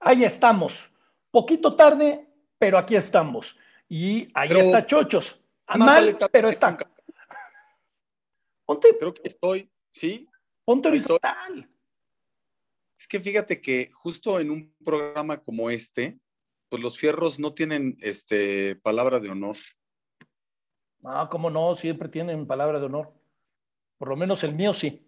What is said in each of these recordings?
Ahí estamos. Poquito tarde, pero aquí estamos. Y ahí está Chochos. Mal, pero está. Ponte. Creo que estoy, sí. Ponte horizontal. Es que fíjate que justo en un programa como este, pues los fierros no tienen este, palabra de honor. Ah, cómo no, siempre tienen palabra de honor. Por lo menos el mío sí.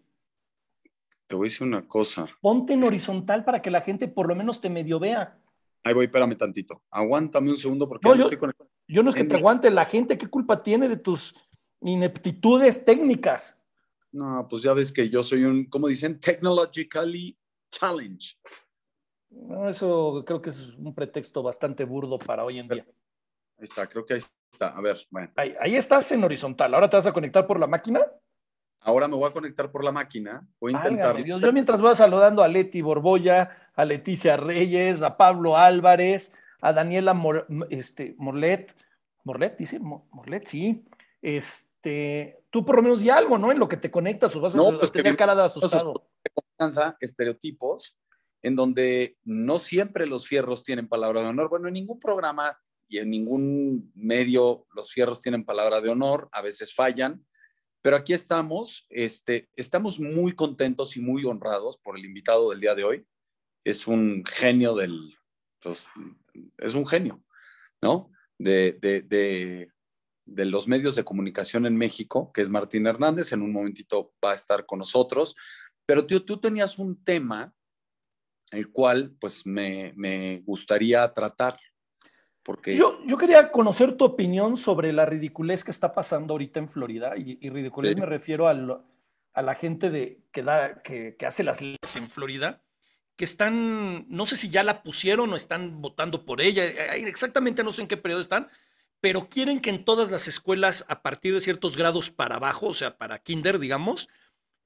Te voy a decir una cosa. Ponte en horizontal para que la gente por lo menos te medio vea. Ahí voy, espérame tantito. Aguántame un segundo porque no, yo, estoy Yo no es que te aguante, la gente qué culpa tiene de tus ineptitudes técnicas. No, pues ya ves que yo soy un, ¿cómo dicen? Technologically challenge. eso creo que es un pretexto bastante burdo para hoy en día. Ahí está, creo que ahí está. A ver, bueno. ahí estás en horizontal. Ahora te vas a conectar por la máquina. Ahora me voy a conectar por la máquina. Voy a intentar. yo mientras voy saludando a Leti Borboya, a Leticia Reyes, a Pablo Álvarez, a Daniela este, Morlet. Morlet, dice Morlet, sí. Este, tú por lo menos di algo, ¿no? En lo que te conectas o vas a pues, tener cara de asustado. estereotipos, en donde no siempre los fierros tienen palabra de honor. Bueno, en ningún programa y en ningún medio los fierros tienen palabra de honor, a veces fallan pero aquí estamos, este, estamos muy contentos y muy honrados por el invitado del día de hoy. Es un genio del, pues, es un genio, ¿no? De, los medios de comunicación en México, que es Martín Hernández, en un momentito va a estar con nosotros. Pero tío, tú tenías un tema el cual pues me, me gustaría tratar. Yo, yo, quería conocer tu opinión sobre la ridiculez que está pasando ahorita en Florida. Y, ridiculez me refiero a, la gente de, que, que, hace las leyes en Florida, que están, no sé si ya la pusieron o están votando por ella, eh, eh, exactamente no sé en qué periodo están, pero quieren que en todas las escuelas, a partir de ciertos grados para abajo, o sea, para kinder, digamos,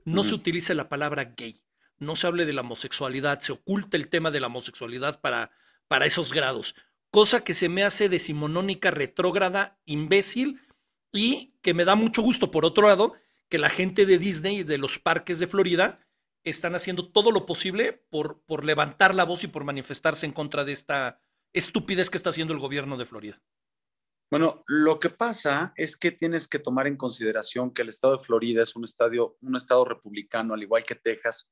no se utilice la palabra gay, no se hable de la homosexualidad, se oculta el tema de la homosexualidad para, para esos grados cosa que se me hace decimonónica, retrógrada, imbécil y que me da mucho gusto, por otro lado, que la gente de Disney y de los parques de Florida están haciendo todo lo posible por, por levantar la voz y por manifestarse en contra de esta estupidez que está haciendo el gobierno de Florida. Bueno, lo que pasa es que tienes que tomar en consideración que el estado de Florida es un, estadio, un estado republicano, al igual que Texas,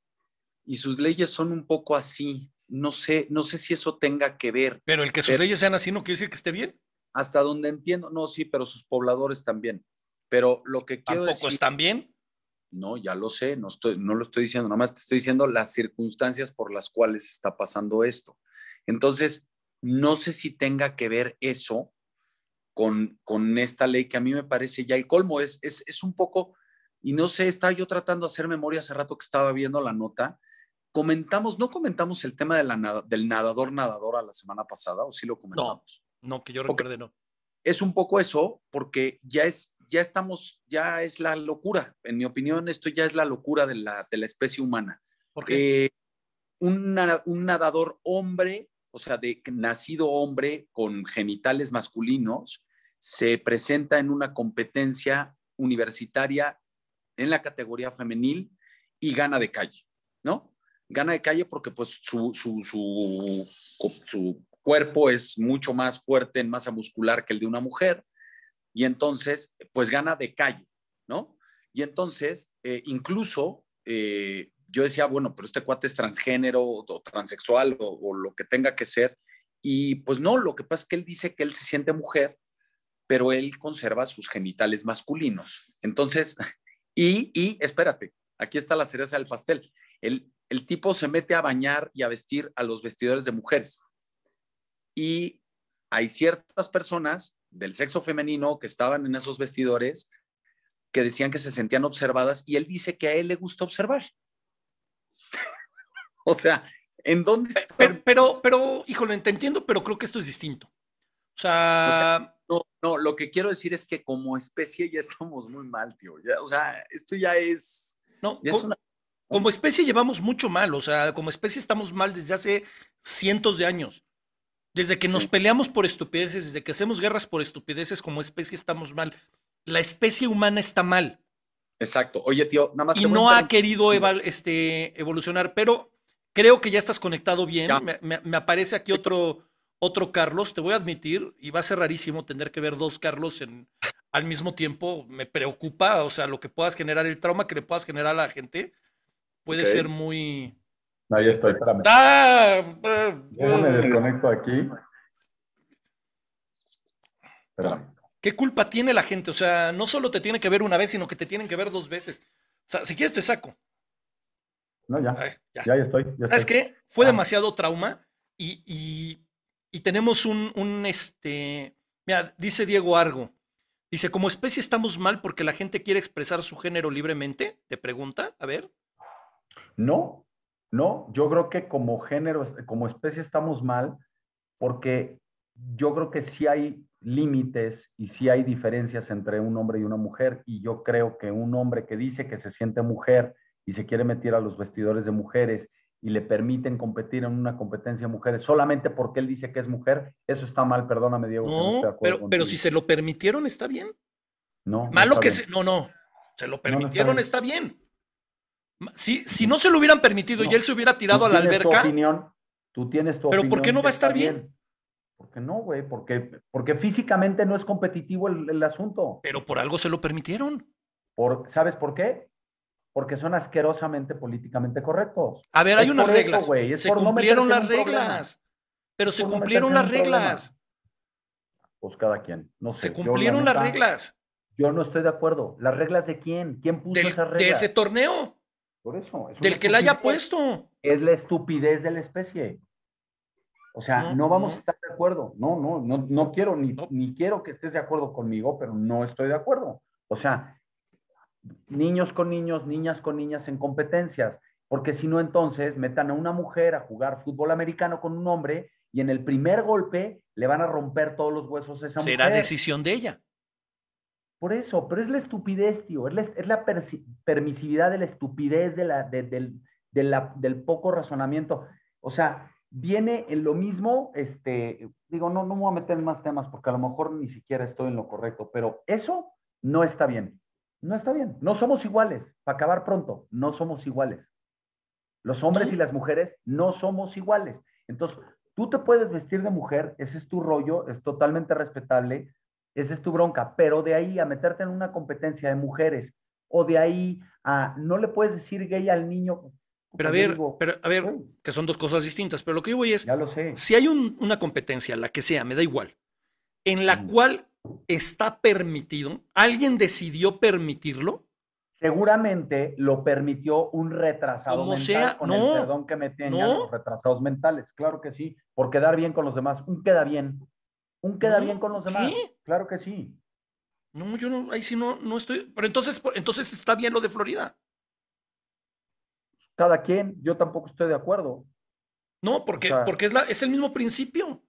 y sus leyes son un poco así no sé, no sé si eso tenga que ver. Pero el que sus leyes sean así no quiere decir que esté bien. Hasta donde entiendo, no, sí, pero sus pobladores también. Pero lo que quiero ¿Tampoco decir, están bien? No, ya lo sé, no, estoy, no lo estoy diciendo, nada más te estoy diciendo las circunstancias por las cuales está pasando esto. Entonces, no sé si tenga que ver eso con, con esta ley que a mí me parece ya el colmo, es, es, es un poco, y no sé, estaba yo tratando de hacer memoria hace rato que estaba viendo la nota, comentamos, no comentamos el tema del nadador nadadora la semana pasada, o sí lo comentamos. No, que yo recuerdo no. Es un poco eso, porque ya es, ya estamos, ya es la locura. En mi opinión, esto ya es la locura de la, especie humana. Porque eh, un, un nadador hombre, o sea, de nacido hombre con genitales masculinos, se presenta en una competencia universitaria en la categoría femenil y gana de calle, ¿no? gana de calle porque pues su, su, su, cuerpo es mucho más fuerte en masa muscular que el de una mujer y entonces pues gana de calle, ¿no? Y entonces eh, incluso eh, yo decía, bueno, pero este cuate es transgénero o transexual o, o lo que tenga que ser y pues no, lo que pasa es que él dice que él se siente mujer, pero él conserva sus genitales masculinos. Entonces, y, y espérate, aquí está la cereza del pastel. Él el tipo se mete a bañar y a vestir a los vestidores de mujeres. Y hay ciertas personas del sexo femenino que estaban en esos vestidores que decían que se sentían observadas y él dice que a él le gusta observar. o sea, ¿en dónde? Pero, pero, hijo, híjole, entiendo, pero creo que esto es distinto. O sea, no, no, lo que quiero decir es que como especie ya estamos muy mal, tío. o sea, esto ya es... No, es una como especie llevamos mucho mal, o sea, como especie estamos mal desde hace cientos de años. Desde que nos peleamos por estupideces, desde que hacemos guerras por estupideces, como especie estamos mal. La especie humana está mal. Exacto. Oye, tío, nada más. Y no ha querido este, evolucionar, pero creo que ya estás conectado bien. Me, aparece aquí otro, otro Carlos, te voy a admitir, y va a ser rarísimo tener que ver dos Carlos en, al mismo tiempo. Me preocupa, o sea, lo que puedas generar, el trauma que le puedas generar a la gente puede ser muy... Ahí estoy, espérame. ¡Ah! ah me ah. desconecto aquí. ¿Qué culpa tiene la gente? O sea, no solo te tiene que ver una vez, sino que te tienen que ver dos veces. O sea, si quieres te saco. No, ya. ya. estoy. ¿Sabes qué? Fue ah. demasiado trauma y, y, tenemos un, un, este. Mira, dice Diego Argo. Dice, como especie estamos mal porque la gente quiere expresar su género libremente. Te pregunta, a ver. No, no, yo creo que como género, como especie estamos mal porque yo creo que sí hay límites y sí hay diferencias entre un hombre y una mujer y yo creo que un hombre que dice que se siente mujer y se quiere meter a los vestidores de mujeres y le permiten competir en una competencia de mujeres solamente porque él dice que es mujer, eso está mal, perdóname Diego. No, pero, pero si se lo permitieron, ¿está bien? No. Malo no que No, no. Se lo permitieron, está bien. Si, no se lo hubieran permitido y él se hubiera tirado a la alberca. tú tienes tu ¿Pero por qué no va a estar bien? Porque no, güey, porque, porque físicamente no es competitivo el, asunto. Pero por algo se lo permitieron. Por, ¿Sabes por qué? Porque son asquerosamente políticamente correctos. A ver, hay unas reglas. se cumplieron las reglas. Pero se cumplieron las reglas. Pues cada quien. Se cumplieron las reglas. Yo no estoy de acuerdo. ¿Las reglas de quién? ¿Quién puso esas reglas? De ese torneo. Por eso. del que la haya puesto. Es la estupidez de la especie. O sea, no, vamos a estar de acuerdo. No, no, no, no quiero, ni, ni quiero que estés de acuerdo conmigo, pero no estoy de acuerdo. O sea, niños con niños, niñas con niñas en competencias, porque si no, entonces metan a una mujer a jugar fútbol americano con un hombre y en el primer golpe le van a romper todos los huesos a esa mujer. Será decisión de ella. Por eso, pero es la estupidez, tío, es la, permisividad de la estupidez, de la, del, la, del poco razonamiento. O sea, viene en lo mismo, este, digo, no, no me voy a meter en más temas porque a lo mejor ni siquiera estoy en lo correcto, pero eso no está bien. No está bien. No somos iguales. Para acabar pronto, no somos iguales. Los hombres y las mujeres no somos iguales. Entonces, tú te puedes vestir de mujer, ese es tu rollo, es totalmente respetable, esa es tu bronca, pero de ahí a meterte en una competencia de mujeres o de ahí a no le puedes decir gay al niño. Pero a ver, pero a ver, que son dos cosas distintas, pero lo que yo voy es, ya lo sé. si hay una competencia, la que sea, me da igual, en la cual está permitido, alguien decidió permitirlo, Seguramente lo permitió un retrasado mental, sea, perdón que me retrasados mentales, claro que sí, por quedar bien con los demás, un queda bien, un queda bien con los demás. Claro que sí. No, yo no, ahí sí no, no estoy. Pero entonces, entonces está bien lo de Florida. Cada quien, yo tampoco estoy de acuerdo. No, porque, porque es, la, es el mismo principio.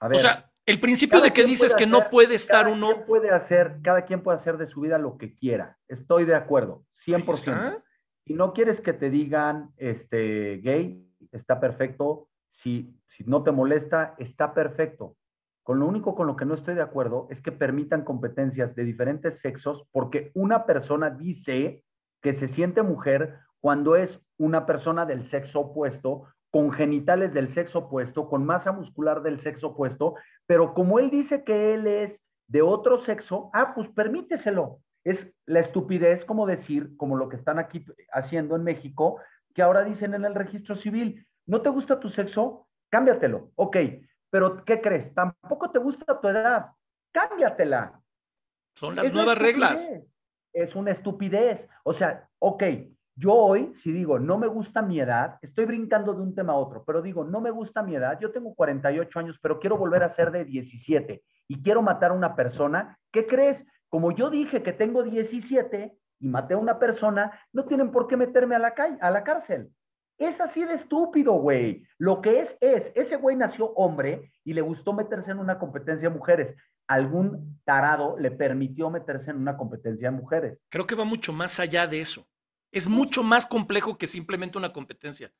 o sea, el principio de que dices que no puede estar uno. puede hacer, cada quien puede hacer de su vida lo que quiera. Estoy de acuerdo, 100%. Si no quieres que te digan este, gay, está perfecto. Si, si no te molesta, está perfecto. Con lo único con lo que no estoy de acuerdo es que permitan competencias de diferentes sexos porque una persona dice que se siente mujer cuando es una persona del sexo opuesto, con genitales del sexo opuesto, con masa muscular del sexo opuesto, pero como él dice que él es de otro sexo, ah, pues permíteselo. Es la estupidez como decir, como lo que están aquí haciendo en México, que ahora dicen en el registro civil, ¿no te gusta tu sexo? Cámbiatelo. Ok, pero, ¿qué crees? Tampoco te gusta tu edad. Cámbiatela. Son las nuevas reglas. Es una estupidez. O sea, ok, yo hoy, si digo, no me gusta mi edad, estoy brincando de un tema a otro, pero digo, no me gusta mi edad, yo tengo 48 años, pero quiero volver a ser de 17 y quiero matar a una persona, ¿qué crees? Como yo dije que tengo 17 y maté a una persona, no tienen por qué meterme a la, a la cárcel. Es así de estúpido, güey. Lo que es, es. Ese güey nació hombre y le gustó meterse en una competencia de mujeres. Algún tarado le permitió meterse en una competencia de mujeres. Creo que va mucho más allá de eso. Es mucho más complejo que simplemente una competencia.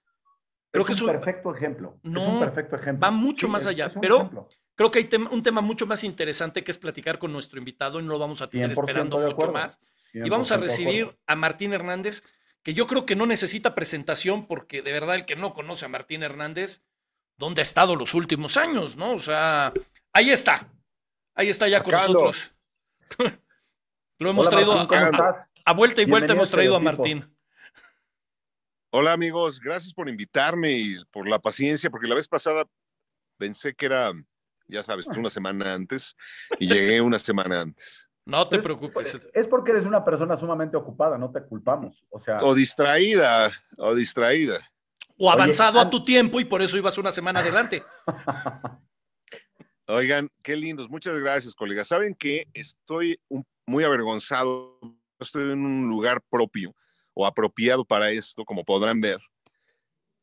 Creo es un perfecto ejemplo. No, un perfecto ejemplo. Va mucho más allá, pero creo que hay un tema mucho más interesante que es platicar con nuestro invitado y no lo vamos a tener esperando mucho más. Y vamos a recibir a Martín Hernández que yo creo que no necesita presentación porque de verdad el que no conoce a Martín Hernández, ¿dónde ha estado los últimos años? ¿No? O sea, ahí está. Ahí está ya con nosotros. Lo hemos traído a, vuelta y vuelta hemos este traído a Martín. Hola amigos, gracias por invitarme y por la paciencia, porque la vez pasada pensé que era, ya sabes, pues una semana antes y llegué una semana antes. No te preocupes. Es porque eres una persona sumamente ocupada, no te culpamos. O distraída, o distraída. O avanzado a tu tiempo y por eso ibas una semana adelante. Oigan, qué lindos. Muchas gracias, colegas. Saben que estoy muy avergonzado. Estoy en un lugar propio o apropiado para esto, como podrán ver.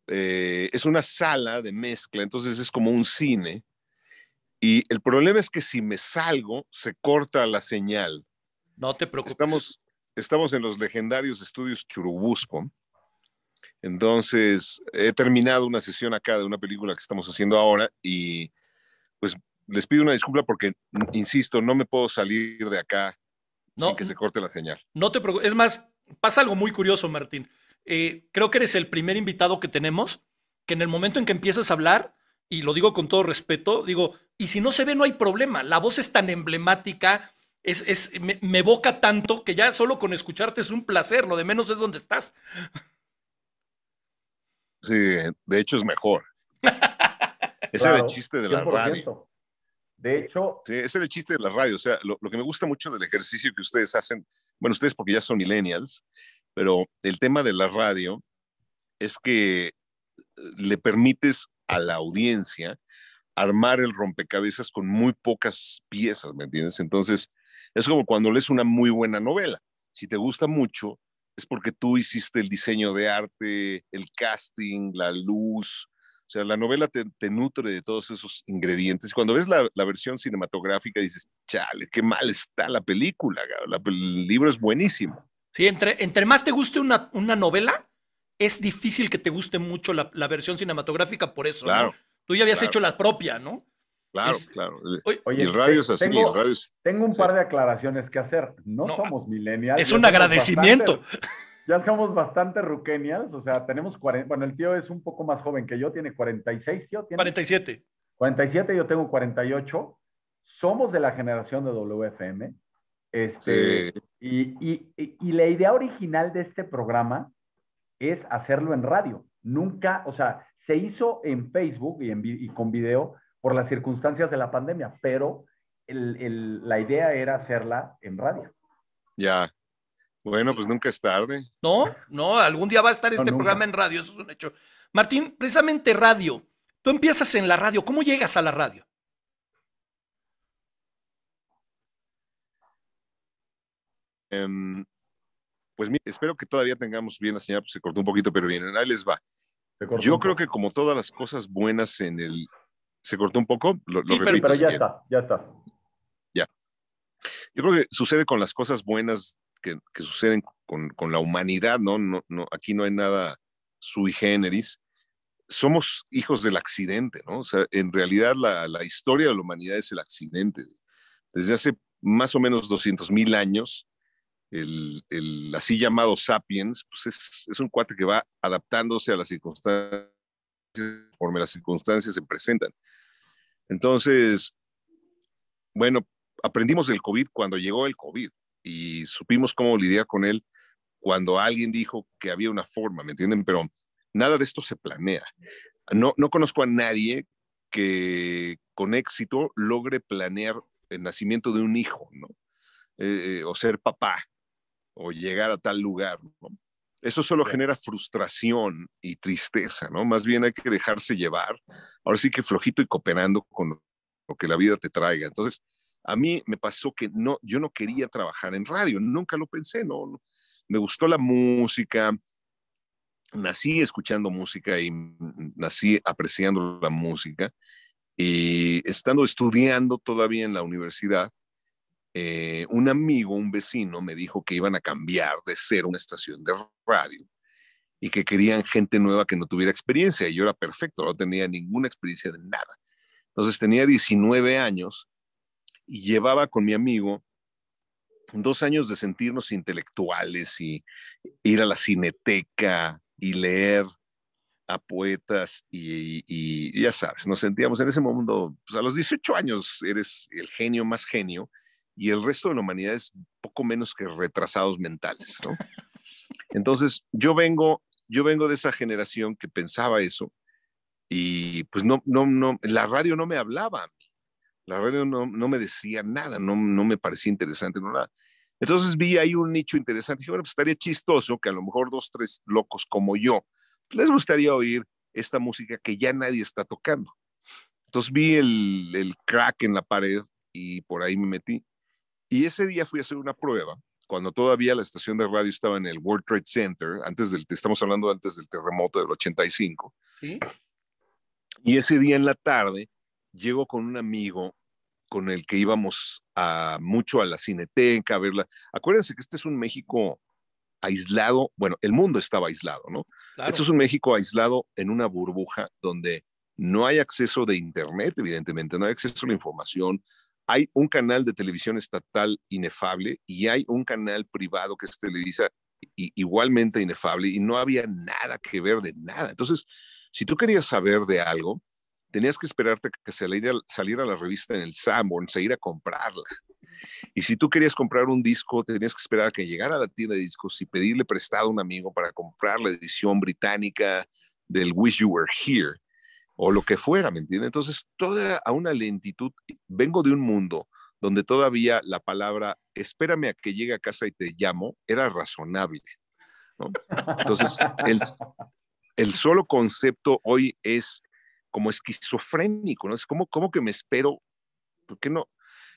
Eh, es una sala de mezcla, entonces es como un cine y el problema es que si me salgo, se corta la señal. No te preocupes. Estamos, en los legendarios estudios Churubusco. Entonces, he terminado una sesión acá de una película que estamos haciendo ahora y pues les pido una disculpa porque, insisto, no me puedo salir de acá sin que se corte la señal. No te preocupes. Es más, pasa algo muy curioso, Martín. Eh, creo que eres el primer invitado que tenemos que en el momento en que empiezas a hablar, y lo digo con todo respeto, digo, y si no se ve no hay problema, la voz es tan emblemática, es, me, evoca tanto que ya solo con escucharte es un placer, lo de menos es donde estás. Sí, de hecho es mejor. Ese es el chiste de la radio. De hecho. Sí, ese es el chiste de la radio. O sea, lo, lo que me gusta mucho del ejercicio que ustedes hacen, bueno, ustedes porque ya son millennials, pero el tema de la radio es que eh, le permites a la audiencia armar el rompecabezas con muy pocas piezas, ¿me entiendes? Entonces, es como cuando lees una muy buena novela. Si te gusta mucho, es porque tú hiciste el diseño de arte, el casting, la luz. O sea, la novela te, nutre de todos esos ingredientes. Cuando ves la, versión cinematográfica, dices, chale, qué mal está la película. el libro es buenísimo. Sí, entre, entre más te guste una, una novela, es difícil que te guste mucho la, versión cinematográfica por eso. Claro. Tú ya habías hecho la propia, ¿no? Claro, claro. Oye, y así. Tengo, tengo un par de aclaraciones que hacer. No, somos millennials. Es un agradecimiento. ya somos bastante ruquenials, o sea, tenemos 40, bueno, el tío es un poco más joven que yo, tiene 46, tío. ¿tiene? 47. 47, yo tengo 48. Somos de la generación de WFM. Este, y, y la idea original de este programa es hacerlo en radio. Nunca, o sea, se hizo en Facebook y, en, con video por las circunstancias de la pandemia, pero la idea era hacerla en radio. Ya. Bueno, pues nunca es tarde. No, no, algún día va a estar este programa en radio, eso es un hecho. Martín, precisamente radio. Tú empiezas en la radio, ¿cómo llegas a la radio? Em, pues espero que todavía tengamos bien la señal, pues se cortó un poquito, pero bien, ahí les va. Yo creo que como todas las cosas buenas en el... Se cortó un poco, lo, Pero, ya está, ya está. Ya. Yo creo que sucede con las cosas buenas que, suceden con, con, la humanidad, ¿no? No, ¿no? Aquí no hay nada sui generis. Somos hijos del accidente, ¿no? O sea, en realidad la, la historia de la humanidad es el accidente. Desde hace más o menos 200 mil años, el, así llamado Sapiens, pues es, un cuate que va adaptándose a las circunstancias conforme las circunstancias se presentan. Entonces, bueno, aprendimos del COVID cuando llegó el COVID y supimos cómo lidiar con él cuando alguien dijo que había una forma, ¿me entienden? Pero nada de esto se planea. No, no conozco a nadie que con éxito logre planear el nacimiento de un hijo, ¿no? Eh, eh, o ser papá, o llegar a tal lugar. Eso solo genera frustración y tristeza, ¿no? Más bien hay que dejarse llevar. Ahora sí que flojito y cooperando con lo que la vida te traiga. Entonces, a mí me pasó que no, yo no quería trabajar en radio, nunca lo pensé, ¿no? Me gustó la música, nací escuchando música y nací apreciando la música. Y estando estudiando todavía en la universidad, eh, un amigo, un vecino, me dijo que iban a cambiar de ser una estación de radio y que querían gente nueva que no tuviera experiencia. Y yo era perfecto, no tenía ninguna experiencia de nada. Entonces tenía 19 años y llevaba con mi amigo dos años de sentirnos intelectuales y ir a la cineteca y leer a poetas y, ya sabes, nos sentíamos en ese momento, pues, a los 18 años eres el genio más genio y el resto de la humanidad es poco menos que retrasados mentales, ¿no? Entonces, yo vengo, yo vengo de esa generación que pensaba eso y pues no, no, no, la radio no me hablaba a mí, la radio no, me decía nada, no, no me parecía interesante, no nada. Entonces vi ahí un nicho interesante, dije, bueno, pues estaría chistoso que a lo mejor dos, tres locos como yo les gustaría oír esta música que ya nadie está tocando. Entonces vi el crack en la pared y por ahí me metí. Y ese día fui a hacer una prueba, cuando todavía la estación de radio estaba en el World Trade Center, antes del, estamos hablando antes del terremoto del 85. Y ese día en la tarde llego con un amigo con el que íbamos mucho a la cineteca a verla. Acuérdense que este es un México aislado, bueno, el mundo estaba aislado, ¿no? Esto es un México aislado en una burbuja donde no hay acceso de Internet, evidentemente, no hay acceso a la información, hay un canal de televisión estatal inefable y hay un canal privado que es Televisa igualmente inefable y no había nada que ver de nada. Entonces, si tú querías saber de algo, tenías que esperarte que saliera, la revista en el Sanborns seguir ir a comprarla. Y si tú querías comprar un disco, tenías que esperar a que llegara a la tienda de discos y pedirle prestado a un amigo para comprar la edición británica del Wish You Were Here o lo que fuera, ¿me entiendes? Entonces, toda a una lentitud, vengo de un mundo donde todavía la palabra espérame a que llegue a casa y te llamo era razonable. Entonces, el, solo concepto hoy es como esquizofrénico, ¿no? Es como, como que me espero, ¿por qué no?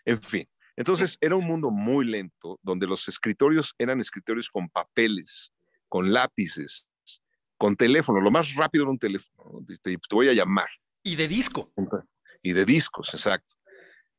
En fin, entonces era un mundo muy lento, donde los escritorios eran escritorios con papeles, con lápices, con teléfono, lo más rápido era un teléfono, te, voy a llamar. Y de disco. Y de discos, exacto.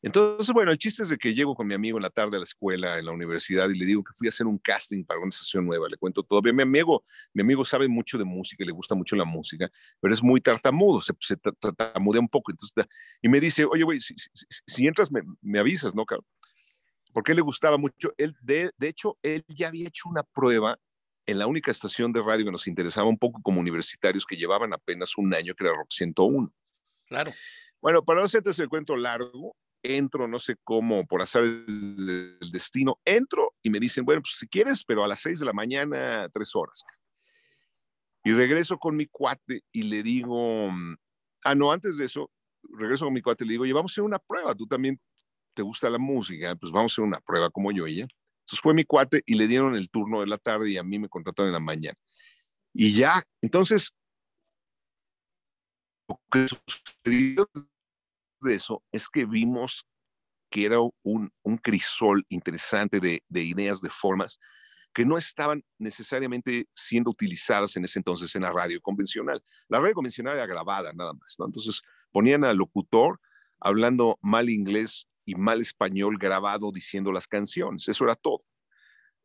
Entonces, bueno, el chiste es de que llego con mi amigo en la tarde a la escuela, en la universidad, y le digo que fui a hacer un casting para una estación nueva. Le cuento todo. Mi amigo, mi amigo sabe mucho de música, le gusta mucho la música, pero es muy tartamudo, se, tartamudea un poco. Entonces, y me dice, oye, güey, si, entras, me, avisas, ¿no, cabrón? Porque le gustaba mucho. Él, de hecho, él ya había hecho una prueba en la única estación de radio que nos interesaba un poco como universitarios que llevaban apenas un año, que era Rock 101. Claro. Bueno, para no hacerte el cuento largo, entro, no sé cómo, por azar del destino, entro y me dicen, bueno, pues si quieres, pero a las seis de la mañana, tres horas. Y regreso con mi cuate y le digo, mm, ah, no, antes de eso, regreso con mi cuate y le digo, oye, vamos a hacer una prueba, tú también te gusta la música, pues vamos a hacer una prueba como yo y ella. Entonces fue mi cuate y le dieron el turno de la tarde y a mí me contrataron en la mañana. Y ya, entonces, lo que sucedió de eso es que vimos que era un, crisol interesante de, de ideas, de formas, que no estaban necesariamente siendo utilizadas en ese entonces en la radio convencional. La radio convencional era grabada nada más, ¿no? Entonces ponían al locutor hablando mal inglés mal español grabado diciendo las canciones. Eso era todo.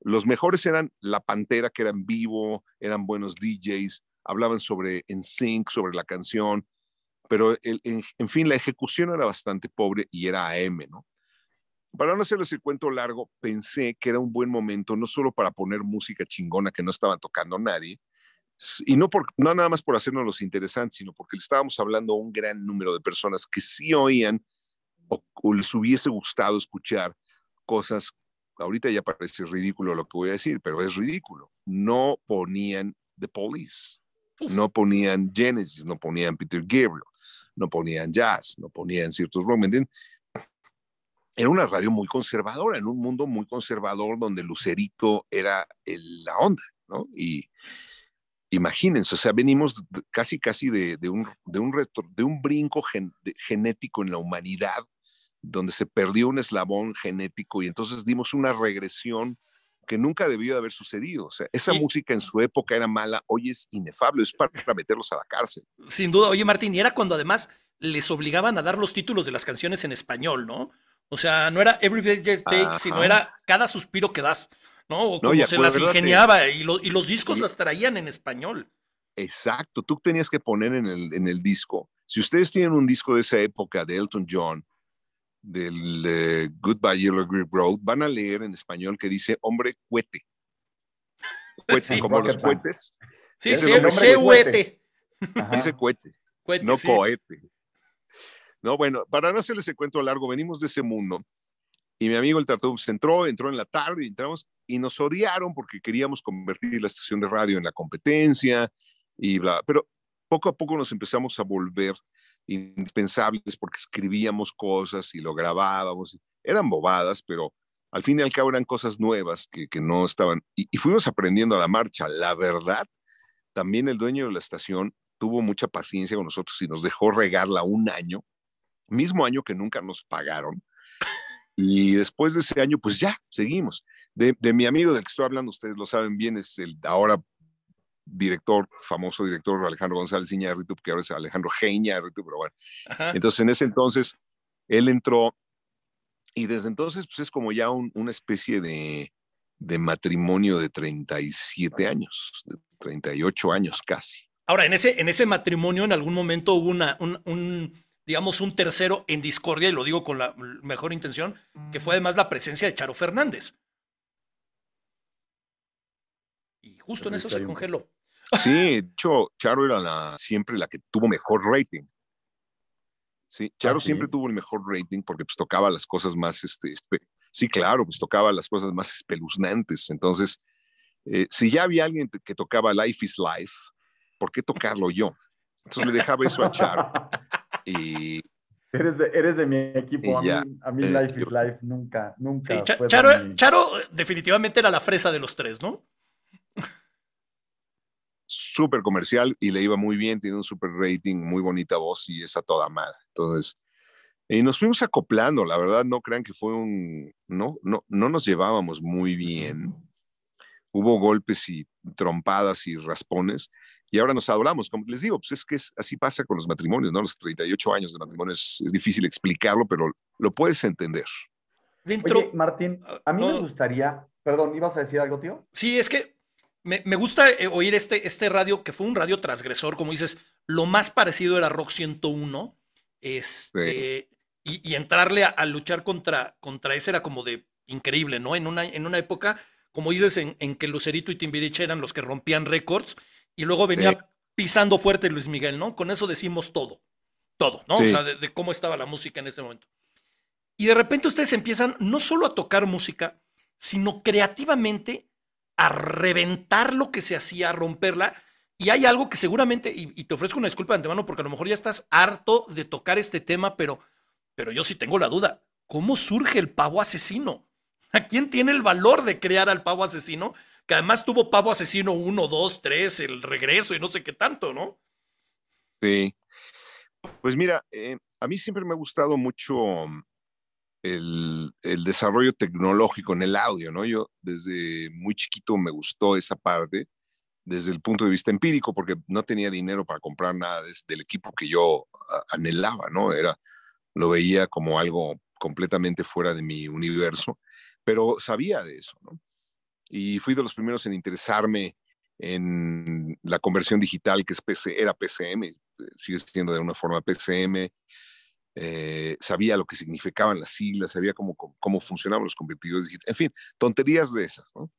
Los mejores eran La Pantera, que eran vivo, eran buenos DJs, hablaban sobre en sync, sobre la canción, pero en, fin, la ejecución era bastante pobre y era AM, ¿no? Para no hacerles el cuento largo, pensé que era un buen momento no solo para poner música chingona que no estaban tocando nadie, y no, por, no nada más por hacernos los interesantes, sino porque le estábamos hablando a un gran número de personas que sí oían o, les hubiese gustado escuchar cosas, ahorita ya parece ridículo lo que voy a decir, pero es ridículo. No ponían The Police, no ponían Genesis, no ponían Peter Gabriel, no ponían jazz, no ponían ciertos rock, ¿me entienden? Era una radio muy conservadora, en un mundo muy conservador donde Lucerito era la onda, ¿no? Y imagínense, o sea, venimos casi, casi de, un, de, de un brinco genético en la humanidad donde se perdió un eslabón genético y entonces dimos una regresión que nunca debió de haber sucedido. O sea, esa música en su época era mala, hoy es inefable, es para, meterlos a la cárcel. Sin duda, oye Martín, y era cuando además les obligaban a dar los títulos de las canciones en español, ¿no? O sea, no era Every Day Take, sino era cada suspiro que das, ¿no? O como se las ingeniaba y, los discos las traían en español. Exacto, tú tenías que poner en el, en el disco. Si ustedes tienen un disco de esa época de Elton John, del eh, Goodbye Yellow Grip Road, van a leer en español que dice hombre cuete. como los Sí, sí, cuete Dice cuete, no cohete. No, bueno, para no hacerles el cuento largo, venimos de ese mundo y mi amigo el se entró, entró en la tarde y entramos y nos odiaron porque queríamos convertir la estación de radio en la competencia y bla, pero poco a poco nos empezamos a volver indispensables porque escribíamos cosas y lo grabábamos. Eran bobadas, pero al fin y al cabo eran cosas nuevas que, no estaban. Y, fuimos aprendiendo a la marcha. La verdad, también el dueño de la estación tuvo mucha paciencia con nosotros y nos dejó regarla un año, mismo año que nunca nos pagaron. Y después de ese año, pues ya, seguimos. De, de mi amigo del que estoy hablando, ustedes lo saben bien, es el ahora director, famoso director Alejandro González Iñárritu, que ahora es Alejandro G. pero bueno. Entonces, en ese entonces, él entró y desde entonces, pues es como ya una especie de, de matrimonio de 37 años, de 38 años casi. Ahora, en ese, en ese matrimonio en algún momento hubo una, un, digamos, un tercero en discordia, y lo digo con la mejor intención, que fue además la presencia de Charo Fernández. Y justo en eso se congeló. Sí, de hecho, Charo era siempre la que tuvo mejor rating. Sí, ah, Charo siempre tuvo el mejor rating porque pues, tocaba las cosas más, este, este sí, claro, pues tocaba las cosas más espeluznantes. Entonces, eh, si ya había alguien que tocaba Life is Life, ¿por qué tocarlo yo? Entonces le dejaba eso a Charo. Y, eres, de, mi equipo, a mí, a mí, eh, Life is Life nunca, nunca. Charo definitivamente era la fresa de los tres, ¿no? súper comercial y le iba muy bien, tiene un súper rating, muy bonita voz y es toda madre. Entonces, y nos fuimos acoplando, la verdad, no crean que fue un, no, no, nos llevábamos muy bien. Hubo golpes y trompadas y raspones y ahora nos adoramos. Como les digo, pues es que así pasa con los matrimonios, ¿no? Los 38 años de matrimonio es, difícil explicarlo, pero lo puedes entender. Dentro... Martín, ah, a mí me gustaría, perdón, ¿ibas a decir algo, tío? Sí, es que me, gusta eh, oír este, este radio, que fue un radio transgresor, como dices, lo más parecido era Rock 101. Este, y, entrarle a, luchar contra, contra ese era como de increíble, ¿no? En una, en una época, como dices, en, que Lucerito y Timbiriche eran los que rompían récords, y luego venía pisando fuerte Luis Miguel, ¿no? Con eso decimos todo, todo, ¿no? O sea, de, de cómo estaba la música en ese momento. Y de repente ustedes empiezan no solo a tocar música, sino creativamente a reventar lo que se hacía, a romperla. Y hay algo que seguramente, y, te ofrezco una disculpa de antemano, porque a lo mejor ya estás harto de tocar este tema, pero, pero yo sí tengo la duda. ¿Cómo surge el pavo asesino? ¿A quién tiene el valor de crear al pavo asesino? Que además tuvo pavo asesino 1, 2, 3, el regreso y no sé qué tanto, ¿no? Sí. Pues mira, eh, a mí siempre me ha gustado mucho el, desarrollo tecnológico en el audio, ¿no? Yo desde muy chiquito me gustó esa parte desde el punto de vista empírico, porque no tenía dinero para comprar nada del equipo que yo anhelaba, ¿no? Era, lo veía como algo completamente fuera de mi universo, pero sabía de eso, ¿no? Y fui de los primeros en interesarme en la conversión digital que es era PCM, eh, sigue siendo de una forma PCM, eh, sabía lo que significaban las siglas, sabía cómo, cómo funcionaban los convertidores digitales, en fin, tonterías de esas, ¿no?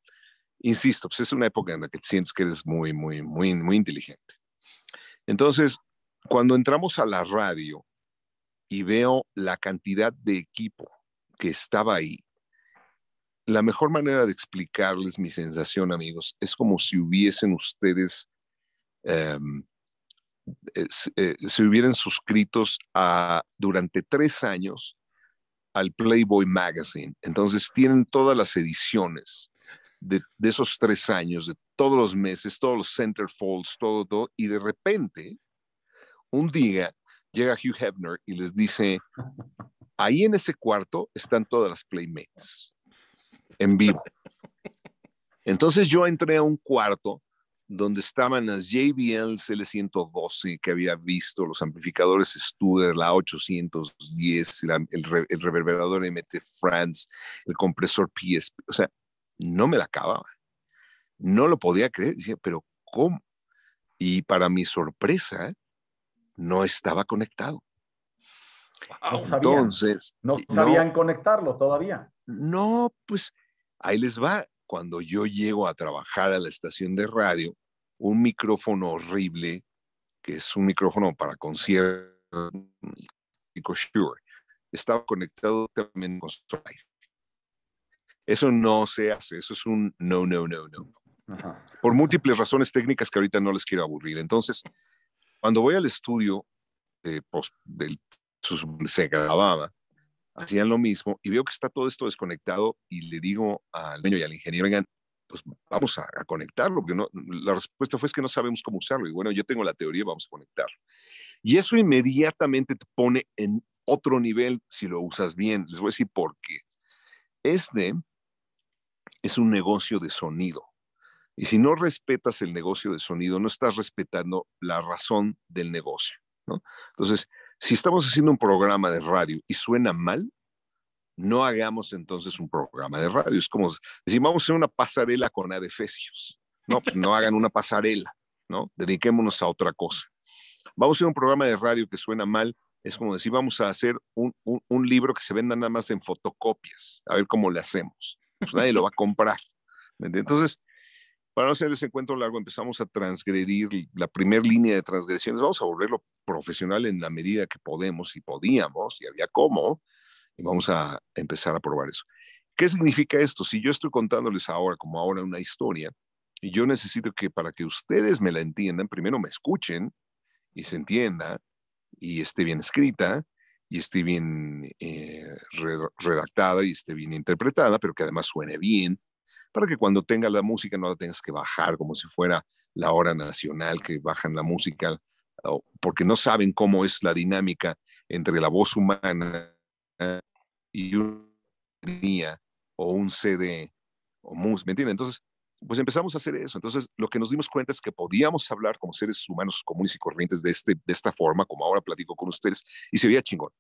Insisto, pues es una época en la que sientes que eres muy, muy, muy, muy inteligente. Entonces, cuando entramos a la radio y veo la cantidad de equipo que estaba ahí, la mejor manera de explicarles mi sensación, amigos, es como si hubiesen ustedes em, eh, se hubieran suscritos a, durante tres años al Playboy Magazine. Entonces tienen todas las ediciones de, esos tres años, de todos los meses, todos los centerfolds, todo, todo. Y de repente, un día llega Hugh Hefner y les dice, ahí en ese cuarto están todas las Playmates en vivo. Entonces yo entré a un cuarto donde estaban las JBL cl 112 que había visto, los amplificadores Studer, la 810, el, reverberador MT France, el compresor PSP, o sea, no me la acababa. No lo podía creer, pero ¿cómo? Y para mi sorpresa, no estaba conectado. Entonces, no sabían conectarlo todavía. No, pues ahí les va cuando yo llego a trabajar a la estación de radio, un micrófono horrible, que es un micrófono para conciertos, sure, estaba conectado también con Eso no se hace, eso es un no, no, no, no. Por múltiples razones técnicas que ahorita no les quiero aburrir. Entonces, cuando voy al estudio, eh, post, pues, del, se grababa, hacían lo mismo y veo que está todo esto desconectado y le digo al dueño y al ingeniero, vengan, pues vamos a, conectarlo, porque no, la respuesta fue es que no sabemos cómo usarlo. Y bueno, yo tengo la teoría, vamos a conectar. Y eso inmediatamente te pone en otro nivel si lo usas bien. Les voy a decir por qué. Este es un negocio de sonido. Y si no respetas el negocio de sonido, no estás respetando la razón del negocio. ¿no? Entonces, si estamos haciendo un programa de radio y suena mal, no hagamos entonces un programa de radio. Es como decir, vamos a hacer una pasarela con adefesios. No, pues no hagan una pasarela, ¿no? Dediquémonos a otra cosa. Vamos a hacer un programa de radio que suena mal. Es como decir, vamos a hacer un, libro que se venda nada más en fotocopias. A ver cómo le hacemos. Pues, nadie lo va a comprar. Entonces, para no hacer ese encuentro largo, empezamos a transgredir la primera línea de transgresiones. Vamos a volverlo profesional en la medida que podemos y podíamos, y había cómo, y vamos a empezar a probar eso. ¿Qué significa esto? Si yo estoy contándoles ahora, como ahora, una historia, y yo necesito que para que ustedes me la entiendan, primero me escuchen y se entienda y esté bien escrita y esté bien eh, redactada y esté bien interpretada, pero que además suene bien para que cuando tengas la música no la tengas que bajar como si fuera la hora nacional que bajan la música, porque no saben cómo es la dinámica entre la voz humana y una o un CD o música, ¿me entiendes? Entonces, pues empezamos a hacer eso. Entonces, lo que nos dimos cuenta es que podíamos hablar como seres humanos comunes y corrientes de, este, de esta forma, como ahora platico con ustedes, y se veía chingón.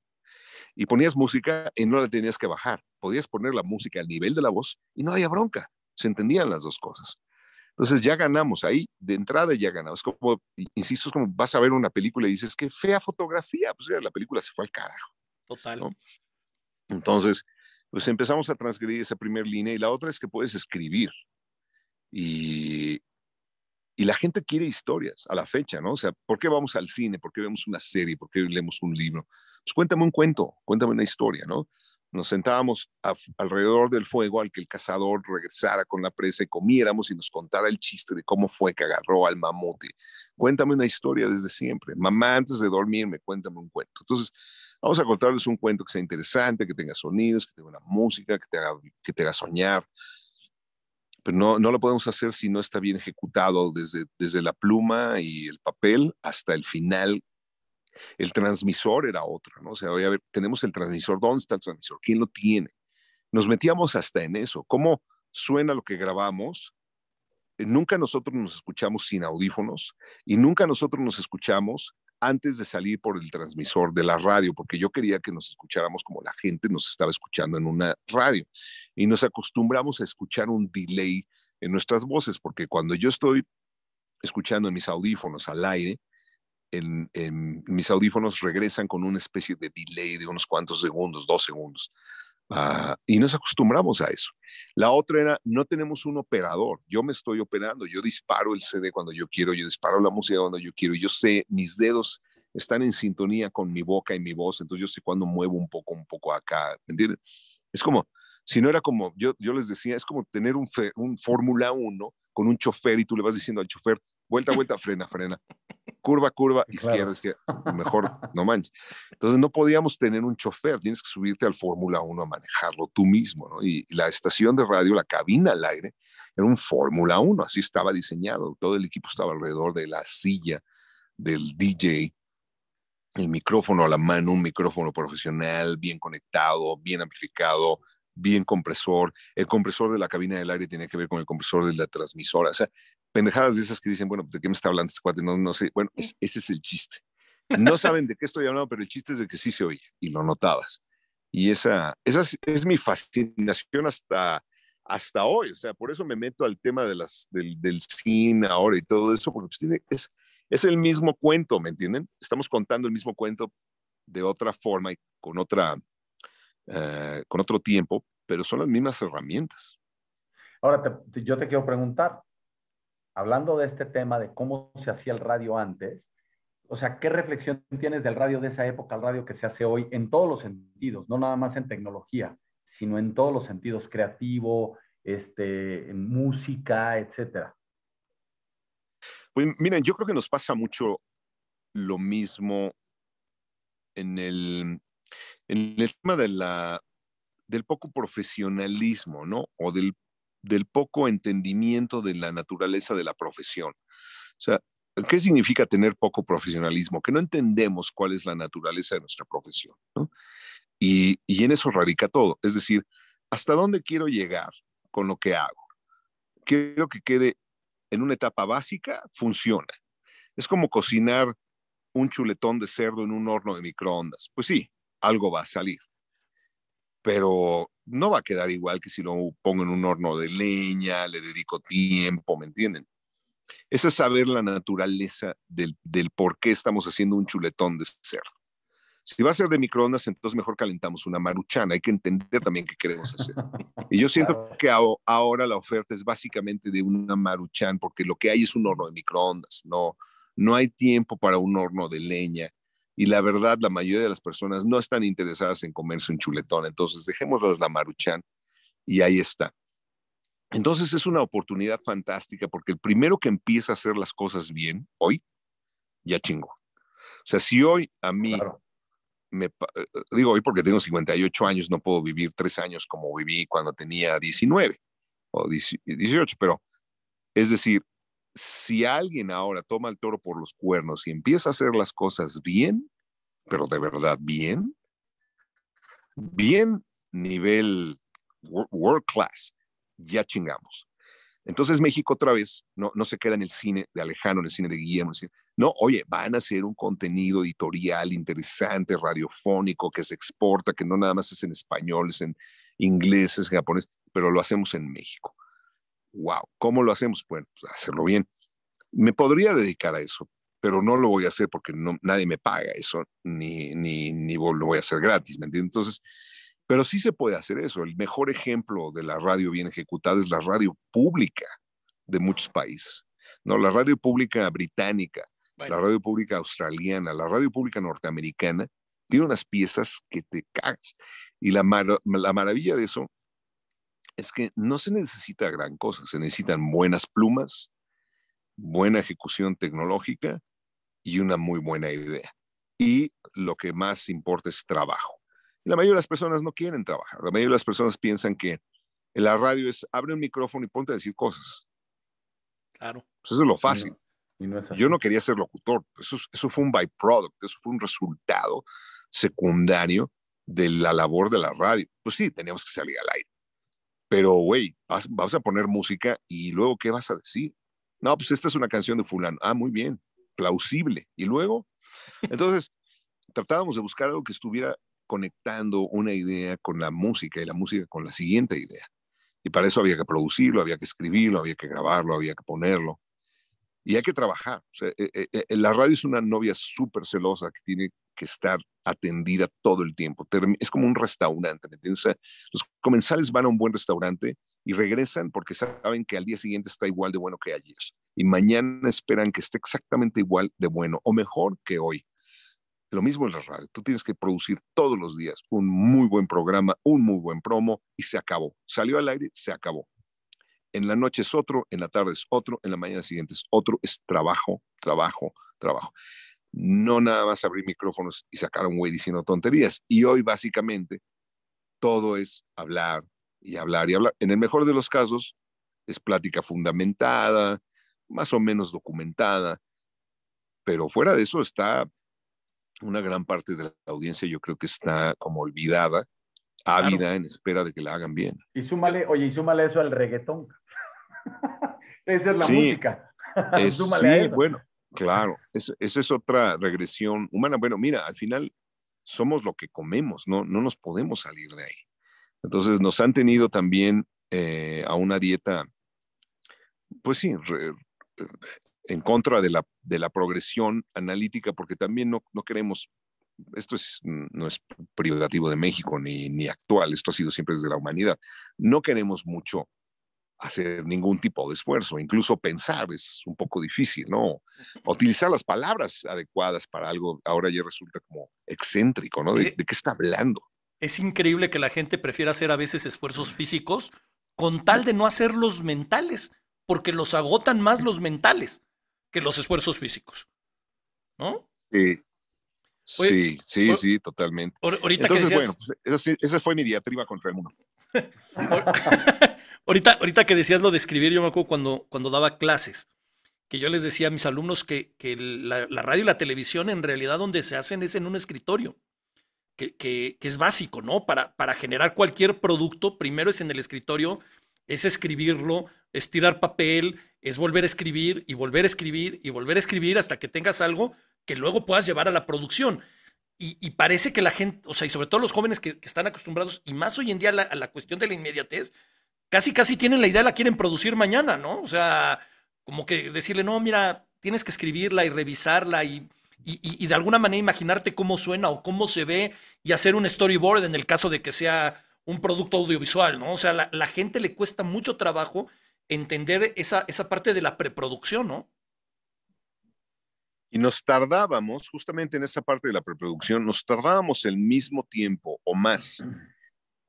Y ponías música y no la tenías que bajar. Podías poner la música al nivel de la voz y no había bronca se entendían las dos cosas. Entonces ya ganamos, ahí de entrada ya ganamos. Como, insisto, es como vas a ver una película y dices, qué fea fotografía, pues eh, la película se fue al carajo. Total. Entonces, pues empezamos a transcribir esa primera línea y la otra es que puedes escribir. Y, y la gente quiere historias a la fecha, ¿no? O sea, ¿por qué vamos al cine? ¿Por qué vemos una serie? ¿Por qué leemos un libro? Pues cuéntame un cuento, cuéntame una historia, ¿no? Nos sentábamos alrededor del fuego al que el cazador regresara con la presa y comiéramos y nos contara el chiste de cómo fue que agarró al mamute. Cuéntame una historia desde siempre. Mamá, antes de dormirme, cuéntame un cuento. Entonces, vamos a contarles un cuento que sea interesante, que tenga sonidos, que tenga una música, que te haga, que te haga soñar. Pero no, lo podemos hacer si no está bien ejecutado desde, desde la pluma y el papel hasta el final el transmisor era otro, ¿no? O sea, voy a ver, tenemos el transmisor, ¿dónde está el transmisor? ¿Quién lo tiene? Nos metíamos hasta en eso. ¿Cómo suena lo que grabamos? Nunca nosotros nos escuchamos sin audífonos y nunca nosotros nos escuchamos antes de salir por el transmisor de la radio, porque yo quería que nos escucháramos como la gente nos estaba escuchando en una radio. Y nos acostumbramos a escuchar un delay en nuestras voces, porque cuando yo estoy escuchando en mis audífonos al aire, en, mis audífonos regresan con una especie de delay de unos cuantos segundos, dos segundos. Ah, y nos acostumbramos a eso. La otra era, no tenemos un operador, yo me estoy operando, yo disparo el CD cuando yo quiero, yo disparo la música cuando yo quiero, yo sé, mis dedos están en sintonía con mi boca y mi voz, entonces yo sé cuando muevo un poco, un poco acá, ¿entiendes? Es como, si no era como, yo, yo les decía, es como tener un, un Fórmula 1 con un chofer y tú le vas diciendo al chofer, vuelta, vuelta, frena, frena curva, curva, izquierda, izquierda, mejor no manches. Entonces no podíamos tener un chofer, tienes que subirte al Fórmula 1 a manejarlo tú mismo, ¿no? Y, la estación de radio, la cabina al aire, era un Fórmula 1, así estaba diseñado, todo el equipo estaba alrededor de la silla del DJ, el micrófono a la mano, un micrófono profesional, bien conectado, bien amplificado, bien compresor, el compresor de la cabina del aire tenía que ver con el compresor de la transmisora, o sea, pendejadas de esas que dicen, bueno, ¿de qué me está hablando este cuate? No, sé. Bueno, ese es el chiste. No saben de qué estoy hablando, pero el chiste es de que sí se oye y lo notabas. Y esa, esa es, mi fascinación hasta, hasta hoy. O sea, por eso me meto al tema de las, del, cine ahora y todo eso, porque pues, tiene, es, es el mismo cuento, ¿me entienden? Estamos contando el mismo cuento de otra forma y con, otra, eh, con otro tiempo, pero son las mismas herramientas. Ahora, yo te quiero preguntar, hablando de este tema de cómo se hacía el radio antes, o sea, ¿qué reflexión tienes del radio de esa época al radio que se hace hoy en todos los sentidos, no nada más en tecnología, sino en todos los sentidos, creativo, este, en música, etcétera? Pues miren, yo creo que nos pasa mucho lo mismo en el, en el tema de la, del poco profesionalismo, ¿no? O del del poco entendimiento de la naturaleza de la profesión. O sea, ¿qué significa tener poco profesionalismo? Que no entendemos cuál es la naturaleza de nuestra profesión, Y, y en eso radica todo. Es decir, ¿hasta dónde quiero llegar con lo que hago? Quiero que quede en una etapa básica, funciona. Es como cocinar un chuletón de cerdo en un horno de microondas. Pues sí, algo va a salir pero no va a quedar igual que si lo pongo en un horno de leña, le dedico tiempo, ¿me entienden? es saber la naturaleza del, por qué estamos haciendo un chuletón de cerdo. Si va a ser de microondas, entonces mejor calentamos una maruchana. Hay que entender también qué queremos hacer. Y yo siento que ahora la oferta es básicamente de una maruchan, porque lo que hay es un horno de microondas. No, no hay tiempo para un horno de leña y la verdad la mayoría de las personas no están interesadas en comerse un chuletón. Entonces dejémoslos la maruchan y ahí está. Entonces es una oportunidad fantástica porque el primero que empieza a hacer las cosas bien hoy, ya chingo. O sea, si hoy a mí, me, eh, eh, digo hoy porque tengo 58 años, no puedo vivir tres años como viví cuando tenía 19 o 18, pero es decir, si alguien ahora toma el toro por los cuernos y empieza a hacer las cosas bien, pero de verdad bien, bien nivel world class, ya chingamos. Entonces México otra vez no, se queda en el cine de Alejandro, en el cine de Guillermo. no, oye, van a hacer un contenido editorial interesante, radiofónico, que se exporta, que no nada más es en español, es en inglés, es en japonés, pero lo hacemos en México wow, ¿cómo lo hacemos? Bueno, pues, hacerlo bien. Me podría dedicar a eso, pero no lo voy a hacer porque no, nadie me paga eso, ni, ni, ni lo voy a hacer gratis, ¿me entiendes? Entonces, pero sí se puede hacer eso. El mejor ejemplo de la radio bien ejecutada es la radio pública de muchos países. No, la radio pública británica, la radio pública australiana, la radio pública norteamericana, tiene unas piezas que te cagas. Y la, la maravilla de eso es que no se necesita gran cosa, se necesitan buenas plumas, buena ejecución tecnológica y una muy buena idea. Y lo que más importa es trabajo. la mayoría de las personas no quieren trabajar, la mayoría de las personas piensan que la radio es abre un micrófono y ponte a decir cosas. Claro. Pues eso es lo fácil. Yo no quería ser locutor, eso, eso fue un byproduct, eso fue un resultado secundario de la labor de la radio. Pues sí, teníamos que salir al aire. Pero, güey, vas, a poner música y luego, ¿qué vas a decir? No, pues esta es una canción de fulano. Ah, muy bien, plausible. Y luego, entonces, tratábamos de buscar algo que estuviera conectando una idea con la música y la música con la siguiente idea. Y para eso había que producirlo, había que escribirlo, había que grabarlo, había que ponerlo. Y hay que trabajar. Eh, eh, eh, la radio es una novia súper celosa que tiene que estar atendida todo el tiempo. Es como un restaurante, ¿me entiendes? Los comensales van a un buen restaurante y regresan porque saben que al día siguiente está igual de bueno que ayer. Y mañana esperan que esté exactamente igual de bueno o mejor que hoy. Lo mismo en la radio. Tú tienes que producir todos los días un muy buen programa, un muy buen promo y se acabó. Salió al aire, se acabó. En la noche es otro, en la tarde es otro, en la mañana siguiente es otro. Es trabajo, trabajo, trabajo no nada más abrir micrófonos y sacar a un güey diciendo tonterías. Y hoy básicamente todo es hablar y hablar y hablar. En el mejor de los casos es plática fundamentada, más o menos documentada, pero fuera de eso está una gran parte de la audiencia yo creo que está como olvidada, ávida, en espera de que la hagan bien. Y súmale, oye, y súmale eso al reggaetón. Esa es la música. Es, sí, bueno, Claro, esa es otra regresión humana. Bueno, mira, al final somos lo que comemos, ¿no? No nos podemos salir de ahí. Entonces nos han tenido también eh, a una dieta, pues sí, eh, en contra de la, progresión analítica, porque también no, queremos, esto es, no es privativo de México ni, ni actual, esto ha sido siempre desde la humanidad, no queremos mucho hacer ningún tipo de esfuerzo, incluso pensar es un poco difícil, ¿no? Utilizar las palabras adecuadas para algo ahora ya resulta como excéntrico, ¿no? Eh ¿De, qué está hablando? Es increíble que la gente prefiera hacer a veces esfuerzos físicos con tal de no hacer los mentales, porque los agotan más los mentales que los esfuerzos físicos, ¿no? Sí, sí, sí, sí, totalmente. Entonces, bueno, pues, esa, esa, fue mi diatriba contra el mundo. Ahorita, que decías lo de escribir, yo me acuerdo cuando, cuando daba clases, que yo les decía a mis alumnos que, la, radio y la televisión en realidad donde se hacen es en un escritorio, que, es básico, ¿no? Para, para generar cualquier producto, primero es en el escritorio, es escribirlo, es tirar papel, es volver a escribir y volver a escribir y volver a escribir hasta que tengas algo que luego puedas llevar a la producción. Y, parece que la gente, o sea, y sobre todo los jóvenes que, están acostumbrados, y más hoy en día a la cuestión de la inmediatez, casi, casi tienen la idea, la quieren producir mañana, ¿no? O sea, como que decirle, no, mira, tienes que escribirla y revisarla y, de alguna manera imaginarte cómo suena o cómo se ve y hacer un storyboard en el caso de que sea un producto audiovisual, ¿no? O sea, la, la gente le cuesta mucho trabajo entender esa, esa parte de la preproducción, ¿no? Y nos tardábamos, justamente en esa parte de la preproducción, nos tardábamos el mismo tiempo o más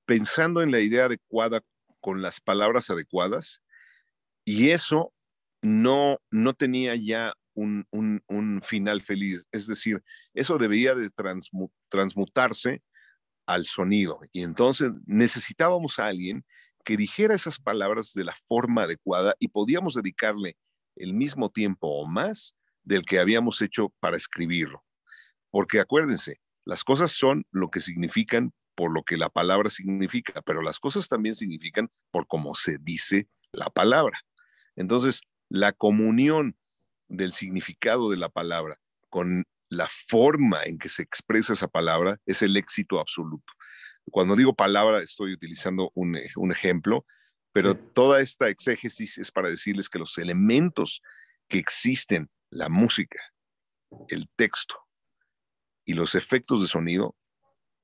pensando en la idea adecuada con las palabras adecuadas y eso no, no tenía ya un, un, final feliz. Es decir, eso debía de transmutarse al sonido y entonces necesitábamos a alguien que dijera esas palabras de la forma adecuada y podíamos dedicarle el mismo tiempo o más del que habíamos hecho para escribirlo. Porque acuérdense, las cosas son lo que significan por lo que la palabra significa, pero las cosas también significan por cómo se dice la palabra. Entonces, la comunión del significado de la palabra con la forma en que se expresa esa palabra es el éxito absoluto. Cuando digo palabra, estoy utilizando un, eh, un ejemplo, pero toda esta exégesis es para decirles que los elementos que existen, la música, el texto y los efectos de sonido,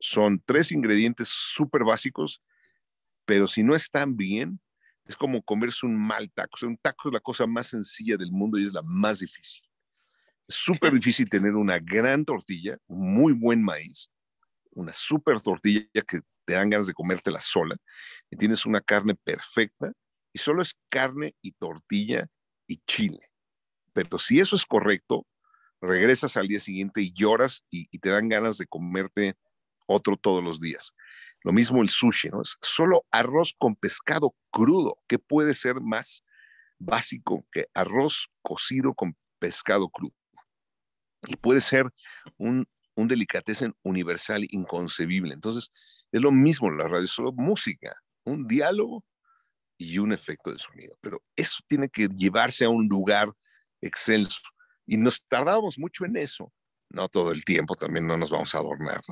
son tres ingredientes súper básicos, pero si no están bien, es como comerse un mal taco. O sea, un taco es la cosa más sencilla del mundo y es la más difícil. Es súper difícil tener una gran tortilla, muy buen maíz, una súper tortilla que te dan ganas de comértela sola, y tienes una carne perfecta, y solo es carne y tortilla y chile. Pero si eso es correcto, regresas al día siguiente y lloras y, y te dan ganas de comerte otro todos los días. Lo mismo el sushi, ¿no? Es solo arroz con pescado crudo. que puede ser más básico que arroz cocido con pescado crudo? Y puede ser un, un delicatessen universal inconcebible. Entonces, es lo mismo la radio, solo música, un diálogo y un efecto de sonido. Pero eso tiene que llevarse a un lugar excelso. Y nos tardamos mucho en eso no todo el tiempo, también no nos vamos a adornar,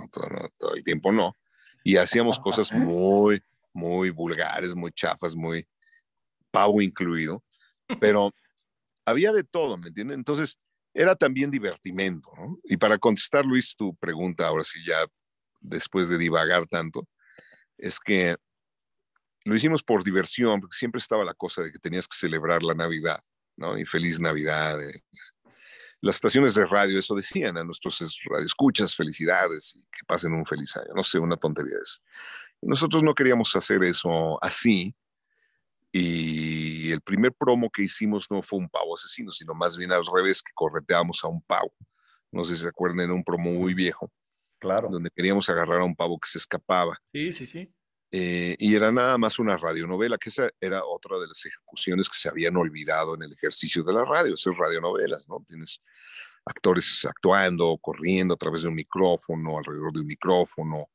todo, el tiempo no. Y hacíamos cosas muy, muy vulgares, muy chafas, muy pavo incluido, pero había de todo, ¿me entiendes? Entonces, era también divertimento, ¿no? Y para contestar, Luis, tu pregunta, ahora sí, ya después de divagar tanto, es que lo hicimos por diversión, porque siempre estaba la cosa de que tenías que celebrar la Navidad, ¿no? Y feliz Navidad, eh, las estaciones de radio eso decían a nuestros radioescuchas, felicidades y que pasen un feliz año, no sé, una tontería es. Nosotros no queríamos hacer eso así y el primer promo que hicimos no fue un pavo asesino, sino más bien al revés, que correteamos a un pavo. No sé si se acuerdan, un promo muy viejo. Claro. Donde queríamos agarrar a un pavo que se escapaba. Sí, sí, sí. Eh, y era nada más una radionovela, que esa era otra de las ejecuciones que se habían olvidado en el ejercicio de la radio, esas radionovelas, ¿no? Tienes actores actuando, corriendo a través de un micrófono, alrededor de un micrófono,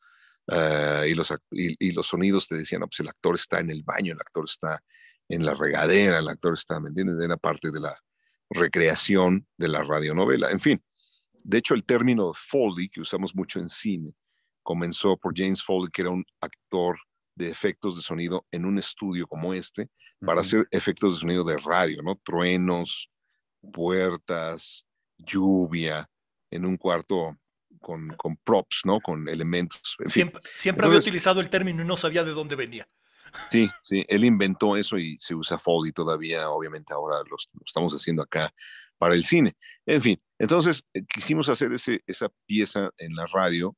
ah, y, los, y, los sonidos te decían, no pues el actor está en el baño, el actor está en la regadera, el actor está, ¿me entiendes? Era parte de la recreación de la radionovela, en fin. De hecho, el término Foley, que usamos mucho en cine, comenzó por James Foley, que era un actor de efectos de sonido en un estudio como este, para hacer efectos de sonido de radio, ¿no? Truenos, puertas, lluvia, en un cuarto con, props, ¿no? Con elementos. siempre, había utilizado el término y no sabía de dónde venía. Sí, sí, él inventó eso y se usa Foley todavía, obviamente ahora lo, estamos haciendo acá para el cine. En fin, entonces eh, quisimos hacer esa pieza en la radio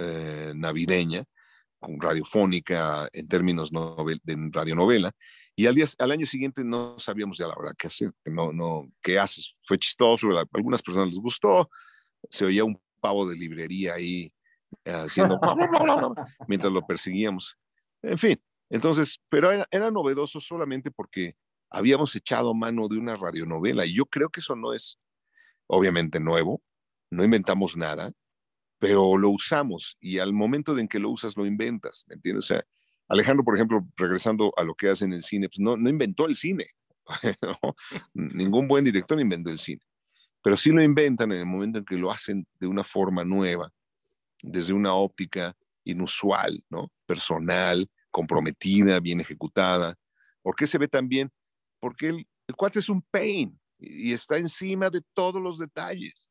eh, navideña, con radiofónica en términos novel, de radionovela, y al, al año siguiente no sabíamos ya la verdad qué hacer, no, no, qué haces. Fue chistoso, algunas personas les gustó, se oía un pavo de librería ahí eh, haciendo mientras lo perseguíamos. En fin, entonces, pero era, era, novedoso solamente porque habíamos echado mano de una radionovela y yo creo que eso no es, obviamente, nuevo, no inventamos nada, pero lo usamos y al momento en que lo usas lo inventas, ¿me entiendes? sea, Alejandro, por ejemplo, regresando a lo que hacen en el cine, pues no, inventó el cine, ningún buen director inventó el cine, pero sí lo inventan en el momento en que lo hacen de una forma nueva, desde una óptica inusual, ¿no? Personal, comprometida, bien ejecutada. ¿Por qué se ve tan bien? Porque el, el cuate es un pain y está encima de todos los detalles.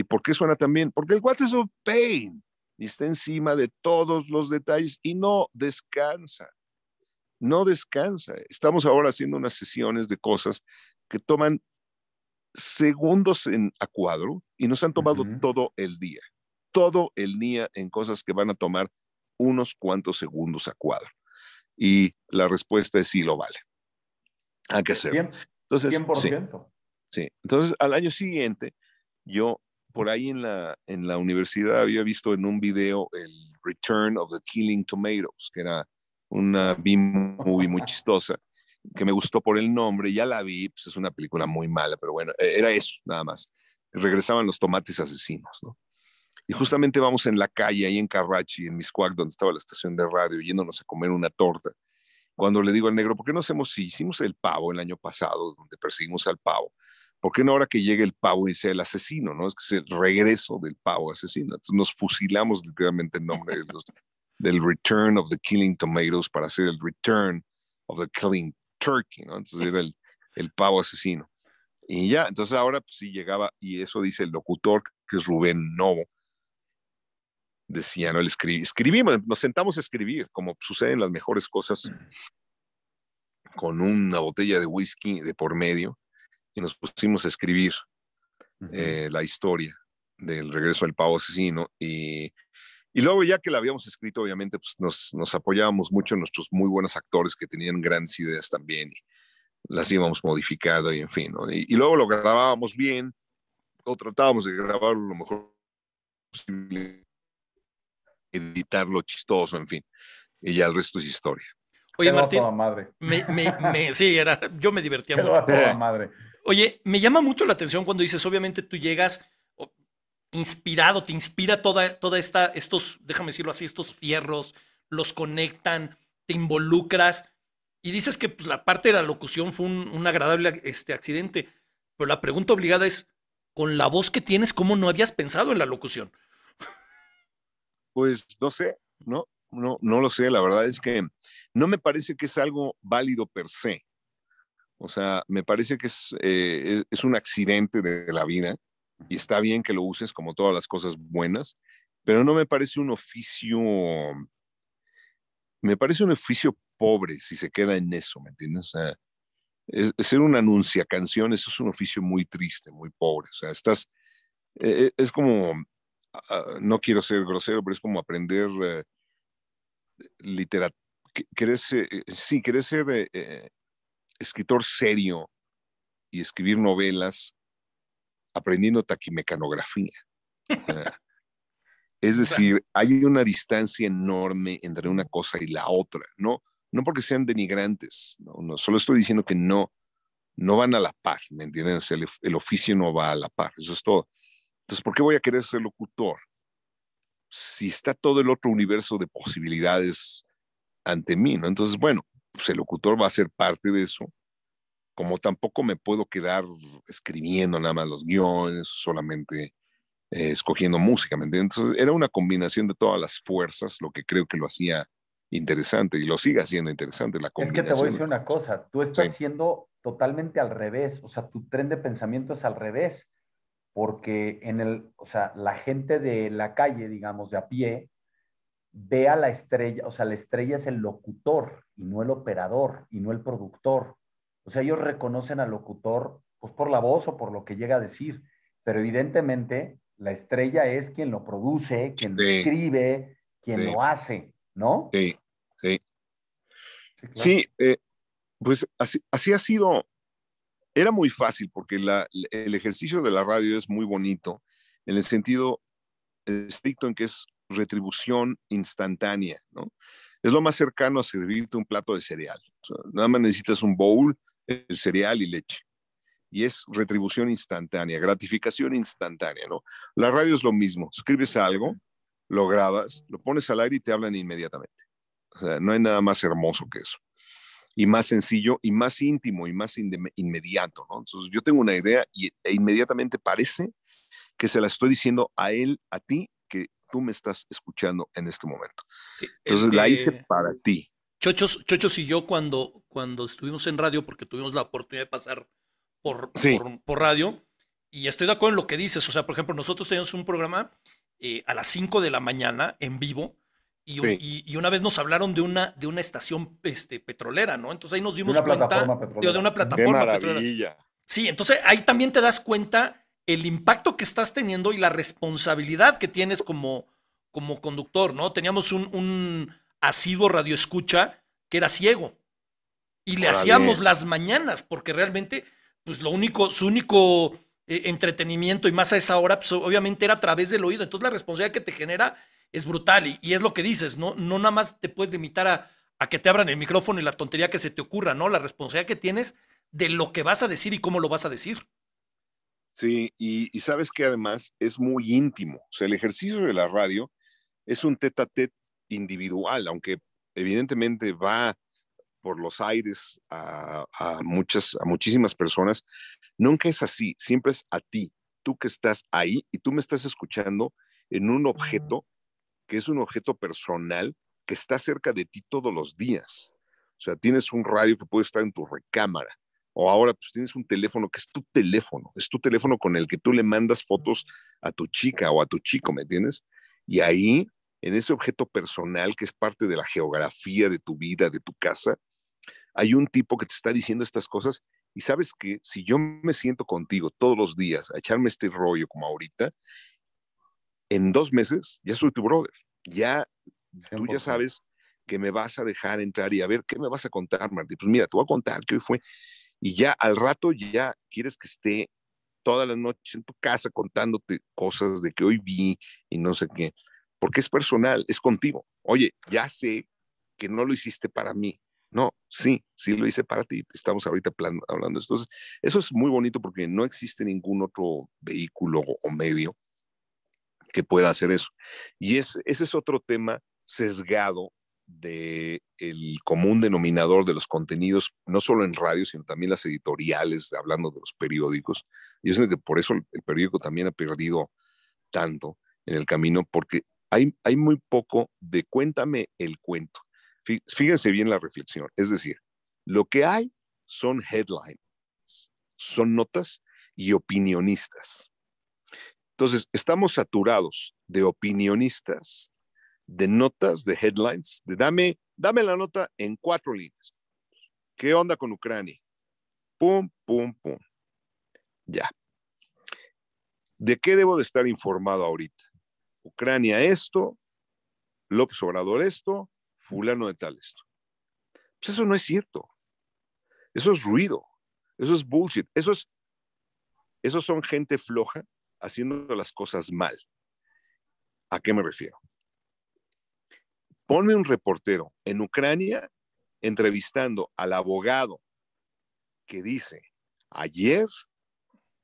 ¿Y por qué suena tan bien? Porque el guante es un Pain y está encima de todos los detalles y no descansa. No descansa. Estamos ahora haciendo unas sesiones de cosas que toman segundos en, a cuadro y nos han tomado todo el día. Todo el día en cosas que van a tomar unos cuantos segundos a cuadro. Y la respuesta es sí, lo vale. Hay que hacerlo. Entonces, 100%. sí. Entonces, al año siguiente, yo por ahí en la, universidad había visto en un video el Return of the Killing Tomatoes, que era una B-movie muy chistosa, que me gustó por el nombre, ya la vi, pues es una película muy mala, pero bueno, e, era eso, nada más. Regresaban los tomates asesinos, ¿no? Y justamente vamos en la calle, ahí en Carrachi, en Miscuac, donde estaba la estación de radio, yéndonos a comer una torta. Cuando le digo al negro, ¿por qué no hacemos si hicimos el pavo el año pasado, donde perseguimos al pavo? ¿Por qué no ahora que llegue el pavo y sea el asesino? ¿no? Es que el regreso del pavo asesino. Entonces nos fusilamos literalmente el nombre del Return of the Killing Tomatoes para hacer el Return of the Killing Turkey. ¿no? Entonces era el, pavo asesino. Y ya, entonces ahora si pues, sí llegaba, y eso dice el locutor, que es Rubén Novo. Decía, ¿no? le escribimos, nos sentamos a escribir, como suceden las mejores cosas, con una botella de whisky de por medio y nos pusimos a escribir eh, la historia del regreso del pavo asesino y, y luego ya que la habíamos escrito, obviamente, pues nos, nos apoyábamos mucho en nuestros muy buenos actores que tenían grandes ideas también y las íbamos modificando y en fin, y, luego lo grabábamos bien o tratábamos de grabarlo lo mejor posible, editarlo chistoso, en fin, y ya el resto es historia. Oye, Martín, madre. Me, me, sí, era, yo me divertía Quedó mucho. A eh. madre. Oye, me llama mucho la atención cuando dices, obviamente tú llegas inspirado, te inspira toda, toda esta, estos, déjame decirlo así, estos fierros, los conectan, te involucras y dices que pues, la parte de la locución fue un, agradable este, accidente, pero la pregunta obligada es, con la voz que tienes, ¿cómo no habías pensado en la locución? Pues no sé, no, no, no lo sé, la verdad es que no me parece que es algo válido per se. O sea, me parece que es, eh, es un accidente de la vida y está bien que lo uses como todas las cosas buenas, pero no me parece un oficio, me parece un oficio pobre si se queda en eso, ¿me entiendes? O sea, ser un anuncia canción, eso es un oficio muy triste, muy pobre. O sea, estás, eh, es como, ah, ah, no quiero ser grosero, pero es como aprender eh, literatura. Querés, sí, querés ser escritor serio y escribir novelas aprendiendo taquimecanografía. es decir, hay una distancia enorme entre una cosa y la otra, ¿no? No porque sean denigrantes, no, solo estoy diciendo que no, no van a la par, ¿me entienden? El, el, oficio no va a la par, eso es todo. Entonces, ¿por qué voy a querer ser locutor? Si está todo el otro universo de posibilidades ante mí, ¿no? Entonces, bueno, pues, el locutor va a ser parte de eso. Como tampoco me puedo quedar escribiendo nada más los guiones, solamente eh, escogiendo música, ¿me entiendes? Entonces era una combinación de todas las fuerzas, lo que creo que lo hacía interesante y lo sigue haciendo interesante la combinación. Es que te voy a decir una cosa, tú estás haciendo totalmente al revés, o sea, tu tren de pensamiento es al revés, porque en el, o sea, la gente de la calle, digamos, de a pie, ve a la estrella, o sea, la estrella es el locutor y no el operador y no el productor. O sea, ellos reconocen al locutor pues por la voz o por lo que llega a decir, pero evidentemente la estrella es quien lo produce, quien lo escribe, quien lo hace, ¿no? Sí, sí. Sí, eh, pues así, así, ha sido, era muy fácil porque el ejercicio de la radio es muy bonito en el sentido estricto en que es retribución instantánea, ¿no? Es lo más cercano a servirte un plato de cereal. nada más necesitas un bowl, el eh, cereal y leche. Y es retribución instantánea, gratificación instantánea, ¿no? La radio es lo mismo. Escribes algo, lo grabas, lo pones al aire y te hablan inmediatamente. O sea, no hay nada más hermoso que eso. Y más sencillo, y más íntimo, y más inmediato, ¿no? Entonces yo tengo una idea y, e inmediatamente parece que se la estoy diciendo a él, a ti tú me estás escuchando en este momento. Entonces la hice para ti. Chochos, Chochos y yo cuando, cuando estuvimos en radio, porque tuvimos la oportunidad de pasar por, por, radio, y estoy de acuerdo en lo que dices, o sea, por ejemplo, nosotros teníamos un programa eh, a las 5 de la mañana en vivo, y, y, una vez nos hablaron de una, de una estación este, petrolera, ¿no? Entonces ahí nos dimos una cuenta de, una plataforma petrolera. Sí, entonces ahí también te das cuenta el impacto que estás teniendo y la responsabilidad que tienes como, como conductor, ¿no? Teníamos un, un asiduo radioescucha que era ciego y le hacíamos las mañanas porque realmente, pues lo único, su único eh, entretenimiento y más a esa hora, pues obviamente era a través del oído. Entonces la responsabilidad que te genera es brutal y, y es lo que dices, ¿no? No nada más te puedes limitar a, a que te abran el micrófono y la tontería que se te ocurra, ¿no? La responsabilidad que tienes de lo que vas a decir y cómo lo vas a decir. Sí, y, sabes que además es muy íntimo. O sea, el ejercicio de la radio es un tete a tete individual, aunque evidentemente va por los aires a, muchas, a muchísimas personas. Nunca es así, siempre es a ti, tú que estás ahí y tú me estás escuchando en un objeto que es un objeto personal que está cerca de ti todos los días. O sea, tienes un radio que puede estar en tu recámara, o ahora pues tienes un teléfono que es tu teléfono, es tu teléfono con el que tú le mandas fotos a tu chica o a tu chico, ¿me entiendes? Y ahí, en ese objeto personal que es parte de la geografía de tu vida, de tu casa, hay un tipo que te está diciendo estas cosas y sabes que si yo me siento contigo todos los días a echarme este rollo como ahorita, en dos meses ya soy tu brother. Ya, tú ya sabes que me vas a dejar entrar y a ver, ¿qué me vas a contar, Martín? Pues mira, te voy a contar que hoy fue y ya al rato ya quieres que esté toda la noche en tu casa contándote cosas de que hoy vi y no sé qué, porque es personal, es contigo. Oye, ya sé que no lo hiciste para mí. No, sí, sí lo hice para ti. Estamos ahorita hablando. Entonces, eso es muy bonito porque no existe ningún otro vehículo o medio que pueda hacer eso. Y es, ese es otro tema sesgado del el común denominador de los contenidos, no solo en radio, sino también las editoriales, hablando de los periódicos. Yo es que por eso el, periódico también ha perdido tanto en el camino, porque hay, hay muy poco de cuéntame el cuento. Fíjense bien la reflexión. Es decir, lo que hay son headlines, son notas y opinionistas. Entonces, estamos saturados de opinionistas de notas, de headlines, de dame, dame la nota en cuatro líneas. ¿Qué onda con Ucrania? Pum, pum, pum. Ya. ¿De qué debo de estar informado ahorita? Ucrania esto, López Obrador esto, fulano de tal esto. Pues eso no es cierto. Eso es ruido. Eso es bullshit. Eso es, eso son gente floja haciendo las cosas mal. ¿A qué me refiero? Ponme un reportero en Ucrania entrevistando al abogado que dice, ayer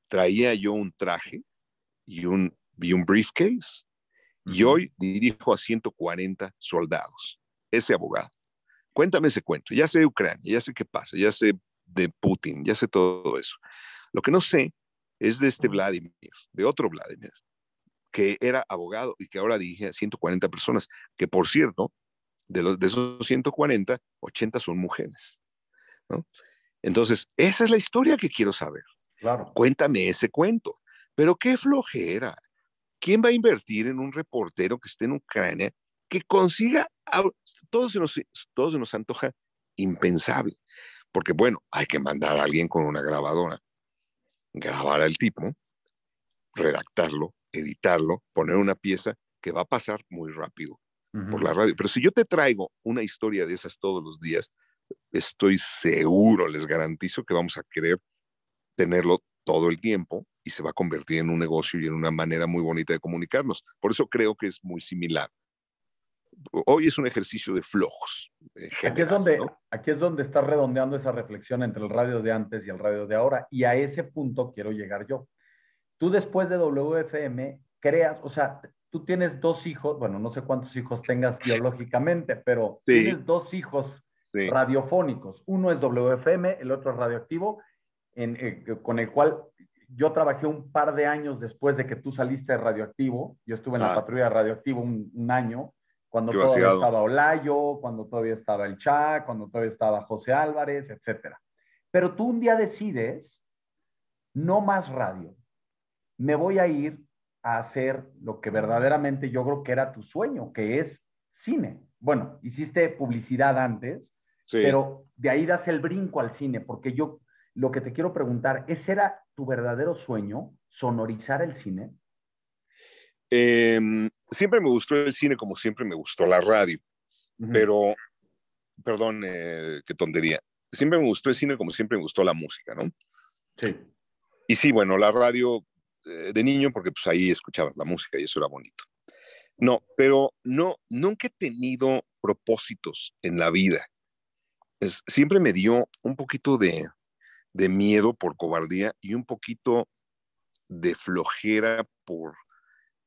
traía yo un traje y un, y un briefcase y hoy dirijo a 140 soldados. Ese abogado. Cuéntame ese cuento. Ya sé de Ucrania, ya sé qué pasa, ya sé de Putin, ya sé todo eso. Lo que no sé es de este Vladimir, de otro Vladimir, que era abogado y que ahora dirige a 140 personas, que por cierto, de, los, de esos 140, 80 son mujeres. Entonces, esa es la historia que quiero saber. Cuéntame ese cuento. Pero qué flojera. ¿Quién va a invertir en un reportero que esté en Ucrania que consiga? Todos todos se nos antoja impensable. Porque, bueno, hay que mandar a alguien con una grabadora, grabar al tipo, redactarlo, editarlo, poner una pieza que va a pasar muy rápido por la radio. Pero si yo te traigo una historia de esas todos los días, estoy seguro, les garantizo que vamos a querer tenerlo todo el tiempo y se va a convertir en un negocio y en una manera muy bonita de comunicarnos. Por eso creo que es muy similar. Hoy es un ejercicio de flojos. Eh, aquí es donde está redondeando esa reflexión entre el radio de antes y el radio de ahora. Y a ese punto quiero llegar yo tú después de WFM creas, o sea, tú tienes dos hijos, bueno, no sé cuántos hijos tengas biológicamente, pero tienes dos hijos radiofónicos. Uno es WFM, el otro es radioactivo, eh, con el cual yo trabajé un par de años después de que tú saliste de radioactivo. Yo estuve en la ah. patrulla radioactivo un, año, cuando todavía estaba Olayo, cuando todavía estaba el Chá, cuando todavía estaba José Álvarez, etcétera. Pero tú un día decides no más radio, me voy a ir a hacer lo que verdaderamente yo creo que era tu sueño, que es cine. Bueno, hiciste publicidad antes, pero de ahí das el brinco al cine, porque yo lo que te quiero preguntar, es era tu verdadero sueño, sonorizar el cine? Em, siempre me gustó el cine como siempre me gustó la radio, pero, perdón, eh, qué tontería, siempre me gustó el cine como siempre me gustó la música, ¿no? Sí. Y sí, bueno, la radio eh, de niño porque pues ahí escuchabas la música y eso era bonito. No, pero no, nunca he tenido propósitos en la vida. siempre me dio un poquito de, de miedo por cobardía y un poquito de flojera por,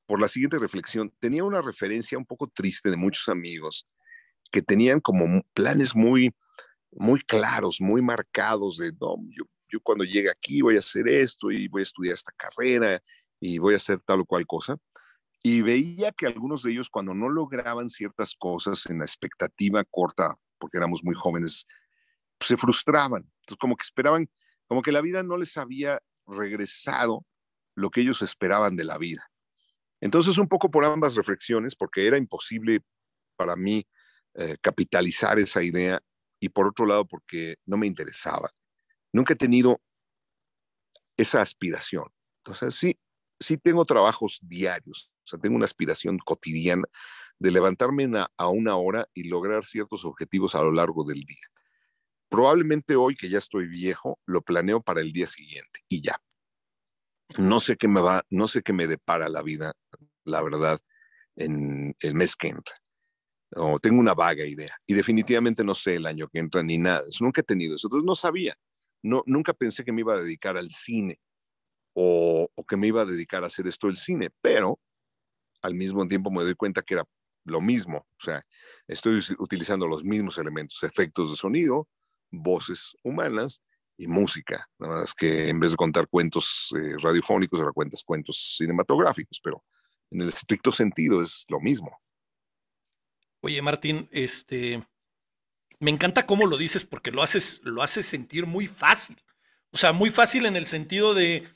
por la siguiente reflexión. Tenía una referencia un poco triste de muchos amigos que tenían como planes muy, muy claros, muy marcados de, yo cuando llegue aquí voy a hacer esto y voy a estudiar esta carrera y voy a hacer tal o cual cosa. Y veía que algunos de ellos cuando no lograban ciertas cosas en la expectativa corta, porque éramos muy jóvenes, se frustraban. Entonces como que esperaban, como que la vida no les había regresado lo que ellos esperaban de la vida. Entonces un poco por ambas reflexiones, porque era imposible para mí eh, capitalizar esa idea y por otro lado porque no me interesaba nunca he tenido esa aspiración. Entonces, sí, sí tengo trabajos diarios, o sea, tengo una aspiración cotidiana de levantarme a una hora y lograr ciertos objetivos a lo largo del día. Probablemente hoy que ya estoy viejo, lo planeo para el día siguiente y ya. No sé qué me va, no sé qué me depara la vida, la verdad, en el mes que entra. O tengo una vaga idea y definitivamente no sé el año que entra ni nada. nunca he tenido eso. Entonces no sabía nunca pensé que me iba a dedicar al cine o, que me iba a dedicar a hacer esto del cine, pero al mismo tiempo me doy cuenta que era lo mismo, o sea, estoy utilizando los mismos elementos, efectos de sonido, voces humanas y música, nada más que en vez de contar cuentos eh, radiofónicos, ahora cuentas cuentos cinematográficos, pero en el estricto sentido es lo mismo. Oye, Martín, este, me encanta cómo lo dices porque lo haces, lo haces sentir muy fácil. O sea, muy fácil en el sentido de,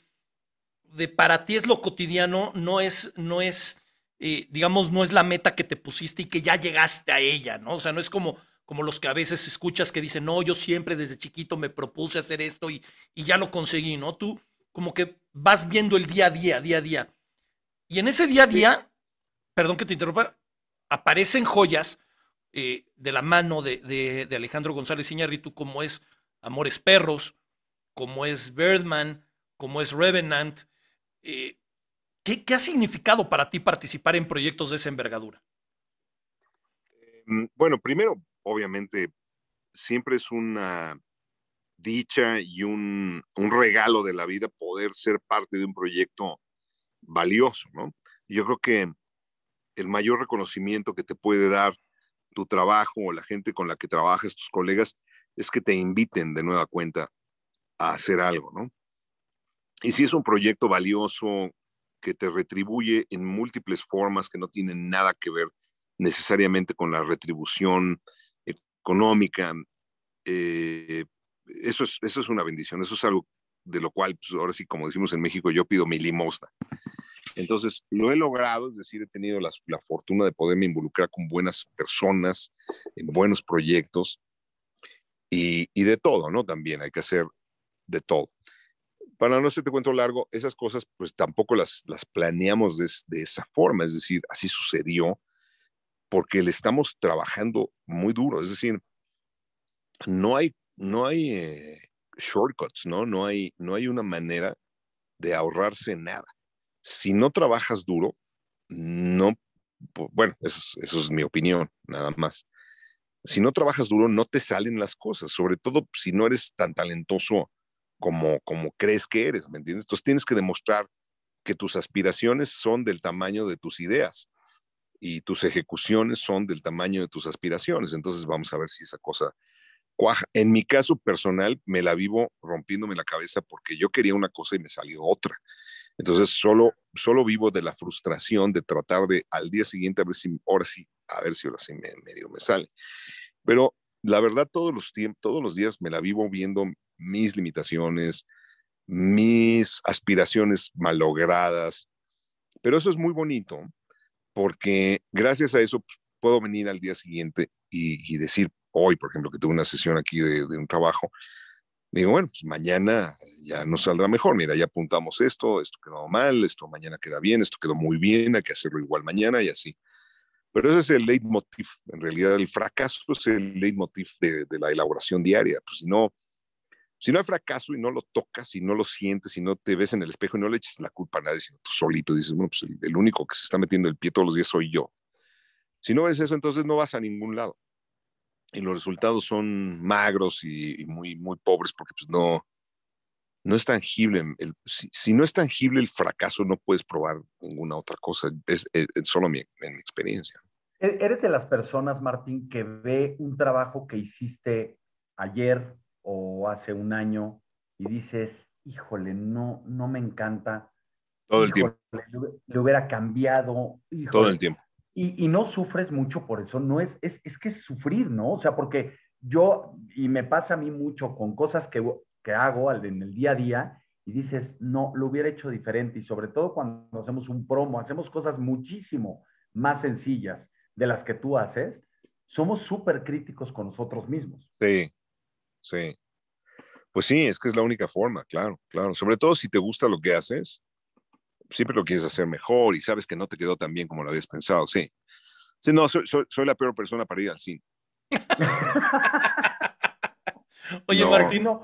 de para ti es lo cotidiano, no es, no es, eh, digamos, no es la meta que te pusiste y que ya llegaste a ella, ¿no? O sea, no es como, como los que a veces escuchas que dicen, no, yo siempre desde chiquito me propuse hacer esto y, ya lo conseguí, ¿no? Tú como que vas viendo el día a día, día a día. Y en ese día a día, perdón que te interrumpa, aparecen joyas eh, de la mano de, Alejandro González Iñárritu, como es Amores Perros, como es Birdman, como es Revenant. Eh, ¿qué, ha significado para ti participar en proyectos de esa envergadura? Mm, bueno, primero, obviamente, siempre es una dicha y un, un, regalo de la vida poder ser parte de un proyecto valioso, ¿no? Yo creo que el mayor reconocimiento que te puede dar tu trabajo o la gente con la que trabajas, tus colegas, es que te inviten de nueva cuenta a hacer algo, ¿no? Y si es un proyecto valioso que te retribuye en múltiples formas que no tienen nada que ver necesariamente con la retribución económica, eh, eso, es, eso es una bendición, eso es algo de lo cual, pues, ahora sí, como decimos en México, yo pido mi limosna. Entonces, lo he logrado, es decir, he tenido la, fortuna de poderme involucrar con buenas personas, en buenos proyectos y, de todo, ¿no? También hay que hacer de todo para no ser te cuento largo, esas cosas pues tampoco las, planeamos de, esa forma, es decir, así sucedió porque le estamos trabajando muy duro, es decir, no hay, no hay eh, shortcuts, ¿no? No hay, no hay una manera de ahorrarse nada si no trabajas duro, no, bueno, eso, es mi opinión, nada más. Si no trabajas duro, no te salen las cosas, sobre todo si no eres tan talentoso como, como crees que eres, ¿me entiendes? Entonces tienes que demostrar que tus aspiraciones son del tamaño de tus ideas y tus ejecuciones son del tamaño de tus aspiraciones. Entonces vamos a ver si esa cosa cuaja. En mi caso personal me la vivo rompiéndome la cabeza porque yo quería una cosa y me salió otra. Entonces, solo, solo vivo de la frustración de tratar de al día siguiente, a ver si ahora sí, a ver si ahora sí me, medio me sale. Pero la verdad, todos los, todos los días me la vivo viendo mis limitaciones, mis aspiraciones malogradas. Pero eso es muy bonito porque gracias a eso pues, puedo venir al día siguiente y, decir, hoy, por ejemplo, que tuve una sesión aquí de un trabajo, digo, bueno, pues mañana ya no saldrá mejor, mira, ya apuntamos esto, esto quedó mal, esto mañana queda bien, esto quedó muy bien, hay que hacerlo igual mañana y así. Pero ese es el leitmotiv, en realidad el fracaso es el leitmotiv de, de la elaboración diaria, pues si no, si no hay fracaso y no lo tocas, y no lo sientes, y no te ves en el espejo y no le eches la culpa a nadie, sino tú solito dices, bueno, pues el único que se está metiendo el pie todos los días soy yo. Si no ves eso, entonces no vas a ningún lado y los resultados son magros y, muy, muy pobres porque pues no, no es tangible. El, si, no es tangible el fracaso, no puedes probar ninguna otra cosa. Es, solo mi, experiencia. E-, ¿Eres de las personas, Martín, que ve un trabajo que hiciste ayer o hace un año y dices, híjole, no, no me encanta? Todo el tiempo. Le, hubiera cambiado. Todo el tiempo y, no sufres mucho por eso, no es, es, es que es sufrir, ¿no? O sea, porque yo, y me pasa a mí mucho con cosas que, que hago en el día a día, y dices, no, lo hubiera hecho diferente, y sobre todo cuando hacemos un promo, hacemos cosas muchísimo más sencillas de las que tú haces, somos súper críticos con nosotros mismos. Sí, sí. Pues sí, es que es la única forma, claro, claro. Sobre todo si te gusta lo que haces, siempre lo quieres hacer mejor y sabes que no te quedó tan bien como lo habías pensado, sí. Sí, no, soy, la peor persona para ir al cine. Oye, Martino.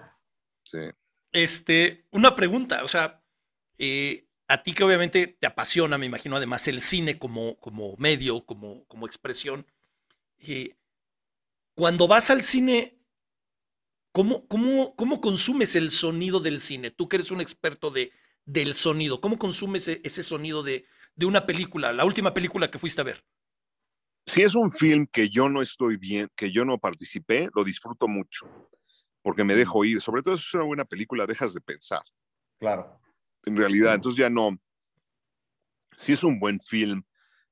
Sí. Este, una pregunta, o sea, eh, a ti que obviamente te apasiona, me imagino, además el cine como, como medio, como, como expresión. Eh, cuando vas al cine, ¿cómo, cómo consumes el sonido del cine? Tú que eres un experto de, del sonido? ¿Cómo consumes e-, ese, sonido de, una película, la última película que fuiste a ver? Si es un film que yo no estoy bien, que yo no participé, lo disfruto mucho, porque me dejo ir. Sobre todo si es una buena película, dejas de pensar. Claro. En realidad, entonces ya no. Si es un buen film,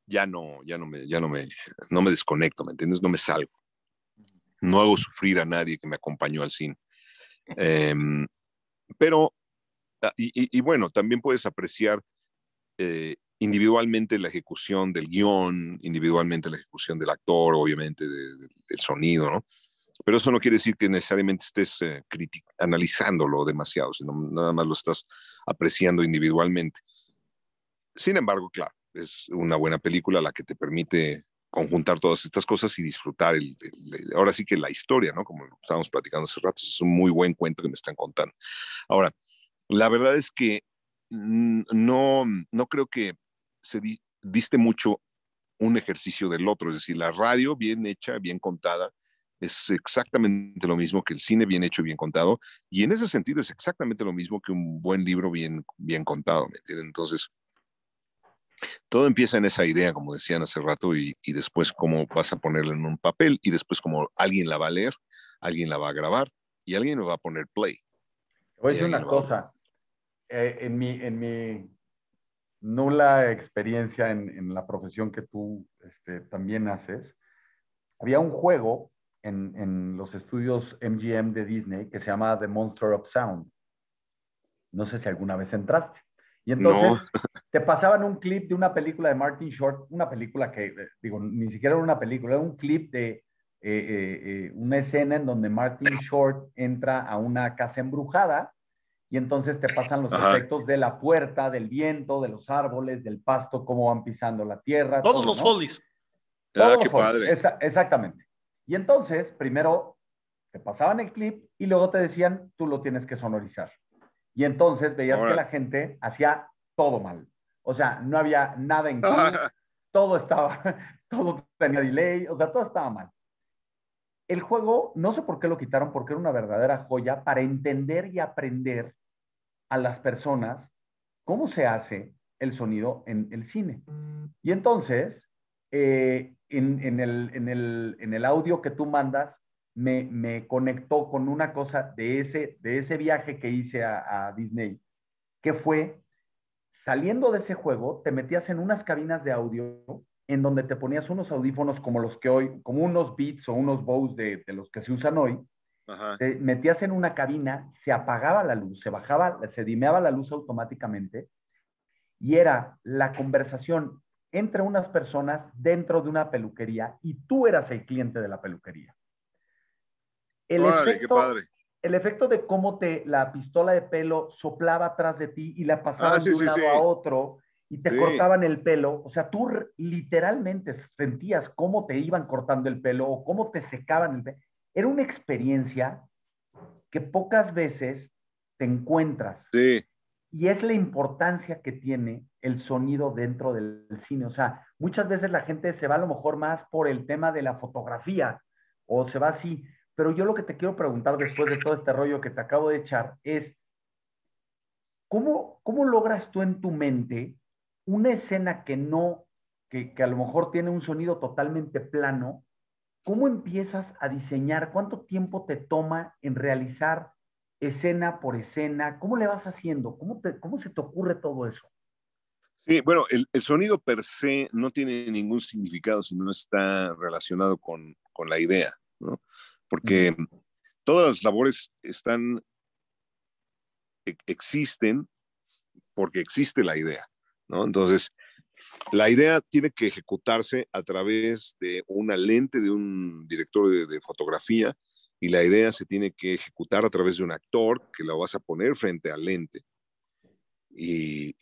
ya no, ya no me, ya no me, no me desconecto, ¿me entiendes? No me salgo. No hago sufrir a nadie que me acompañó al cine. Em, pero Ah, y, bueno, también puedes apreciar eh, individualmente la ejecución del guión, individualmente la ejecución del actor, obviamente, del sonido, ¿no? Pero eso no quiere decir que necesariamente estés eh, analizándolo demasiado, sino nada más lo estás apreciando individualmente. Sin embargo, claro, es una buena película la que te permite conjuntar todas estas cosas y disfrutar ahora sí que la historia, ¿no? Como estábamos platicando hace rato, es un muy buen cuento que me están contando. Ahora, la verdad es que no, no creo que se diste mucho un ejercicio del otro, es decir, la radio bien hecha, bien contada, es exactamente lo mismo que el cine bien hecho y bien contado, y en ese sentido es exactamente lo mismo que un buen libro bien, bien contado, Entonces, todo empieza en esa idea, como decían hace rato, y, después cómo vas a ponerla en un papel, y después cómo alguien la va a leer, alguien la va a grabar, y alguien lo va a poner play. Voy una cosa, eh, en, mi, en mi nula experiencia en, la profesión que tú este, también haces, había un juego en, los estudios MGM de Disney que se llama The Monster of Sound. No sé si alguna vez entraste. Y entonces te pasaban un clip de una película de Martin Short, una película que, eh, digo, ni siquiera era una película, era un clip de eh, una escena en donde Martin Short entra a una casa embrujada y entonces te pasan los efectos de la puerta, del viento, de los árboles, del pasto, cómo van pisando la tierra. Todos los ¿no? Ah, exactamente. Y entonces, primero te pasaban el clip y luego te decían, tú lo tienes que sonorizar. Y entonces veías que la gente hacía todo mal. O sea, no había nada en todo estaba, todo tenía delay, o sea, todo estaba mal el juego, no sé por qué lo quitaron, porque era una verdadera joya para entender y aprender a las personas cómo se hace el sonido en el cine. Y entonces, eh, en, el, audio que tú mandas, me, conectó con una cosa de ese, de ese viaje que hice a Disney, que fue, saliendo de ese juego, te metías en unas cabinas de audio en donde te ponías unos audífonos como los que hoy, como unos Beats o unos Bose de, los que se usan hoy, te metías en una cabina, se apagaba la luz, se bajaba, se dimeaba la luz automáticamente y era la conversación entre unas personas dentro de una peluquería y tú eras el cliente de la peluquería. El, efecto, el efecto de cómo te la pistola de pelo soplaba atrás de ti y la pasaba ah, de un a otro y te cortaban el pelo, o sea, tú literalmente sentías cómo te iban cortando el pelo o cómo te secaban el pelo. Era una experiencia que pocas veces te encuentras. Sí. Y es la importancia que tiene el sonido dentro del cine. O sea, muchas veces la gente se va a lo mejor más por el tema de la fotografía o se va así. Pero yo lo que te quiero preguntar después de todo este rollo que te acabo de echar es, ¿cómo, cómo logras tú en tu mente una escena que no, que, a lo mejor tiene un sonido totalmente plano, ¿cómo empiezas a diseñar? ¿Cuánto tiempo te toma en realizar escena por escena? ¿Cómo le vas haciendo? ¿Cómo, cómo se te ocurre todo eso? Sí, bueno, el, sonido per se no tiene ningún significado si no está relacionado con, con la idea, ¿no? Porque todas las labores están, e, existen porque existe la idea. Entonces, la idea tiene que ejecutarse a través de una lente de un director de, fotografía y la idea se tiene que ejecutar a través de un actor que la vas a poner frente al lente. Y,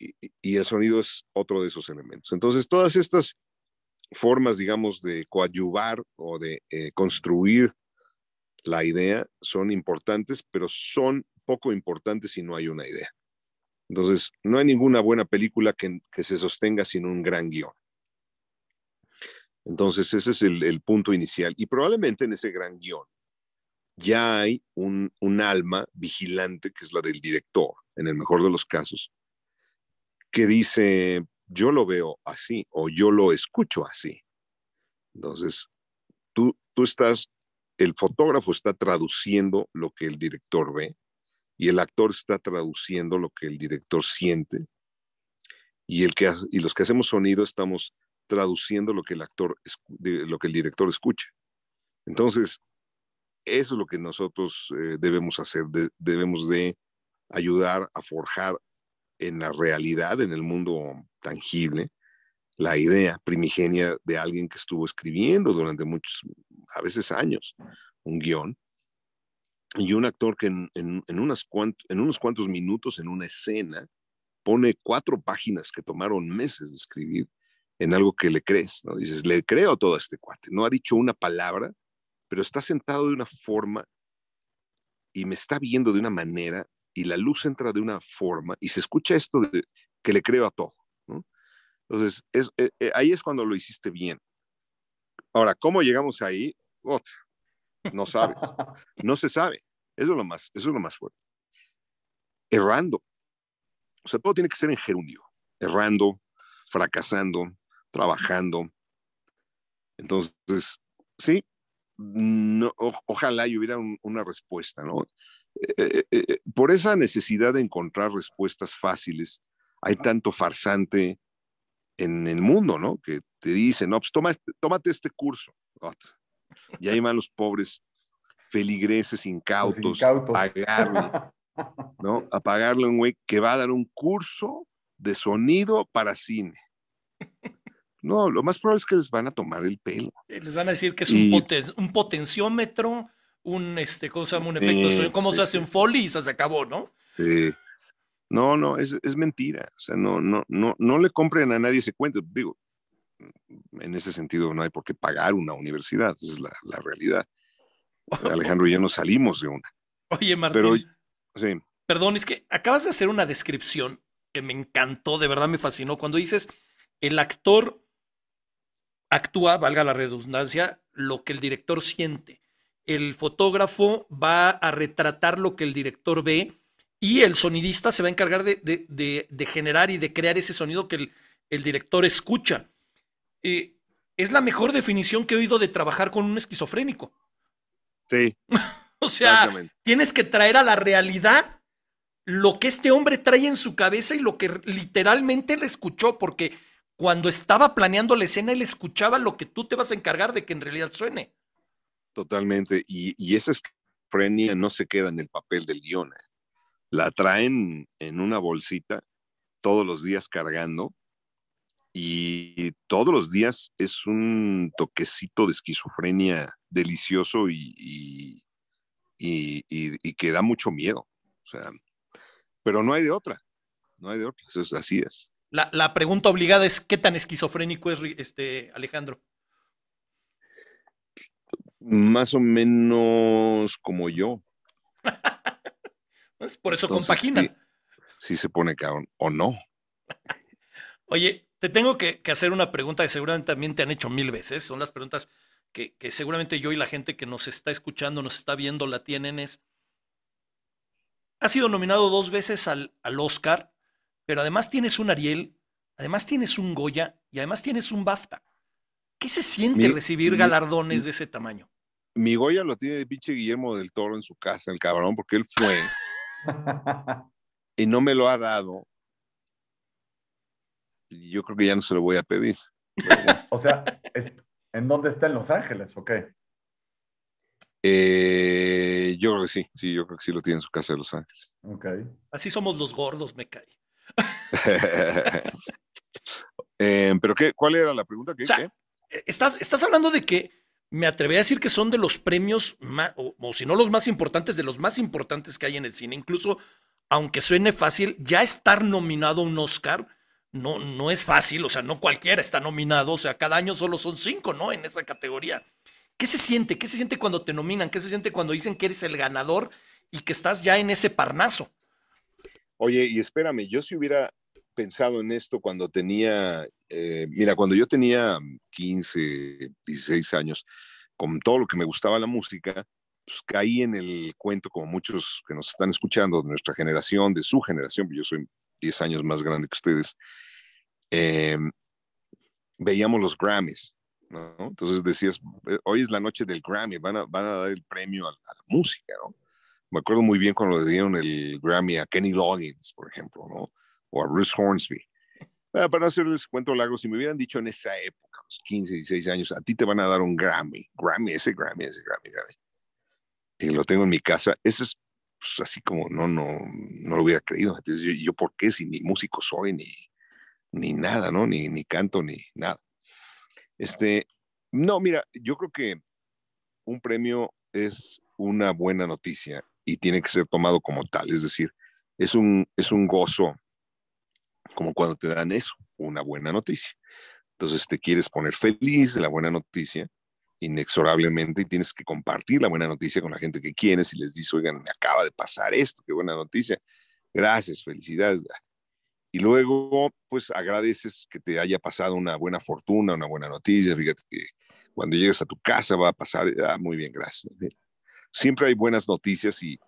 el sonido es otro de esos elementos. Entonces, todas estas formas, digamos, de coadyuvar o de eh, construir la idea son importantes, pero son poco importantes si no hay una idea. Entonces, no hay ninguna buena película que, se sostenga sin un gran guión. Entonces, ese es el, punto inicial. Y probablemente en ese gran guión ya hay un, alma vigilante, que es la del director, en el mejor de los casos, que dice, yo lo veo así o yo lo escucho así. Entonces, tú, tú estás, el fotógrafo está traduciendo lo que el director ve y el actor está traduciendo lo que el director siente y, el que, y los que hacemos sonido estamos traduciendo lo que el actor, lo que el director escucha. Entonces, eso es lo que nosotros eh, debemos hacer, debemos de ayudar a forjar en la realidad, en el mundo tangible, la idea primigenia de alguien que estuvo escribiendo durante muchos, a veces años, un guión, y un actor que en, unas en unos cuantos minutos, en una escena, pone cuatro páginas que tomaron meses de escribir en algo que le crees, ¿no? Dices, le creo a todo este cuate, no ha dicho una palabra, pero está sentado de una forma y me está viendo de una manera y la luz entra de una forma y se escucha esto que le creo a todo, ¿no? Entonces, eh, eh, ahí es cuando lo hiciste bien. Ahora, ¿cómo llegamos ahí? No sabes. No se sabe. Eso es lo más, eso es lo más fuerte. Errando. O sea, todo tiene que ser en gerundio. Errando, fracasando, trabajando. Entonces, sí, ojalá hubiera una respuesta, ¿no? Eh, eh, eh, por esa necesidad de encontrar respuestas fáciles, hay tanto farsante en el mundo, ¿no? Que te dice, no, pues este, tómate este curso. Y ahí van los pobres feligreses incautos, a pagarle, ¿no? A pagarle un güey que va a dar un curso de sonido para cine. No, lo más probable es que les van a tomar el pelo. Eh, les van a decir que es un, potenciómetro, un este, ¿cómo Un efecto, ¿cómo se hace un foley y se acabó, no? no, no, es, es, mentira. O sea, no, no, no, no le compren a nadie ese cuento. Digo, en ese sentido no hay por qué pagar una universidad, es la, realidad. Alejandro ya yo salimos de una. Oye, Martín. Pero, Perdón, es que acabas de hacer una descripción que me encantó, de verdad me fascinó. Cuando dices, el actor actúa, valga la redundancia, lo que el director siente. El fotógrafo va a retratar lo que el director ve y el sonidista se va a encargar de, generar y de crear ese sonido que el, el director escucha. Eh, es la mejor definición que he oído de trabajar con un esquizofrénico. Sí. o sea, tienes que traer a la realidad lo que este hombre trae en su cabeza y lo que literalmente le escuchó, porque cuando estaba planeando la escena, él escuchaba lo que tú te vas a encargar de que en realidad suene. Totalmente. Y, esa esquizofrenia no se queda en el papel del guion. ¿eh? La traen en una bolsita todos los días cargando y todos los días es un toquecito de esquizofrenia delicioso y, y, que da mucho miedo. O sea, pero no hay de otra, no hay de otra, es, así es. La, pregunta obligada es, ¿qué tan esquizofrénico es este, Alejandro? Más o menos como yo. por eso compagina compaginan. se pone cabrón, o no. Oye, te tengo que, hacer una pregunta que seguramente también te han hecho mil veces. Son las preguntas que, seguramente yo y la gente que nos está escuchando, nos está viendo, la tienen. Es, has sido nominado dos veces al, Oscar, pero además tienes un Ariel, además tienes un Goya y además tienes un BAFTA. ¿Qué se siente recibir galardones de ese tamaño? Mi Goya lo tiene el pinche Guillermo del Toro en su casa, el cabrón, porque él fue y no me lo ha dado yo creo que ya no se lo voy a pedir. o sea, ¿en dónde está? ¿En Los Ángeles o eh, yo creo que sí, sí, yo creo que sí lo tiene en su casa de Los Ángeles. Okay. Así somos los gordos, me cae. Eh, pero qué, ¿cuál era la pregunta? que eh, Estás, estás hablando de que me atreví a decir que son de los premios o si no los más importantes, de los más importantes que hay en el cine. Incluso, aunque suene fácil, ya estar nominado a un Oscar no, no es fácil, o sea, no cualquiera está nominado, o sea, cada año solo son cinco, ¿no? En esa categoría. ¿Qué se siente? ¿Qué se siente cuando te nominan? ¿Qué se siente cuando dicen que eres el ganador y que estás ya en ese parnaso? Oye, y espérame, yo si hubiera pensado en esto cuando tenía, eh, mira, cuando yo tenía 15, 16 años, con todo lo que me gustaba la música, pues caí en el cuento, como muchos que nos están escuchando, de nuestra generación, de su generación, yo soy 10 años más grande que ustedes, Em, veíamos los Grammys, ¿no? Entonces decías, eh, hoy es la noche del Grammy, van a, van a dar el premio a, la música, ¿no? Me acuerdo muy bien cuando le dieron el Grammy a Kenny Loggins, por ejemplo, ¿no? O a Bruce Hornsby. Ah, para hacerles cuento largo, si me hubieran dicho en esa época, los 15, 16 años, a ti te van a dar un Grammy, Grammy, ese Grammy, ese Grammy, Grammy. Y lo tengo en mi casa, eso es pues, así como no, no, no lo hubiera creído. Entonces, yo, yo, ¿por qué? Si ni músico soy, ni, ni nada, ¿no? Ni, ni canto, ni nada. Este, no, mira, yo creo que un premio es una buena noticia y tiene que ser tomado como tal. Es decir, es un, es un gozo como cuando te dan eso, una buena noticia. Entonces te quieres poner feliz de la buena noticia inexorablemente y tienes que compartir la buena noticia con la gente que quieres y les dices, oigan, me acaba de pasar esto, qué buena noticia. Gracias, felicidades. Y luego, pues agradeces que te haya pasado una buena fortuna, una buena noticia. Fíjate que cuando llegues a tu casa va a pasar, ah, muy bien, gracias. ¿eh? Siempre hay buenas noticias y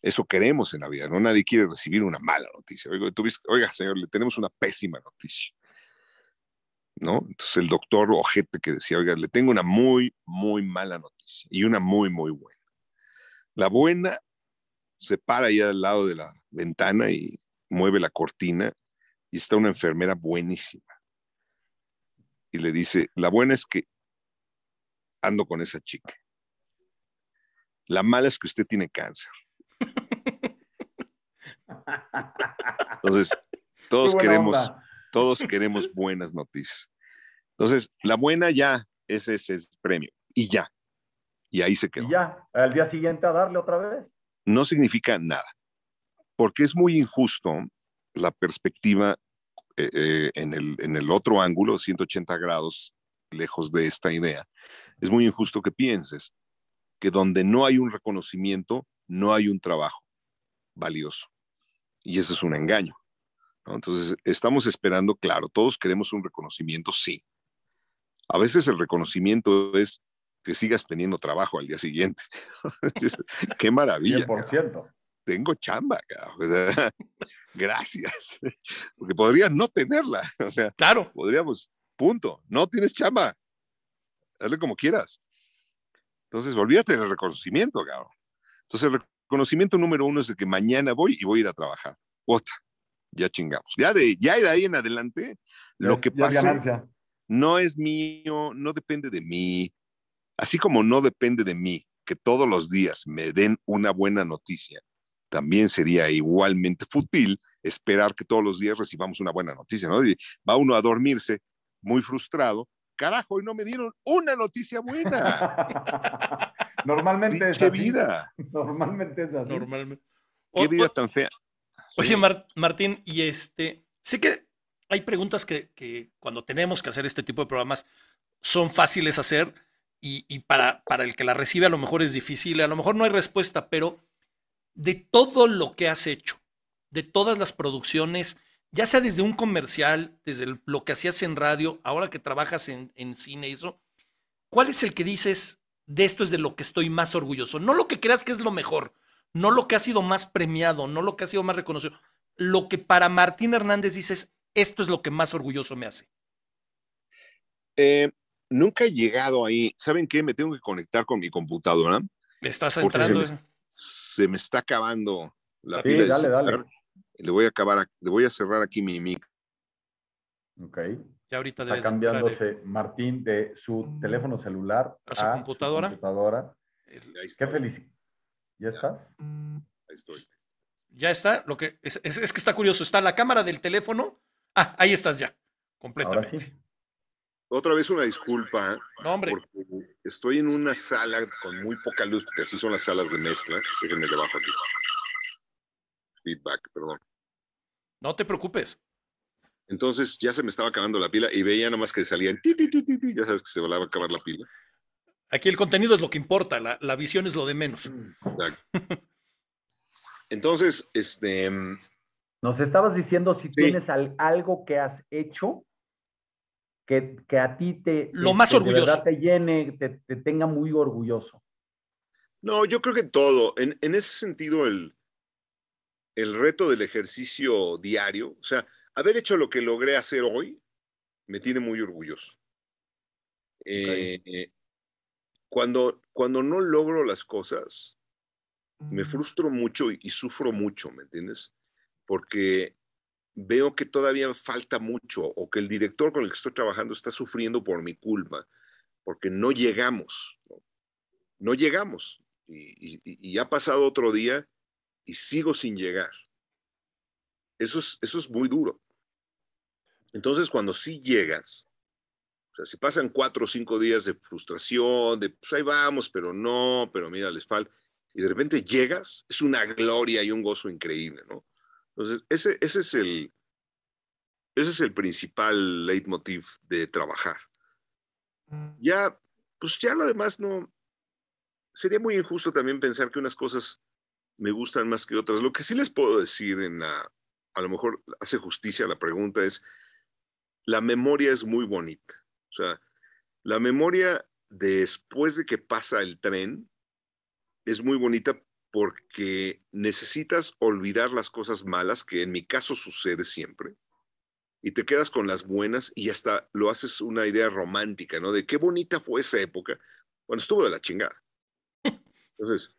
eso queremos en la vida, ¿no? Nadie quiere recibir una mala noticia. Oiga, señor, le tenemos una pésima noticia. ¿No? Entonces el doctor Ojete que decía, oiga, le tengo una muy, muy mala noticia y una muy, muy buena. La buena se para ahí al lado de la ventana y mueve la cortina y está una enfermera buenísima. Y le dice, la buena es que ando con esa chica. La mala es que usted tiene cáncer. Entonces, todos queremos, todos queremos buenas noticias. Entonces, la buena ya es ese es premio y ya. Y ahí se quedó. ya, al día siguiente a darle otra vez. No significa nada porque es muy injusto la perspectiva eh, eh, en, el, otro ángulo, 180 grados, lejos de esta idea. Es muy injusto que pienses que donde no hay un reconocimiento, no hay un trabajo valioso. Y eso es un engaño. Entonces, estamos esperando, claro, todos queremos un reconocimiento, sí. A veces el reconocimiento es que sigas teniendo trabajo al día siguiente. Qué maravilla. Por 100% tengo chamba, gracias, porque podría no tenerla, o sea, claro. podríamos, punto, no tienes chamba, hazle como quieras. Entonces, olvídate del reconocimiento, cabrón. Entonces, el reconocimiento número uno es de que mañana voy y voy a ir a trabajar. Otra, ya chingamos. Ya de, ya ahí en adelante, lo que pasa no es mío, no depende de mí. Así como no depende de mí que todos los días me den una buena noticia también sería igualmente fútil esperar que todos los días recibamos una buena noticia, ¿no? va uno a dormirse muy frustrado, carajo, y no me dieron una noticia buena. Normalmente es así. vida. Normalmente es así. Normalmente. Qué vida tan fea. Oye, Martín, y este, sé que hay preguntas que, cuando tenemos que hacer este tipo de programas son fáciles hacer y, para, para el que la recibe a lo mejor es difícil, a lo mejor no hay respuesta, pero de todo lo que has hecho, de todas las producciones, ya sea desde un comercial, desde lo que hacías en radio, ahora que trabajas en, cine y eso, ¿cuál es el que dices de esto es de lo que estoy más orgulloso? No lo que creas que es lo mejor, no lo que ha sido más premiado, no lo que ha sido más reconocido, lo que para Martín Hernández dices, esto es lo que más orgulloso me hace. Eh, nunca he llegado ahí. ¿Saben qué? Me tengo que conectar con mi computadora. Estás entrando. Eh se me está acabando la dale, dale. Le voy a acabar, le voy a cerrar aquí mi mic. Ok. Ya ahorita está cambiándose eh. Martín de su mm. teléfono celular a su computadora. Qué feliz. ¿Ya, estás? Ahí estoy. Ya está. Lo que es, que está curioso. Está la cámara del teléfono. Ah, ahí estás ya. Completamente. Otra vez una disculpa, ¿eh? no, hombre. porque estoy en una sala con muy poca luz, porque así son las salas de mezcla. Déjenme aquí. Feedback, perdón. No te preocupes. Entonces ya se me estaba acabando la pila y veía más que salían ti, ya sabes que se volaba a acabar la pila. Aquí el contenido es lo que importa, la, visión es lo de menos. Exacto. Entonces, este. Mm, Nos estabas diciendo si tienes algo que has hecho que, a ti te, Lo más te llene, te, tenga muy orgulloso. No, yo creo que todo. En, ese sentido, el, el reto del ejercicio diario, o sea, haber hecho lo que logré hacer hoy, me tiene muy orgulloso. Eh, cuando, cuando no logro las cosas, me mm. frustro mucho y, sufro mucho, ¿me entiendes? Porque veo que todavía falta mucho o que el director con el que estoy trabajando está sufriendo por mi culpa, porque no llegamos, no, llegamos. Y, ha pasado otro día y sigo sin llegar. Eso es, eso es muy duro. Entonces, cuando sí llegas, o sea, si pasan cuatro o cinco días de frustración, de pues ahí vamos, pero no, pero mira, les falta, y de repente llegas, es una gloria y un gozo increíble, ¿no? Entonces, ese, ese, es el, ese es el principal leitmotiv de trabajar. Mm. Ya, pues ya lo demás no... Sería muy injusto también pensar que unas cosas me gustan más que otras. Lo que sí les puedo decir en A lo mejor hace justicia la pregunta es, la memoria es muy bonita. O sea, la memoria después de que pasa el tren es muy bonita porque necesitas olvidar las cosas malas, que en mi caso sucede siempre, y te quedas con las buenas y hasta lo haces una idea romántica, ¿no? De qué bonita fue esa época. Bueno, estuvo de la chingada. Entonces,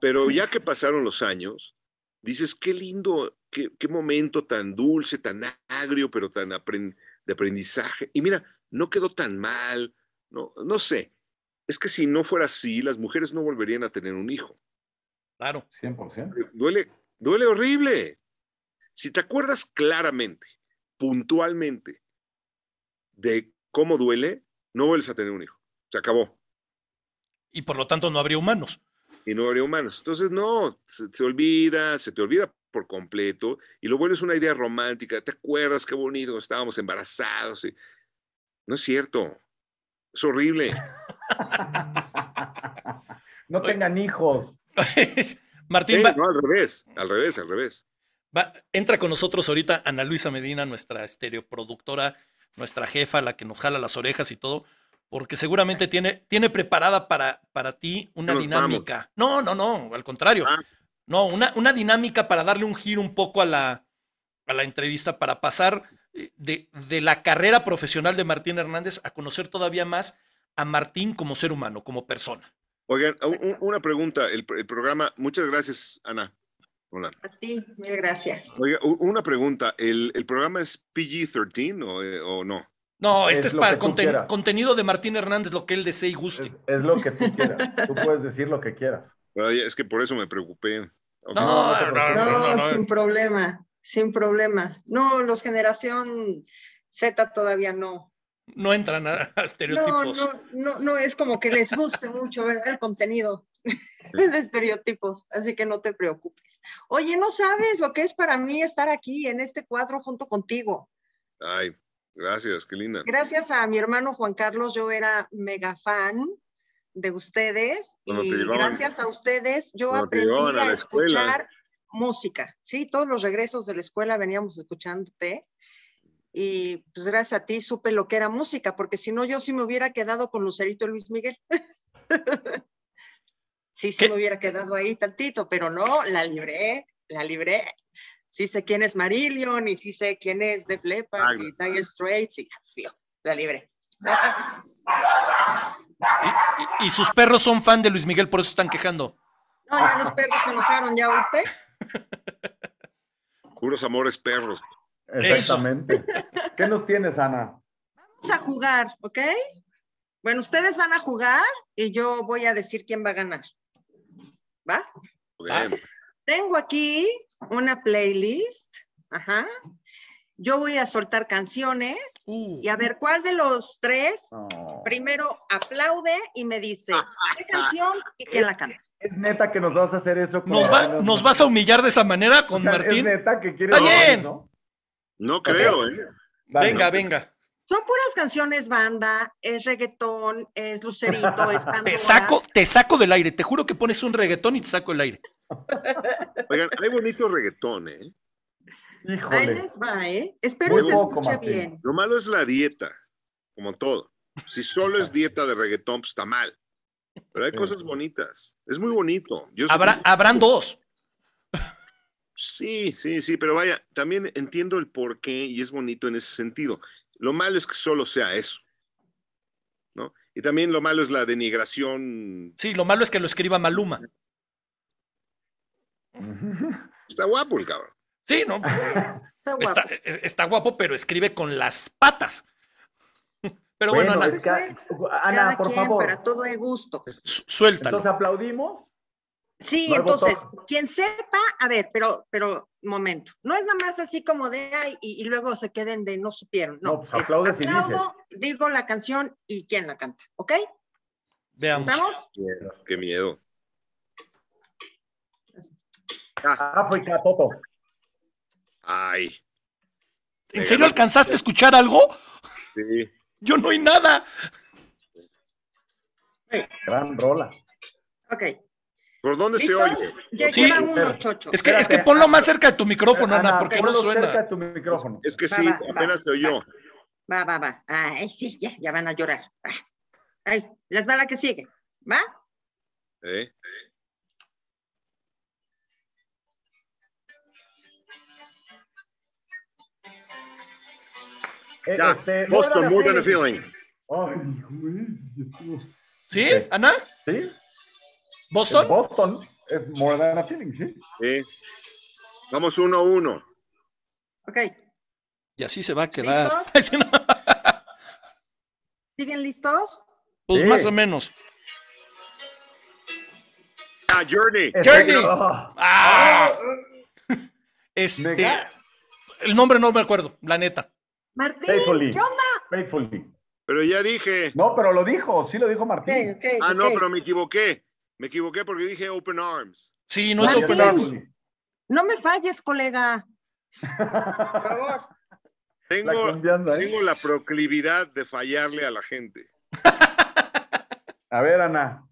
pero ya que pasaron los años, dices, qué lindo, qué, qué momento tan dulce, tan agrio, pero tan de aprendizaje. Y mira, no quedó tan mal, no, no sé. Es que si no fuera así, las mujeres no volverían a tener un hijo. Claro. 100%. Duele, duele horrible. Si te acuerdas claramente, puntualmente, de cómo duele, no vuelves a tener un hijo. Se acabó. Y por lo tanto no habría humanos. Y no habría humanos. Entonces, no, se, olvida, se te olvida por completo y lo bueno es una idea romántica. ¿Te acuerdas qué bonito? Estábamos embarazados. No es cierto. Es horrible. no tengan hijos. Martín. va... al revés, al revés, al revés. Va, entra con nosotros ahorita Ana Luisa Medina, nuestra estereoproductora, nuestra jefa, la que nos jala las orejas y todo, porque seguramente tiene, tiene preparada para, para ti una dinámica. No, no, no, al contrario. Ah. No, una, una dinámica para darle un giro un poco a la, a la entrevista, para pasar eh, de, de, la carrera profesional de Martín Hernández a conocer todavía más a Martín como ser humano, como persona. Oigan, una pregunta, el, programa, muchas gracias, Ana. Hola. A ti, mil gracias. Oiga, una pregunta, ¿el, programa es PG-13 eh, o, no? No, este es, para contenido de Martín Hernández, lo que él desee y guste. Es, lo que tú quieras. tú puedes decir lo que quieras. es que por eso me preocupé. no, no, sin problema, sin problema. No, los generación Z todavía no no entran a, estereotipos. No, no, no, es como que les guste mucho ver el contenido de estereotipos, así que no te preocupes. Oye, no sabes lo que es para mí estar aquí en este cuadro junto contigo. Ay, gracias, qué linda. Gracias a mi hermano Juan Carlos, yo era mega fan de ustedes y gracias a ustedes yo aprendí a escuchar música, ¿sí? Todos los regresos de la escuela veníamos escuchándote y pues gracias a ti supe lo que era música, porque si no yo sí me hubiera quedado con Lucerito Luis Miguel. sí, sí me hubiera quedado ahí tantito, pero no, la libré, la libré. Sí sé quién es Marillion y sí sé quién es Def Leppard y Dire Straits y la libré. ¿Y, sus perros son fan de Luis Miguel, por eso están quejando. No, no, los perros se enojaron, ¿ya viste Puros amores perros. Exactamente. ¿Qué nos tienes, Ana? Vamos a jugar, ¿ok? Bueno, ustedes van a jugar y yo voy a decir quién va a ganar. ¿Va? Bien. Tengo aquí una playlist. Ajá. Yo voy a soltar canciones uh. y a ver cuál de los tres primero aplaude y me dice qué canción y quién la canta. Es neta que nos vas a hacer eso. Con nos, nos vas a humillar de esa manera con Martín. Es neta que quieres. No creo, ¿eh? Venga, venga. Son puras canciones banda, es reggaetón, es lucerito, es Te saco, te saco del aire, te juro que pones un reggaetón y te saco el aire. Oigan, hay bonito reggaetón, ¿eh? Híjole. Ahí les va, ¿eh? Espero que se escuche bien. Lo malo es la dieta, como todo. Si solo es dieta de reggaetón, pues está mal. Pero hay cosas bonitas. Es muy bonito. Habrán dos. Sí, sí, sí, pero vaya, también entiendo el porqué y es bonito en ese sentido. Lo malo es que solo sea eso. ¿No? Y también lo malo es la denigración. Sí, lo malo es que lo escriba Maluma. Está guapo el cabrón. Sí, ¿no? Está guapo, e, e, está, guapo pero escribe con las patas. Pero bueno, Ana, por favor. Para todo hay gusto. Suéltalo. Entonces aplaudimos Sí, entonces, quien sepa, a ver, pero, pero, momento, no es nada más así como de ahí y, luego se queden de no supieron. No, no pues, aplaudo, digo la canción y quién la canta, ¿ok? Veamos. ¿Estamos? Qué miedo. Ah, fue ya, Toto. Ay. ¿En serio alcanzaste a escuchar algo? Sí. Yo no oí nada. Gran rola. Ok. ¿Por dónde se oye? sí, Es que, es que ponlo más cerca de tu micrófono, ah, Ana, porque no suena. Es que sí, apenas se oyó. Va, va, va. Ay, ah, eh, sí, ya, ya van a llorar. Ay, las balas que sigue. ¿Va? ¿Eh? Ya, este, Boston, feeling. ¿Sí, Ana? Sí. ¿Boston? Boston es more than a feeling, ¿sí? Vamos 1-1. Uno, Ok. Y así se va a quedar. ¿Siguen listos? Pues más o menos. Ah, Journey. Este Journey. Ah. Este. El nombre no me acuerdo, la neta. Martín, ¿qué onda? Faithfully. Pero ya dije. No, pero lo dijo, sí lo dijo Martín. ah, no, pero me equivoqué. Me equivoqué porque dije Open Arms. Sí, no es Open Arms. No me falles, colega. Por favor. Tengo la, ¿eh? proclividad de fallarle a la gente. A ver, Ana.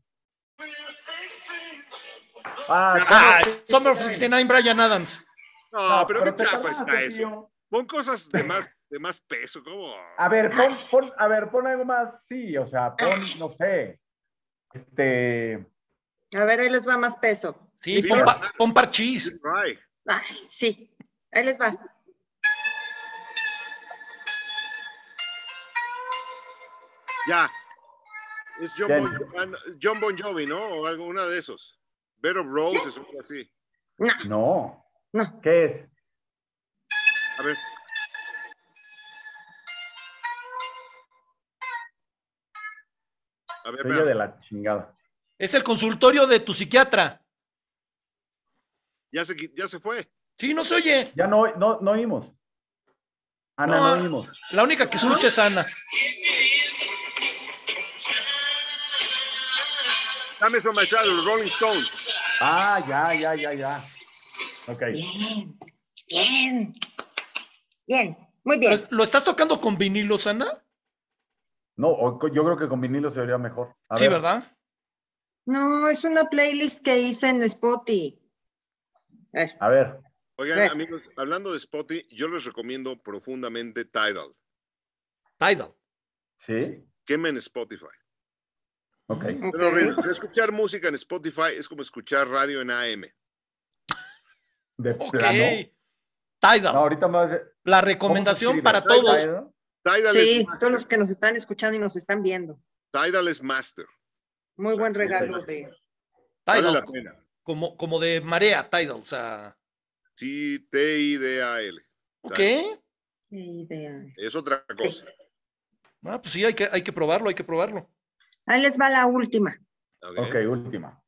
Ah, ah, ah, Summer of 69, Brian Adams. No, pero, qué chafa está eso. Pon cosas de más, de más peso, como. A ver, pon, pon, a ver, pon algo más, sí, o sea, pon, no sé. Este. A ver, ahí les va más peso. Sí, pompar cheese. parchís. sí, ahí les va. Ya. Es John, bon, Jovi, ¿no? O alguna de esos. Bed of es o algo así. No. No. ¿Qué es? A ver. A ver, de la chingada. Es el consultorio de tu psiquiatra. Ya se, ya se fue. Sí, no se oye. Ya no, no, no oímos. Ana, no, oímos. La única que escucha es Ana. Dame su los Rolling Stones. Ah, ya, ya, ya, ya. Ok. Bien, bien. muy bien. ¿Lo estás tocando con vinilo, Ana? No, yo creo que con vinilo se vería mejor. sí, ¿verdad? No, es una playlist que hice en Spotify. A ver. Oigan, amigos, hablando de Spotify, yo les recomiendo profundamente Tidal. Tidal. Sí. en Spotify. Ok. Pero escuchar música en Spotify es como escuchar radio en AM. De Tidal. ahorita La recomendación para todos. Tidal, master. sí, todos los que nos están escuchando y nos están viendo. Tidal es master. Muy buen regalo de... Tidal, Como, como de marea, Tidal, o sea... Sí, T-I-D-A-L. l qué t Es otra cosa. Ah, pues sí, hay que, hay que probarlo, hay que probarlo. Ahí les va la última. Ok, okay última.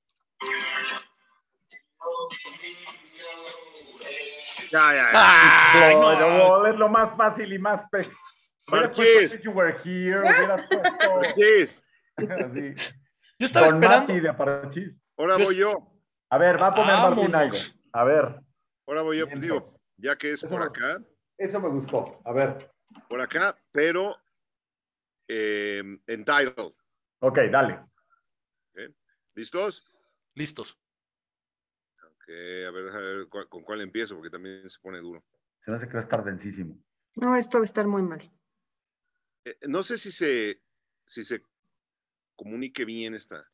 Ya, ya, ya. es lo más fácil y más... Pe... Marqués. Marqués. Yo estaba esperando. Ahora voy yo. A ver, va a poner Martín algo. A ver. Ahora voy yo, digo, ya que es por acá. Eso me gustó. A ver. Por acá, pero eh, en title. Ok, dale. ¿Listos? Listos. Ok, a ver, déjame ver con cuál empiezo, porque también se pone duro. Se me hace que va a estar densísimo. No, esto va a estar muy mal. Eh, no sé si se, si se comunique bien esta.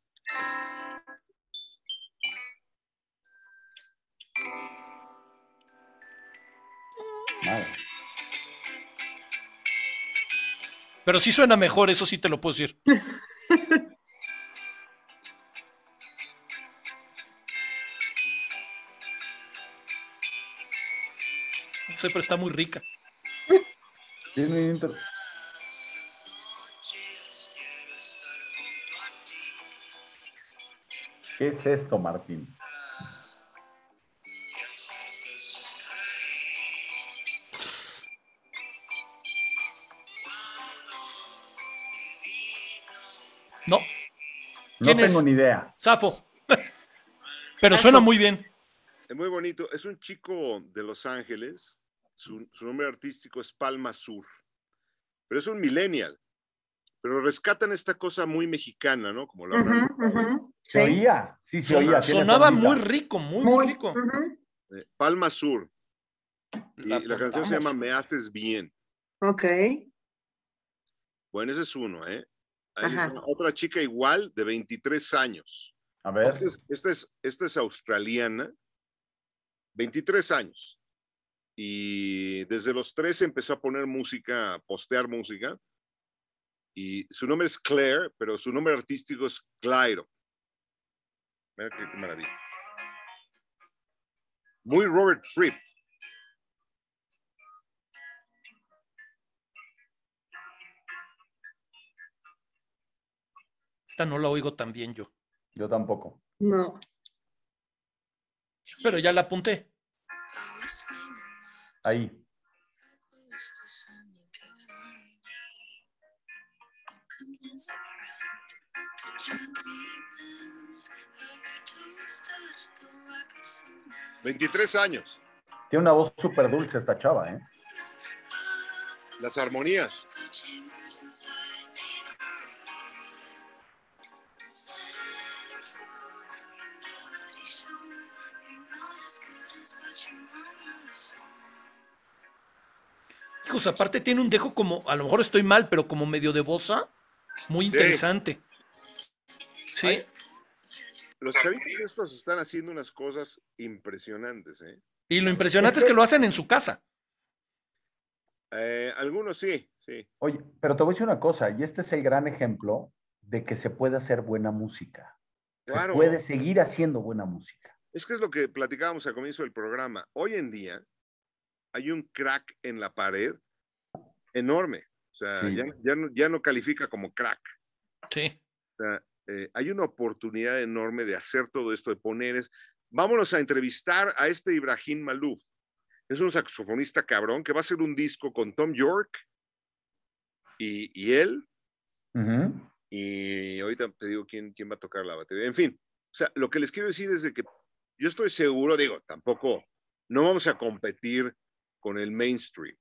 Pero sí suena mejor, eso sí te lo puedo decir. no pero está muy rica. tiene ¿Qué es esto, Martín? No. No tengo ni idea. Safo. Pero suena muy bien. Es muy bonito. Es un chico de Los Ángeles. su nombre artístico es Palma Sur. Pero es un millennial pero rescatan esta cosa muy mexicana, ¿no? Como la Se oía, sí, se oía. Sonaba muy rico, muy, rico. Eh, Palma Sur. La, y la canción se llama Me haces bien. Ok. Bueno, ese es uno, ¿eh? Ahí otra chica igual de 23 años. A ver. Esta es, esta es, esta es australiana, 23 años. Y desde los 13 empezó a poner música, a postear música. Y su nombre es Claire, pero su nombre artístico es Clairo. Mira qué maravilla. Muy Robert Fripp. Esta no la oigo tan bien yo. Yo tampoco. No. Pero ya la apunté. Ahí. 23 años. Tiene una voz súper dulce esta chava, ¿eh? Las armonías. Hijos, aparte tiene un dejo como, a lo mejor estoy mal, pero como medio de bosa. Muy interesante. Sí. los chavitos estos están haciendo unas cosas impresionantes, ¿eh? Y lo impresionante es que lo hacen en su casa. Eh, algunos sí, sí. Oye, pero te voy a decir una cosa, y este es el gran ejemplo de que se puede hacer buena música. Claro. Se puede seguir haciendo buena música. Es que es lo que platicábamos al comienzo del programa. Hoy en día hay un crack en la pared enorme. O sea, ya, ya, no, califica como crack. Sí. O sea, eh, hay una oportunidad enorme de hacer todo esto, de poner. vámonos a entrevistar a este Ibrahim Malouf. Es un saxofonista cabrón que va a hacer un disco con Tom York y, él. Y ahorita te digo quién, quién va a tocar la batería. En fin, o sea, lo que les quiero decir es que yo estoy seguro, digo, tampoco, no vamos a competir con el mainstream.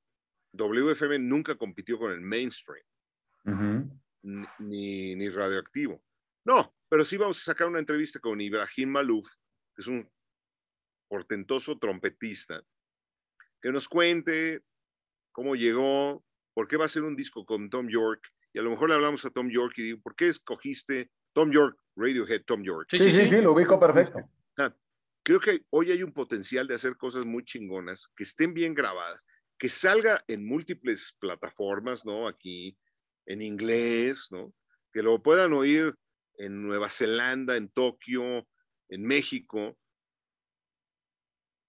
WFM nunca compitió con el mainstream, ni, radioactivo. No, pero sí vamos a sacar una entrevista con Ibrahim Malouf, que es un portentoso trompetista, que nos cuente cómo llegó, por qué va a ser un disco con Tom York, y a lo mejor le hablamos a Tom York y digo, ¿por qué escogiste Tom York, Radiohead, Tom York? Sí, sí, sí, lo ubico perfecto. Ah, creo que hoy hay un potencial de hacer cosas muy chingonas, que estén bien grabadas, que salga en múltiples plataformas, ¿no? Aquí, en inglés, ¿no? Que lo puedan oír en Nueva Zelanda, en Tokio, en México.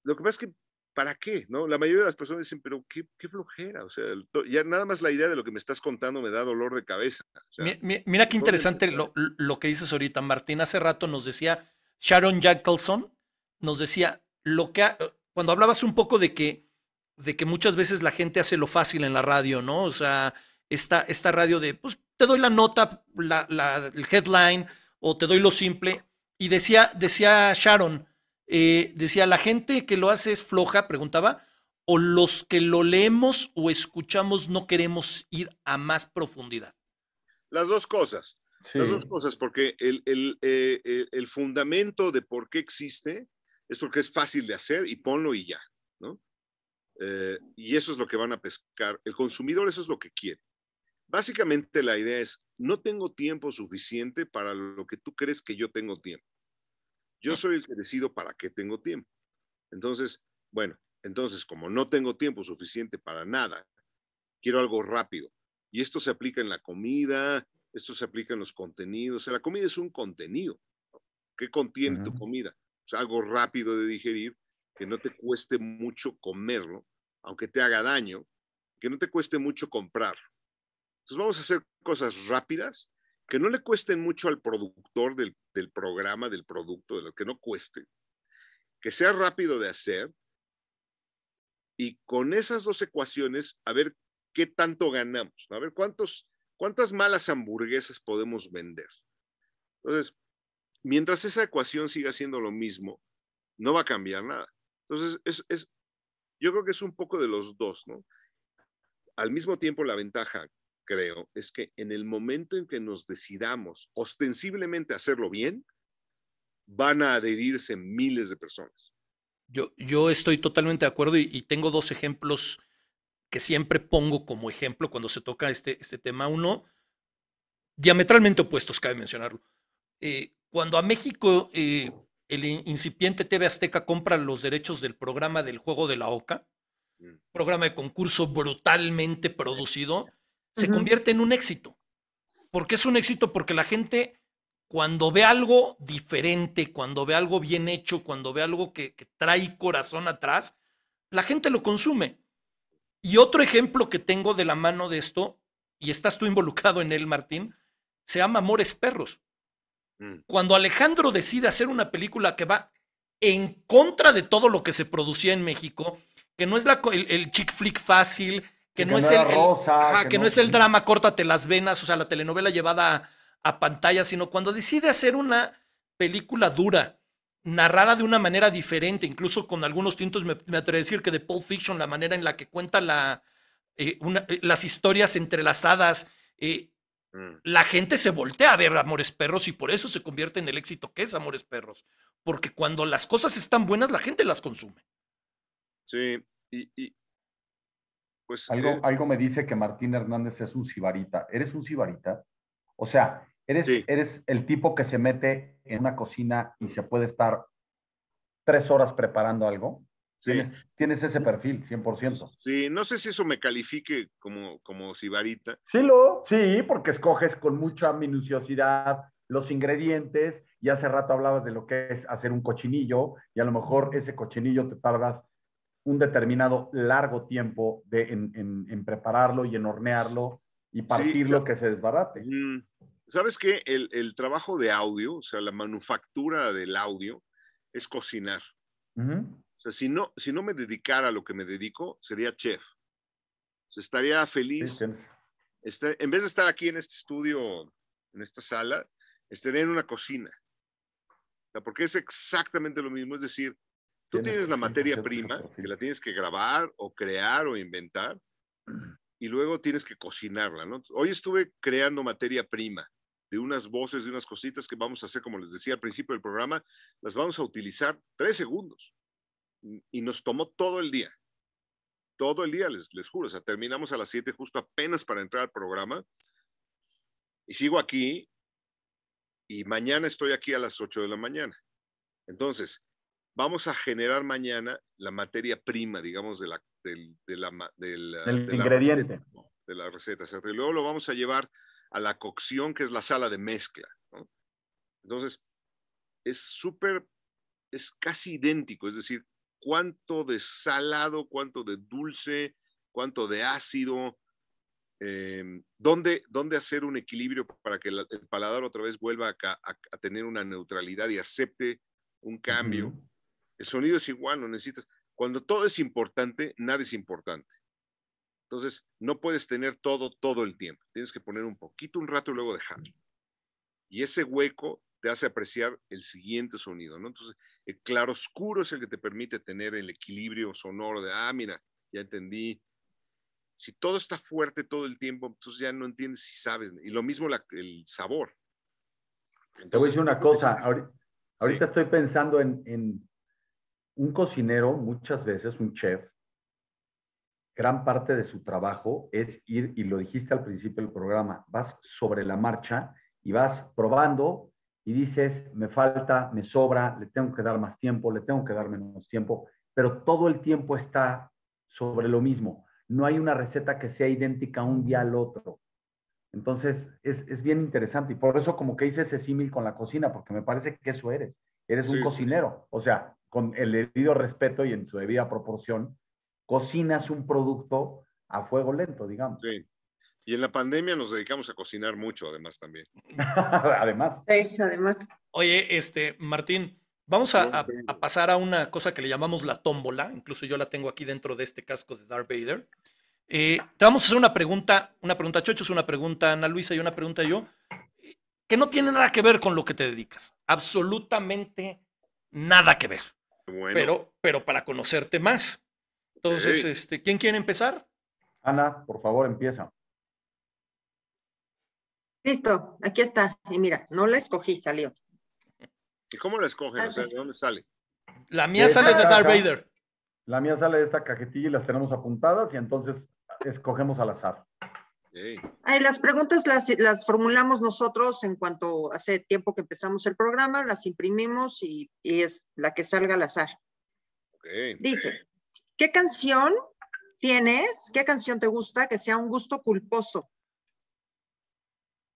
Lo que pasa es que, ¿para qué? ¿No? La mayoría de las personas dicen, pero qué, flojera. O sea, ya nada más la idea de lo que me estás contando me da dolor de cabeza. mira, qué interesante lo, que dices ahorita, Martín. Hace rato nos decía Sharon Jackelson, nos decía, lo que cuando hablabas un poco de que de que muchas veces la gente hace lo fácil en la radio, ¿no? O sea, esta, esta radio de, pues te doy la nota, la, el headline, o te doy lo simple. Y decía, decía Sharon, eh, decía, la gente que lo hace es floja, preguntaba, o los que lo leemos o escuchamos no queremos ir a más profundidad. Las dos cosas, las dos cosas, porque eh, el, el fundamento de por qué existe es porque es fácil de hacer y ponlo y ya, ¿no? Eh, y eso es lo que van a pescar. El consumidor eso es lo que quiere. Básicamente la idea es, no tengo tiempo suficiente para lo que tú crees que yo tengo tiempo. Yo ah. soy el que decido para qué tengo tiempo. Entonces, bueno, entonces como no tengo tiempo suficiente para nada, quiero algo rápido. Y esto se aplica en la comida, esto se aplica en los contenidos. la comida es un contenido. ¿Qué contiene tu comida? algo rápido de digerir que no te cueste mucho comerlo, aunque te haga daño, que no te cueste mucho comprar. Entonces vamos a hacer cosas rápidas que no le cuesten mucho al productor del, programa, del producto, de lo que no cueste, que sea rápido de hacer y con esas dos ecuaciones a ver qué tanto ganamos, a ver cuántos, cuántas malas hamburguesas podemos vender. Entonces, mientras esa ecuación siga siendo lo mismo, no va a cambiar nada. Entonces, es, yo creo que es un poco de los dos, ¿no? Al mismo tiempo, la ventaja, creo, es que en el momento en que nos decidamos ostensiblemente hacerlo bien, van a adherirse miles de personas. Yo, yo estoy totalmente de acuerdo y, tengo dos ejemplos que siempre pongo como ejemplo cuando se toca este, este tema. Uno, diametralmente opuestos, cabe mencionarlo. Eh, cuando a México eh, el incipiente TV Azteca compra los derechos del programa del juego de la OCA, mm. programa de concurso brutalmente producido, se convierte en un éxito. ¿Por qué es un éxito? Porque la gente cuando ve algo diferente, cuando ve algo bien hecho, cuando ve algo que, que trae corazón atrás, la gente lo consume. Y otro ejemplo que tengo de la mano de esto, y estás tú involucrado en él, Martín, se llama Amores Perros. Mm. Cuando Alejandro decide hacer una película que va en contra de todo lo que se producía en México, que no es la, el, chick flick fácil, que, no, es el, que, no, es el drama córtate las venas, o sea, la telenovela llevada a, pantalla, sino cuando decide hacer una película dura, narrada de una manera diferente, incluso con algunos tintos, me, atrevo a decir que de Pulp Fiction, la manera en la que cuenta la, eh, eh, las historias entrelazadas, eh, Mm. la gente se voltea a ver Amores Perros y por eso se convierte en el éxito que es Amores Perros. Porque cuando las cosas están buenas, la gente las consume. Sí, y. pues, algo, eh algo me dice que Martín Hernández es un cibarita. ¿Eres un cibarita? O sea, eres, eres el tipo que se mete en una cocina y se puede estar tres horas preparando algo. Tienes, ese perfil, 100%. Sí, no sé si eso me califique como, como sibarita. Sí, sí, porque escoges con mucha minuciosidad los ingredientes y hace rato hablabas de lo que es hacer un cochinillo y a lo mejor ese cochinillo te tardas un determinado largo tiempo en, prepararlo y en hornearlo y partirlo que se desbarate. Mm, ¿Sabes qué? El, trabajo de audio, o sea, la manufactura del audio es cocinar sea, si no, si no me dedicara a lo que me dedico, sería chef. estaría feliz. Este, en vez de estar aquí en este estudio, en esta sala, estaría en una cocina. porque es exactamente lo mismo. Es decir, tú tienes, la materia prima, que la tienes que grabar o crear o inventar, y luego tienes que cocinarla, Hoy estuve creando materia prima de unas voces, de unas cositas que vamos a hacer, como les decía al principio del programa, las vamos a utilizar tres segundos y nos tomó todo el día. Todo el día, les, les juro. O sea, terminamos a las 7 justo apenas para entrar al programa. Y sigo aquí. Y mañana estoy aquí a las 8 de la mañana. Entonces, vamos a generar mañana la materia prima, digamos, de la, del, ingrediente. de la receta. Y luego lo vamos a llevar a la cocción, que es la sala de mezcla. Entonces, es súper, es casi idéntico, es decir, cuánto de salado, cuánto de dulce, cuánto de ácido, em, ¿dónde, hacer un equilibrio para que el paladar otra vez vuelva a, tener una neutralidad y acepte un cambio. El sonido es igual, lo necesitas. Cuando todo es importante, nada es importante. Entonces, no puedes tener todo todo el tiempo. Tienes que poner un poquito, un rato y luego dejarlo. Y ese hueco te hace apreciar el siguiente sonido, ¿no? Entonces, el claroscuro es el que te permite tener el equilibrio sonoro de, ah, mira, ya entendí. Si todo está fuerte todo el tiempo, entonces ya no entiendes si sabes. Y lo mismo el sabor. te voy a decir una cosa. Ahorita, estoy pensando en, en un cocinero, muchas veces, un chef, gran parte de su trabajo es ir, y lo dijiste al principio del programa, vas sobre la marcha y vas probando, y dices, me falta, me sobra, le tengo que dar más tiempo, le tengo que dar menos tiempo, pero todo el tiempo está sobre lo mismo. No hay una receta que sea idéntica un día al otro. Entonces, es, bien interesante y por eso como que hice ese símil con la cocina, porque me parece que eso eres. Eres un cocinero, o sea, con el debido respeto y en su debida proporción, cocinas un producto a fuego lento, digamos. Sí. Y en la pandemia nos dedicamos a cocinar mucho, además, también. además. Sí, además. Oye, este, Martín, vamos a, pasar a una cosa que le llamamos la tómbola. Incluso yo la tengo aquí dentro de este casco de Darth Vader. Eh, te vamos a hacer una pregunta, una pregunta a Chochos, una pregunta a Ana Luisa y una pregunta yo, que no tiene nada que ver con lo que te dedicas. Absolutamente nada que ver. Bueno. Pero, pero para conocerte más. Entonces, este, ¿quién quiere empezar? Ana, por favor, empieza. Listo, aquí está. Y mira, no la escogí, salió. ¿Y cómo la escogen? ¿de dónde sale? La mía sale de Darth Vader. La mía sale de esta cajetilla y las tenemos apuntadas y entonces escogemos al azar. las preguntas las, las, formulamos nosotros en cuanto hace tiempo que empezamos el programa, las imprimimos y, es la que salga al azar. Dice, ¿qué canción tienes? ¿Qué canción te gusta que sea un gusto culposo?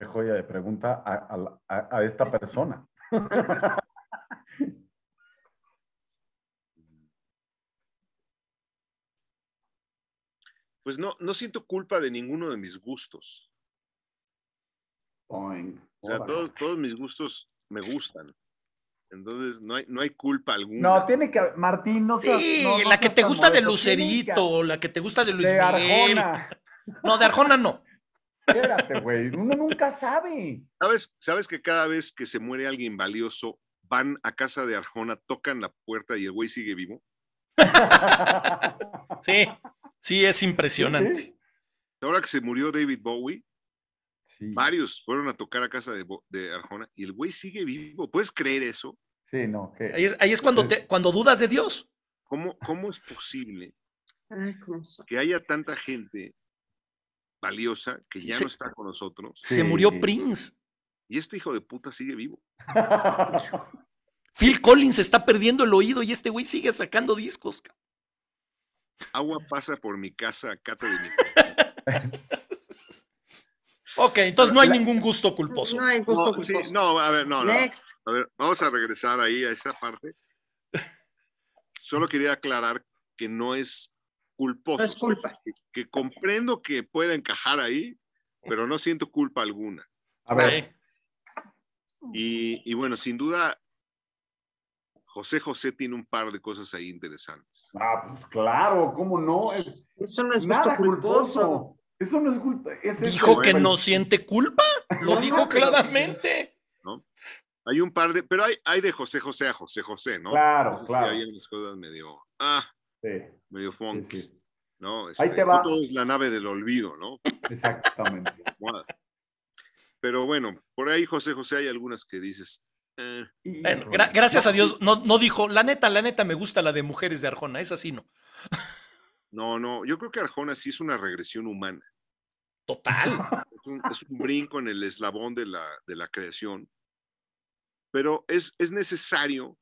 joya de pregunta a, esta persona. pues no, no siento culpa de ninguno de mis gustos. O sea, todos mis gustos me gustan. Entonces, no hay, culpa alguna. No, tiene que, Martín, no sé Sí, la que te gusta de Lucerito, la que te gusta de Luis Miguel. No, de Arjona no. Quédate, güey, uno nunca sabe. ¿Sabes, ¿Sabes que cada vez que se muere alguien valioso, van a casa de Arjona, tocan la puerta y el güey sigue vivo? sí, sí, es impresionante. Ahora que se murió David Bowie, varios fueron a tocar a casa de, Arjona y el güey sigue vivo. ¿Puedes creer eso? Sí, no. Ahí, es, cuando, cuando dudas de Dios. ¿Cómo, cómo es posible que haya tanta gente valiosa que ya no está con nosotros. Se murió Prince. Y este hijo de puta sigue vivo. Phil Collins está perdiendo el oído y este güey sigue sacando discos. Agua pasa por mi casa, cata de mi. ok, entonces no hay ningún gusto culposo. No hay gusto culposo. no, a ver, no, no. A ver, vamos a regresar ahí a esa parte. Solo quería aclarar que no es culposo. es culpa. Que, comprendo que pueda encajar ahí, pero no siento culpa alguna. A ver. Y, y, bueno, sin duda, José José tiene un par de cosas ahí interesantes. Ah, pues claro, ¿cómo no? Es, Eso no es nada culposo. Eso no es culpa. dijo que no siente culpa. Lo dijo claramente. ¿No? Hay un par de, pero hay, hay de José José a José José, ¿no? Claro, claro. Hay unas cosas medio. Ah, Sí. Medio funk. ¿no? Ahí este, te va. Todo es la nave del olvido, ¿no? Exactamente. Pero bueno, por ahí José José hay algunas que dices. Eh". bueno, gracias a Dios, no, no dijo, la neta, la neta me gusta la de mujeres de Arjona, es así no. No, no, yo creo que Arjona sí es una regresión humana. Total. Es un, brinco en el eslabón de la, de la creación. Pero es, es necesario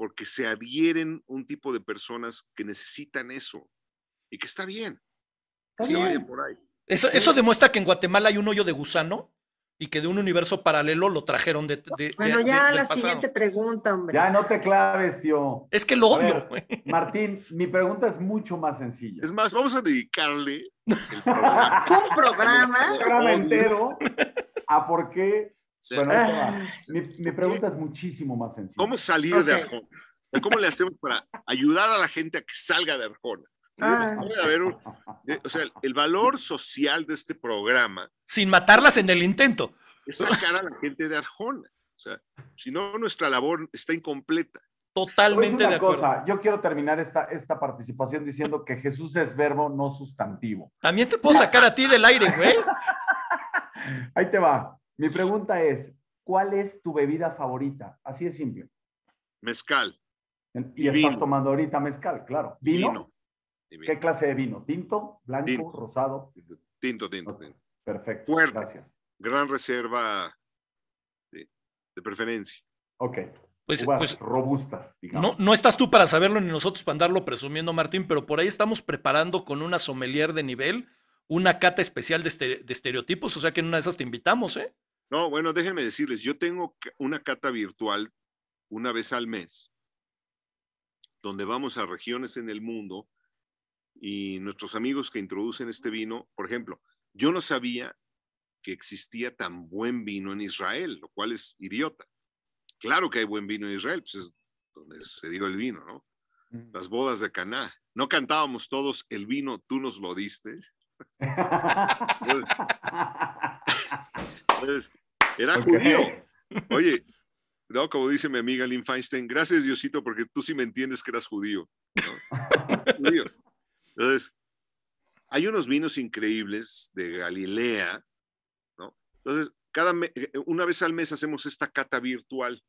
porque se adhieren un tipo de personas que necesitan eso y que está bien. por ahí. Eso, demuestra que en Guatemala hay un hoyo de gusano y que de un universo paralelo lo trajeron de. bueno, ya la siguiente pregunta, hombre. Ya no te claves, tío. Es que lo odio. Martín, mi pregunta es mucho más sencilla. Es más, vamos a dedicarle un programa, un programa entero a por qué bueno, ah. mi, pregunta es muchísimo más sencilla. ¿Cómo salir de Arjona? ¿Cómo le hacemos para ayudar a la gente a que salga de Arjona? Ah. o sea, el valor social de este programa. Sin matarlas en el intento. Es sacar a la gente de Arjona. O sea, si no, nuestra labor está incompleta. Totalmente de acuerdo. yo quiero terminar esta, esta participación diciendo que Jesús es verbo, no sustantivo. También te puedo sacar a ti del aire, güey. Ahí te va. Mi pregunta es, ¿cuál es tu bebida favorita? Así es, simple. Mezcal. Y, estás tomando ahorita mezcal, claro. ¿Vino? Vino. qué clase de vino? ¿Tinto, blanco, rosado? Tinto, tinto, tinto. Perfecto. Gracias. Gran reserva de, preferencia. Ok. Pues, pues, robustas. Digamos. No, no estás tú para saberlo ni nosotros para andarlo presumiendo, Martín, pero por ahí estamos preparando con una sommelier de nivel una cata especial de, de estereotipos, o sea que en una de esas te invitamos, ¿eh? No, bueno, déjenme decirles, yo tengo una cata virtual una vez al mes, donde vamos a regiones en el mundo y nuestros amigos que introducen este vino, por ejemplo, yo no sabía que existía tan buen vino en Israel, lo cual es idiota. Claro que hay buen vino en Israel, pues es donde se digo el vino, ¿no? Mm. Las bodas de Caná. No cantábamos todos el vino, tú nos lo diste. Era judío. Oye, no, como dice mi amiga Lynn Feinstein, gracias Diosito, porque tú sí me entiendes que eras judío. Entonces, hay unos vinos increíbles de Galilea, ¿no? Entonces, cada eh, una vez al mes hacemos esta cata virtual.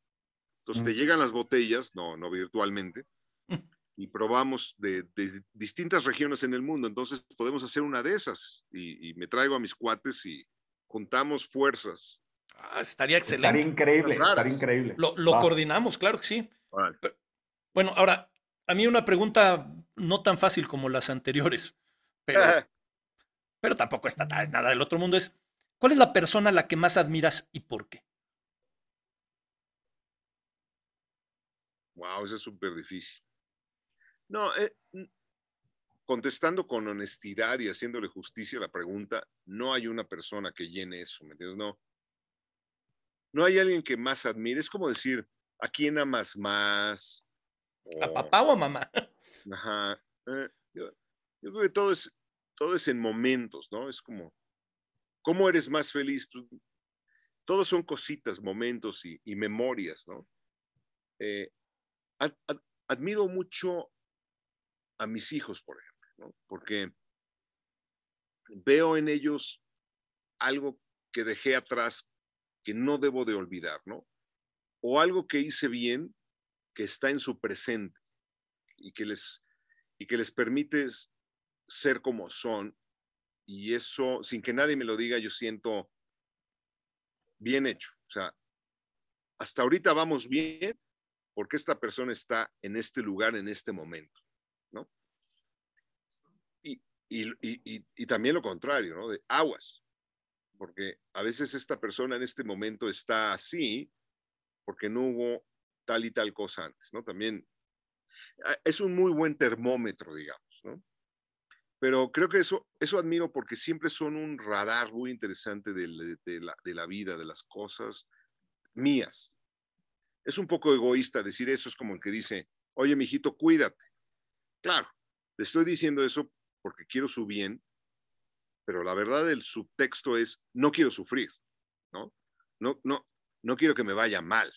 Entonces, te mm. llegan las botellas, no, no virtualmente, mm. y probamos de, distintas regiones en el mundo. Entonces, podemos hacer una de esas y, y me traigo a mis cuates y juntamos fuerzas Ah, estaría excelente. Estaría increíble, estaría increíble. Lo, coordinamos, claro que sí. bueno, ahora, a mí una pregunta no tan fácil como las anteriores, pero, pero tampoco está nada del otro mundo. Es, ¿cuál es la persona a la que más admiras y por qué? Wow, eso es súper difícil. No, eh, contestando con honestidad y haciéndole justicia a la pregunta, no hay una persona que llene eso, ¿me entiendes? No, no hay alguien que más admire. Es como decir, ¿a quién amas más? ¿A papá o a mamá? Ajá. Eh, yo, creo que todo es, todo es en momentos, ¿no? Es como, ¿cómo eres más feliz? Pues, todos son cositas, momentos y, memorias, ¿no? Eh, admiro mucho a mis hijos, por ejemplo, ¿no? Porque veo en ellos algo que dejé atrás que no debo de olvidar, ¿no? O algo que hice bien que está en su presente y que les, y que les permite ser como son. Y eso, sin que nadie me lo diga, yo siento bien hecho. O sea, hasta ahorita vamos bien porque esta persona está en este lugar, en este momento, ¿no? Y, y también lo contrario, ¿no? De aguas porque a veces esta persona en este momento está así porque no hubo tal y tal cosa antes, ¿no? También ah, es un muy buen termómetro, digamos, ¿no? Pero creo que eso, eso admiro porque siempre son un radar muy interesante de, la, de la vida, de las cosas mías. Es un poco egoísta decir eso, es como el que dice, oye, mijito, cuídate. Claro, le estoy diciendo eso porque quiero su bien, pero la verdad del subtexto es, no quiero sufrir, ¿no? No, no, no quiero que me vaya mal.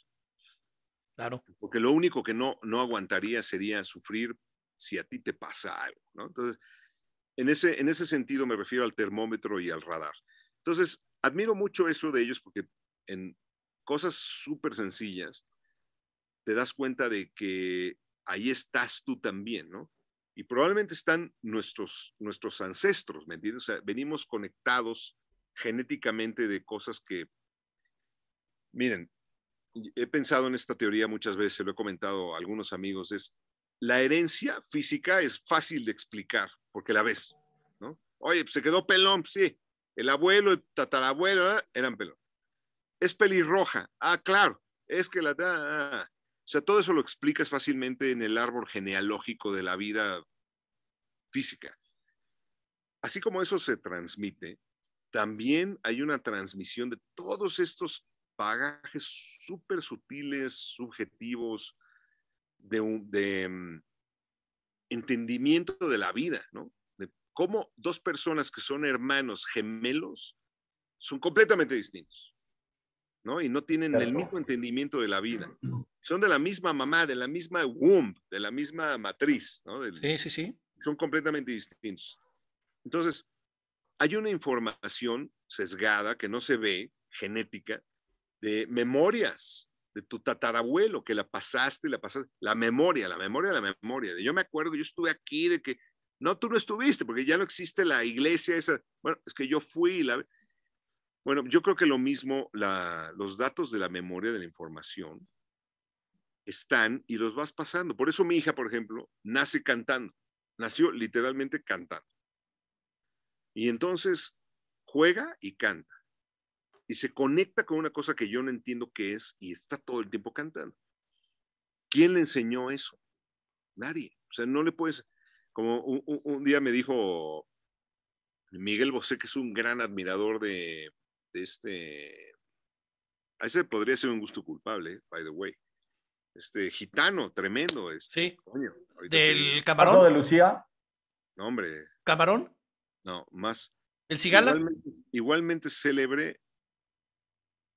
Claro. Porque lo único que no, no aguantaría sería sufrir si a ti te pasa algo, ¿no? Entonces, en ese, en ese sentido me refiero al termómetro y al radar. Entonces, admiro mucho eso de ellos porque en cosas súper sencillas te das cuenta de que ahí estás tú también, ¿no? Y probablemente están nuestros, nuestros ancestros, ¿me entiendes? O sea, venimos conectados genéticamente de cosas que, miren, he pensado en esta teoría muchas veces, lo he comentado a algunos amigos, es la herencia física es fácil de explicar porque la ves, ¿no? Oye, pues, se quedó pelón, pues, sí, el abuelo, el tatarabuelo eran pelón. Es pelirroja, ah, claro, es que la... O sea, todo eso lo explicas fácilmente en el árbol genealógico de la vida física. Así como eso se transmite, también hay una transmisión de todos estos bagajes súper sutiles, subjetivos, de, mm, entendimiento de la vida, ¿no? De cómo dos personas que son hermanos gemelos son completamente distintos. Y no tienen el mismo entendimiento de la vida. Son de la misma mamá, de la misma womb, de la misma matriz, sí, sí, sí. Son completamente distintos. Entonces, hay una información sesgada que no se ve, genética, de memorias de tu tatarabuelo, que la pasaste, la pasaste, la memoria, la memoria, la memoria. De, yo me acuerdo, yo estuve aquí, de que, no, tú no estuviste, porque ya no existe la iglesia esa. Bueno, es que yo fui, la, bueno, yo creo que lo mismo, los datos de la memoria de la información están y los vas pasando. Por eso mi hija, por ejemplo, nace cantando, nació literalmente cantando. Y entonces juega y canta. Y se conecta con una cosa que yo no entiendo qué es y está todo el tiempo cantando. ¿Quién le enseñó eso? Nadie. O sea, no le puedes, como un, un día me dijo Miguel Bosé, que es un gran admirador de, este, a ese podría ser un gusto culpable, by the way. Este gitano, tremendo. Este, Coño, Del camarón. de Lucía. No, hombre. ¿Camarón? No, más. ¿El cigala? Igualmente, célebre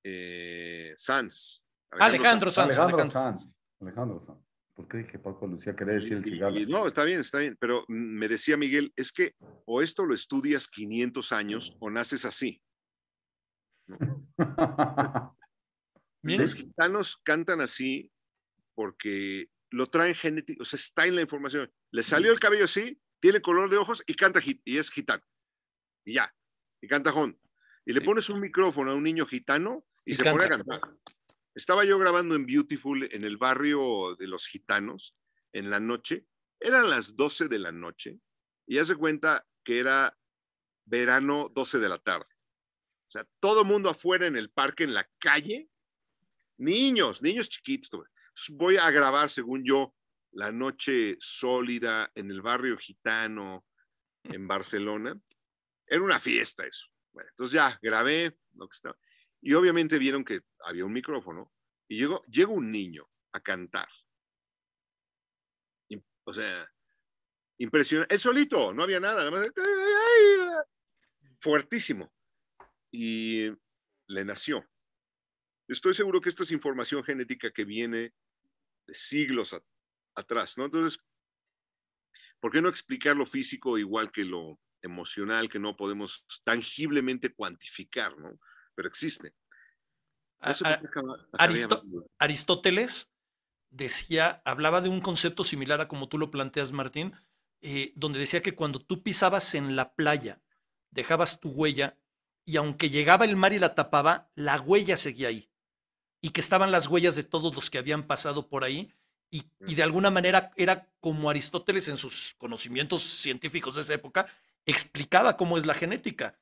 eh, Sanz. Alejandro, Sanz. Alejandro Sanz. Alejandro Sanz. ¿Por qué dije Paco Lucía? Quería decir el cigala. no, está bien, está bien. Pero me decía Miguel, es que o esto lo estudias 500 años o naces así. Los gitanos cantan así porque lo traen genético, o sea, está en la información. Le salió el cabello así, tiene color de ojos y canta y es gitano. Y ya, y canta jón. Y le pones un micrófono a un niño gitano y, se pone a cantar. Estaba yo grabando en Beautiful, en el barrio de los gitanos, en la noche. Eran las 12 de la noche y hace cuenta que era verano 12 de la tarde. O sea, todo mundo afuera en el parque, en la calle, niños, niños chiquitos. Voy a grabar, según yo, la noche sólida en el barrio gitano en Barcelona. Era una fiesta eso. Bueno, entonces ya grabé lo que estaba. Y obviamente vieron que había un micrófono y llegó, un niño a cantar. o sea, impresionante. Él solito, no había nada, Fuertísimo y le nació. Estoy seguro que esta es información genética que viene de siglos atrás, ¿no? Entonces, ¿por qué no explicar lo físico igual que lo emocional que no podemos tangiblemente cuantificar, ¿no? Pero existe. Aristóteles decía, hablaba de un concepto similar a como tú lo planteas, Martín, eh, donde decía que cuando tú pisabas en la playa, dejabas tu huella y aunque llegaba el mar y la tapaba, la huella seguía ahí. Y que estaban las huellas de todos los que habían pasado por ahí. Y, de alguna manera era como Aristóteles en sus conocimientos científicos de esa época explicaba cómo es la genética.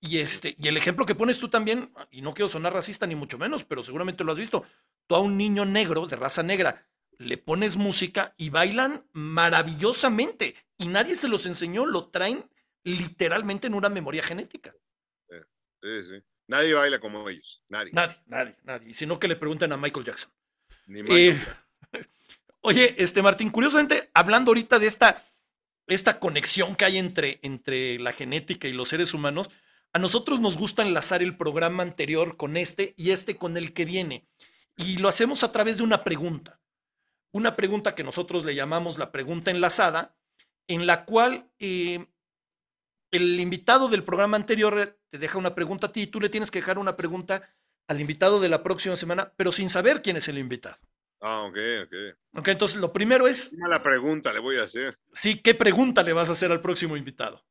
Y, este, y el ejemplo que pones tú también, y no quiero sonar racista ni mucho menos, pero seguramente lo has visto, tú a un niño negro de raza negra le pones música y bailan maravillosamente y nadie se los enseñó, lo traen literalmente en una memoria genética. Sí, sí. Nadie baila como ellos, nadie. Nadie, nadie, nadie. Sino que le pregunten a Michael Jackson. Ni eh, Michael Oye, este Martín, curiosamente, hablando ahorita de esta, esta conexión que hay entre, entre la genética y los seres humanos, a nosotros nos gusta enlazar el programa anterior con este y este con el que viene. Y lo hacemos a través de una pregunta. Una pregunta que nosotros le llamamos la pregunta enlazada, en la cual eh, el invitado del programa anterior eh, te deja una pregunta a ti y tú le tienes que dejar una pregunta al invitado de la próxima semana, pero sin saber quién es el invitado. Ah, ok, ok. Ok, entonces lo primero es... La pregunta le voy a hacer? Sí, ¿qué pregunta le vas a hacer al próximo invitado?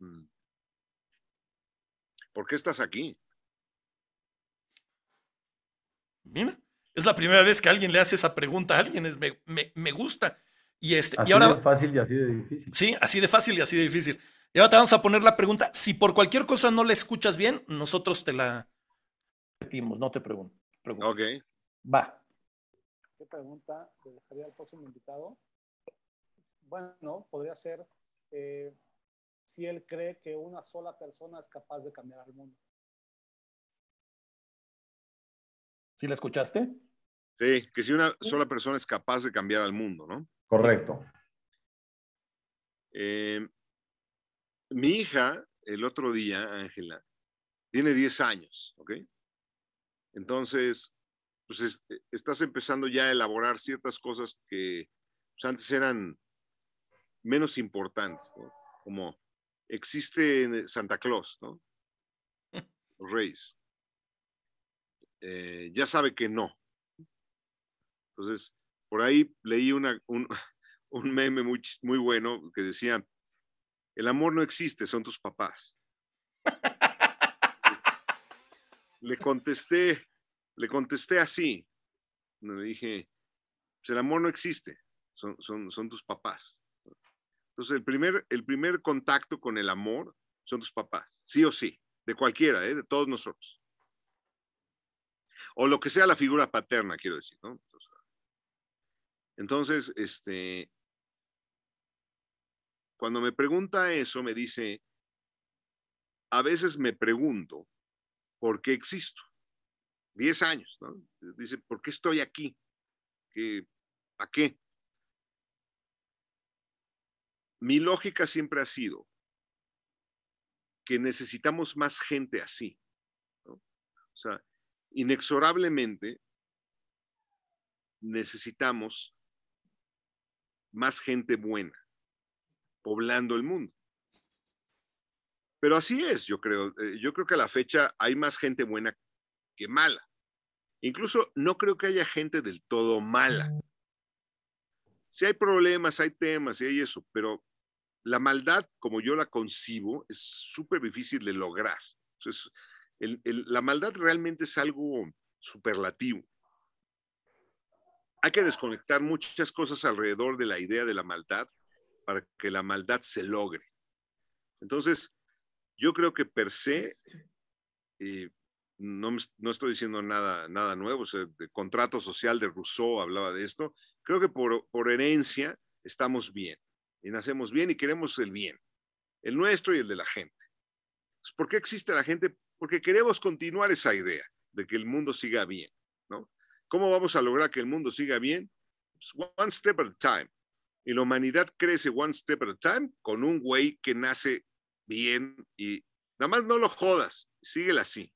Mm. ¿Por qué estás aquí? Mira, es la primera vez que alguien le hace esa pregunta a alguien, me, me, me gusta. Y, este, así y ahora, de fácil y así de difícil. Sí, así de fácil y así de difícil. Y ahora te vamos a poner la pregunta. Si por cualquier cosa no la escuchas bien, nosotros te la repetimos, no te pregunto. Ok. Va. ¿Qué pregunta le dejaría al próximo invitado? Bueno, podría ser eh, si él cree que una sola persona es capaz de cambiar al mundo. ¿Sí la escuchaste? Sí, que si una sola persona es capaz de cambiar al mundo, ¿no? Correcto. Eh, mi hija, el otro día, Ángela, tiene 10 años, ¿ok? Entonces, pues eh, estás empezando ya a elaborar ciertas cosas que pues, antes eran menos importantes, ¿no? como existe eh, Santa Claus, ¿no? Los Reyes. ya sabe que no. Entonces, por ahí leí un, meme muy, bueno que decía, el amor no existe, son tus papás. le contesté, le contesté así. Le dije, pues el amor no existe, son, son, tus papás. Entonces, el primer, el primer contacto con el amor son tus papás, sí o sí, de cualquiera, ¿eh? de todos nosotros. O lo que sea la figura paterna, quiero decir, ¿no? Entonces, este, cuando me pregunta eso, me dice, a veces me pregunto por qué existo. Diez años, ¿no? Dice, ¿por qué estoy aquí? ¿Qué, ¿A qué? Mi lógica siempre ha sido que necesitamos más gente así. ¿no? O sea, inexorablemente necesitamos más gente buena poblando el mundo. Pero así es, yo creo. Eh, yo creo que a la fecha hay más gente buena que mala. Incluso no creo que haya gente del todo mala. Si hay problemas, hay temas y hay eso, pero la maldad, como yo la concibo, es súper difícil de lograr. Entonces, la maldad realmente es algo superlativo hay que desconectar muchas cosas alrededor de la idea de la maldad para que la maldad se logre. Entonces, yo creo que per se, eh, no, estoy diciendo nada, nada nuevo, el contrato social de Rousseau hablaba de esto, creo que por, herencia estamos bien y nacemos bien y queremos el bien, el nuestro y el de la gente. ¿Por qué existe la gente? Porque queremos continuar esa idea de que el mundo siga bien. ¿Cómo vamos a lograr que el mundo siga bien? Pues, one step at a time. Y la humanidad crece one step at a time con un güey que nace bien y nada más no lo jodas, síguela así.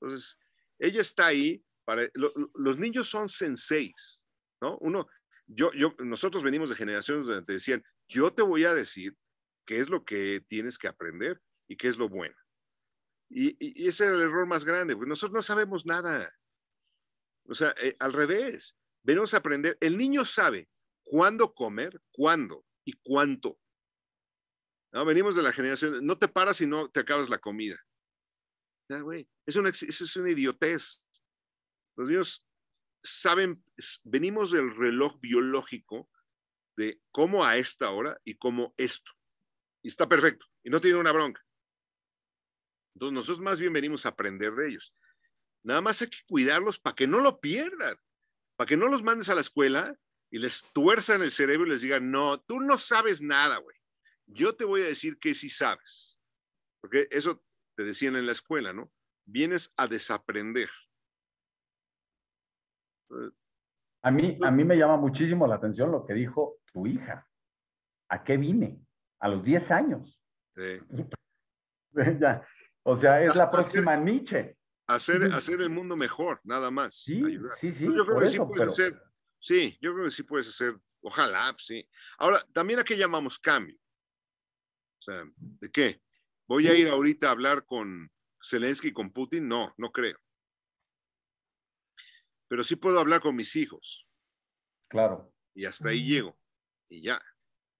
Entonces, ella está ahí para... los niños son senseis, ¿no? Uno, yo, yo, nosotros venimos de generaciones donde te decían, yo te voy a decir qué es lo que tienes que aprender y qué es lo bueno. Y, y, ese era el error más grande, porque nosotros no sabemos nada. O sea, eh, al revés, venimos a aprender. El niño sabe cuándo comer, cuándo y cuánto. No, venimos de la generación, no te paras si no te acabas la comida. es una, es una idiotez. Los niños saben, venimos del reloj biológico de cómo a esta hora y cómo esto. Y está perfecto. Y no tiene una bronca. Entonces nosotros más bien venimos a aprender de ellos. Nada más hay que cuidarlos para que no lo pierdan, para que no los mandes a la escuela y les tuerzan el cerebro y les digan, no, tú no sabes nada, güey. Yo te voy a decir que sí sabes. Porque eso te decían en la escuela, ¿no? Vienes a desaprender. A mí, a mí me llama muchísimo la atención lo que dijo tu hija. ¿A qué vine? A los 10 años. O sea, es la próxima Nietzsche hacer, hacer el mundo mejor, nada más. Sí, sí, yo creo que sí puedes hacer, sí, yo creo que sí puedes hacer, ojalá, sí. Ahora, también a qué llamamos cambio. O sea, ¿de qué? ¿Voy a ir ahorita a hablar con Zelensky y con Putin? No, no creo. Pero sí puedo hablar con mis hijos. Claro. Y hasta ahí llego. Y ya.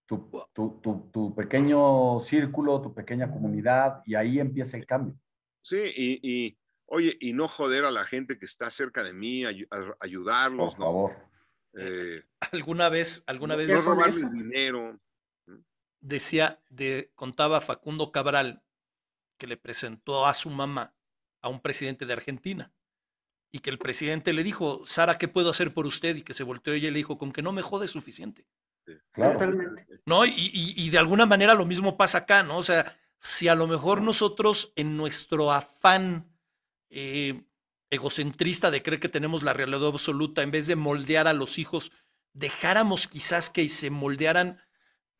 Tu, pequeño círculo, tu pequeña comunidad, y ahí empieza el cambio. Sí, y, Oye, y no joder a la gente que está cerca de mí, ayudarlos. Por favor. Eh, alguna vez, alguna vez. No robarles dinero. Decía, de, contaba Facundo Cabral que le presentó a su mamá a un presidente de Argentina y que el presidente le dijo, Sara, ¿qué puedo hacer por usted? Y que se volteó y le dijo, con que no me jode suficiente. Totalmente. ¿No? Y, y, de alguna manera lo mismo pasa acá, ¿no? O sea, si a lo mejor nosotros en nuestro afán eh, egocentrista de creer que tenemos la realidad absoluta, en vez de moldear a los hijos, dejáramos quizás que se moldearan,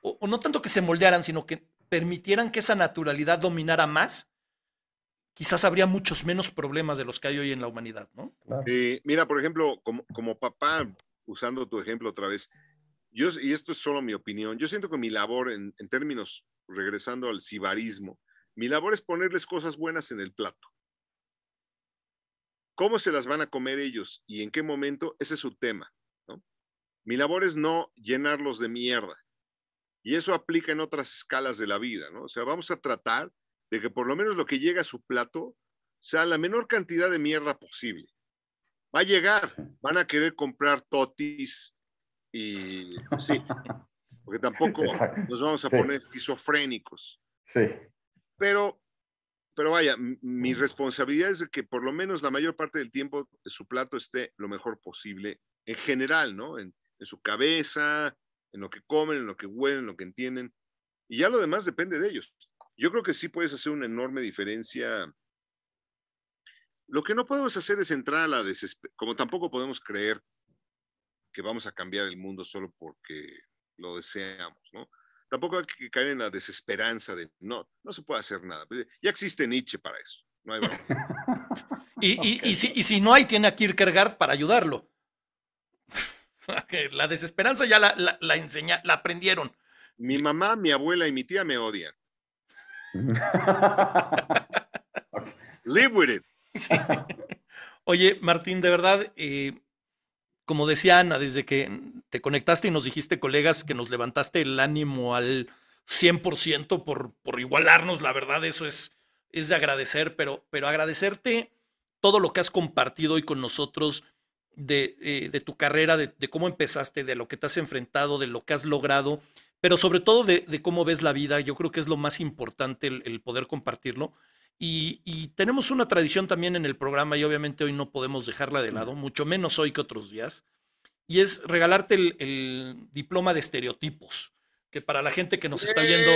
o, no tanto que se moldearan, sino que permitieran que esa naturalidad dominara más, quizás habría muchos menos problemas de los que hay hoy en la humanidad, ¿no? mira, por ejemplo, como, papá, usando tu ejemplo otra vez, yo, y esto es solo mi opinión, yo siento que mi labor en, en, términos, regresando al cibarismo, mi labor es ponerles cosas buenas en el plato. ¿Cómo se las van a comer ellos y en qué momento? Ese es su tema. Mi labor es no llenarlos de mierda. Y eso aplica en otras escalas de la vida, O sea, vamos a tratar de que por lo menos lo que llega a su plato sea la menor cantidad de mierda posible. Va a llegar, van a querer comprar totis y sí, porque tampoco nos vamos a poner esquizofrénicos. Sí. Pero pero vaya, mi responsabilidad es que por lo menos la mayor parte del tiempo su plato esté lo mejor posible en general, ¿no? En, en su cabeza, en lo que comen, en lo que huelen, en lo que entienden. Y ya lo demás depende de ellos. Yo creo que sí puedes hacer una enorme diferencia. Lo que no podemos hacer es entrar a la desesperación, como tampoco podemos creer que vamos a cambiar el mundo solo porque lo deseamos, ¿no? tampoco hay que caer en la desesperanza de no, no se puede hacer nada. Pues, ya existe Nietzsche para eso. y, si, no hay, tiene a Kierkegaard para ayudarlo. la desesperanza ya la, la, la, la aprendieron. Mi mamá, mi abuela y mi tía me odian. Live with it. Oye, Martín, de verdad, eh, como decía Ana, desde que te conectaste y nos dijiste, colegas, que nos levantaste el ánimo al 100% por, por igualarnos, la verdad, eso es, es de agradecer, pero, pero agradecerte todo lo que has compartido hoy con nosotros de, eh, tu carrera, de, cómo empezaste, de lo que te has enfrentado, de lo que has logrado, pero sobre todo de, cómo ves la vida. Yo creo que es lo más importante el poder compartirlo. Y, tenemos una tradición también en el programa y obviamente hoy no podemos dejarla de lado, mucho menos hoy que otros días, y es regalarte el, diploma de estereotipos, que para la gente que nos está viendo,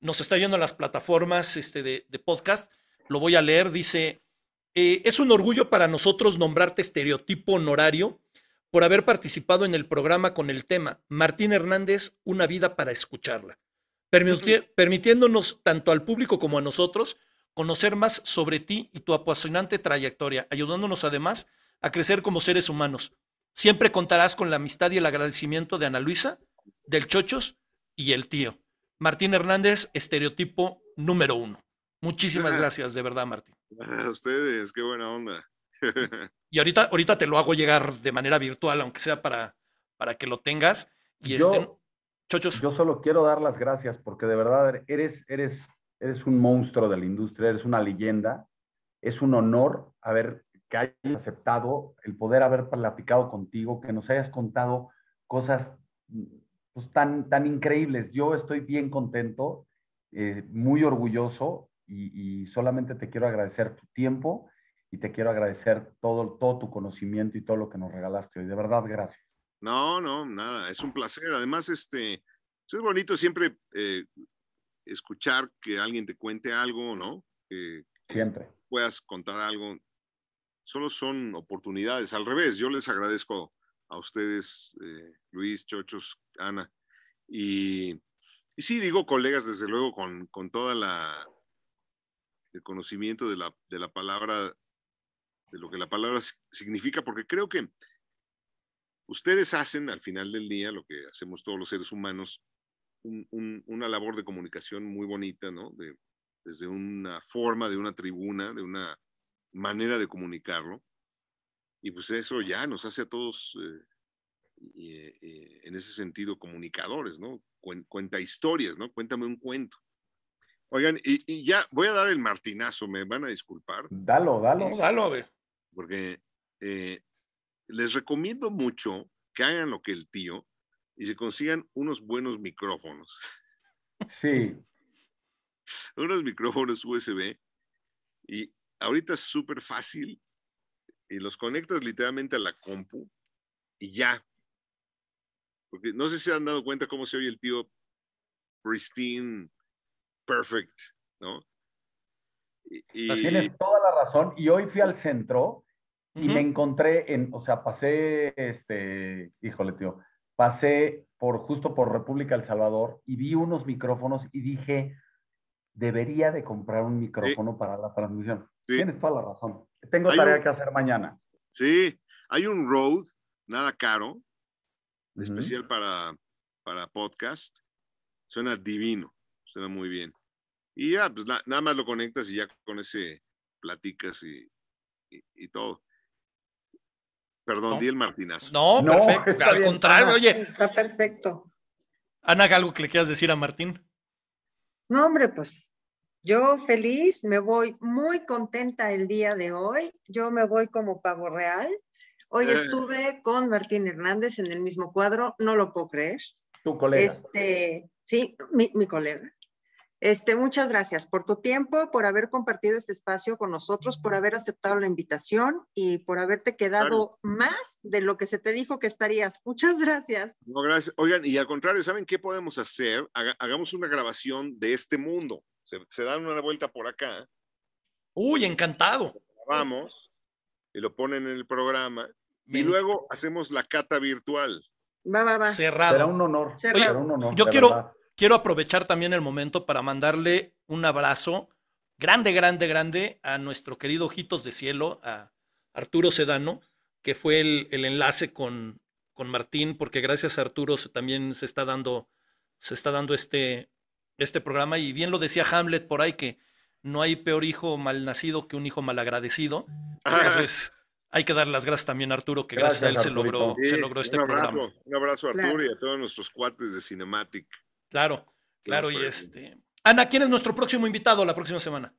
nos está viendo en las plataformas este, de, podcast, lo voy a leer, dice, eh, es un orgullo para nosotros nombrarte estereotipo honorario por haber participado en el programa con el tema Martín Hernández, una vida para escucharla, permitiéndonos tanto al público como a nosotros conocer más sobre ti y tu apasionante trayectoria, ayudándonos además a crecer como seres humanos. Siempre contarás con la amistad y el agradecimiento de Ana Luisa, del Chochos y el tío. Martín Hernández, estereotipo número uno. Muchísimas gracias, de verdad, Martín. A ustedes, qué buena onda. Y ahorita, ahorita te lo hago llegar de manera virtual, aunque sea para, para que lo tengas. yo, este, chochos. Yo solo quiero dar las gracias porque de verdad eres, eres eres un monstruo de la industria, eres una leyenda. Es un honor haber que hayas aceptado, el poder haber platicado contigo, que nos hayas contado cosas pues, tan, tan increíbles. Yo estoy bien contento, eh, muy orgulloso y, solamente te quiero agradecer tu tiempo y te quiero agradecer todo, todo tu conocimiento y todo lo que nos regalaste hoy. De verdad, gracias. No, no, nada, es un placer. Además, este, pues, es bonito siempre eh, escuchar que alguien te cuente algo, ¿no? Siempre. Puedas contar algo. Solo son oportunidades. Al revés, yo les agradezco a ustedes, eh, Luis, Chochos, Ana. Y, sí, digo colegas, desde luego, con, con toda la el conocimiento de la, de la palabra, de lo que la palabra significa, porque creo que ustedes hacen al final del día lo que hacemos todos los seres humanos, una labor de comunicación muy bonita, ¿no? De, desde una forma, de una tribuna, de una manera de comunicarlo. Y pues eso ya nos hace a todos, eh, eh, eh, en ese sentido, comunicadores, ¿no? Cuenta historias, ¿no? Cuéntame un cuento. Oigan, y, ya voy a dar el martinazo, me van a disculpar. Dalo, dalo. dalo, a Porque les recomiendo mucho que hagan lo que el tío, y se consigan unos buenos micrófonos. Sí. unos micrófonos USB y ahorita es súper fácil y los conectas literalmente a la compu y ya. Porque no sé si han dado cuenta cómo se oye el tío pristine, perfect, ¿no? Y, toda la razón. Y hoy fui al centro y me encontré en, o sea, pasé, este, híjole, tío, pasé por justo por República El Salvador y vi unos micrófonos y dije, debería de comprar un micrófono para la transmisión. Tienes toda la razón. Tengo tarea que hacer mañana. Sí, hay un road nada caro, especial para, para podcast. Suena divino, suena muy bien. Y ya, pues nada más lo conectas y ya con ese platicas y, y todo. Perdón, di No, perfecto. Al contrario, oye. Está perfecto. Ana, ¿algo que le quieras decir a Martín? No, hombre, pues yo feliz, me voy muy contenta el día de hoy. Yo me voy como pavo real. Hoy eh. estuve con Martín Hernández en el mismo cuadro, no lo puedo creer. Tu colega. Este, sí, mi, mi colega. Este, muchas gracias por tu tiempo, por haber compartido este espacio con nosotros, por haber aceptado la invitación y por haberte quedado más de lo que se te dijo que estarías. Muchas gracias. gracias. Oigan, y al contrario, ¿saben qué podemos hacer? hagamos una grabación de este mundo. Se, dan una vuelta por acá. Uy, encantado. Vamos y lo ponen en el programa y luego hacemos la cata virtual. Va, va, va. Cerrado. un honor. yo quiero, quiero aprovechar también el momento para mandarle un abrazo grande, grande, grande a nuestro querido Ojitos de Cielo, a Arturo Sedano, que fue el, enlace con, con, Martín, porque gracias a Arturo también se está dando, se está dando este, este programa. Y bien lo decía Hamlet por ahí, que no hay peor hijo malnacido que un hijo malagradecido. Entonces, hay que dar las gracias también a Arturo, que gracias, a él se logró, se logró este programa. Un abrazo a Arturo y a todos nuestros cuates de Cinematic. Claro, claro. Y este. Ana, ¿quién es nuestro próximo invitado la próxima semana?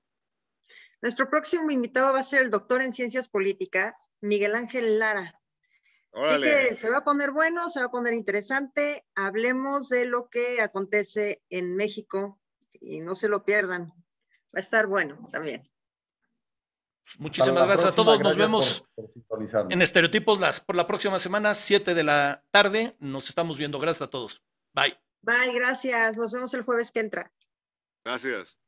Nuestro próximo invitado va a ser el doctor en ciencias políticas, Miguel Ángel Lara. Así que se va a poner bueno, se va a poner interesante. Hablemos de lo que acontece en México y no se lo pierdan. Va a estar bueno también. Pues, muchísimas gracias a todos. Nos vemos en Estereotipos las, por la próxima semana, 7 de la tarde. Nos estamos viendo. Gracias a todos. Bye. Bye, gracias. Nos vemos el jueves que entra. Gracias.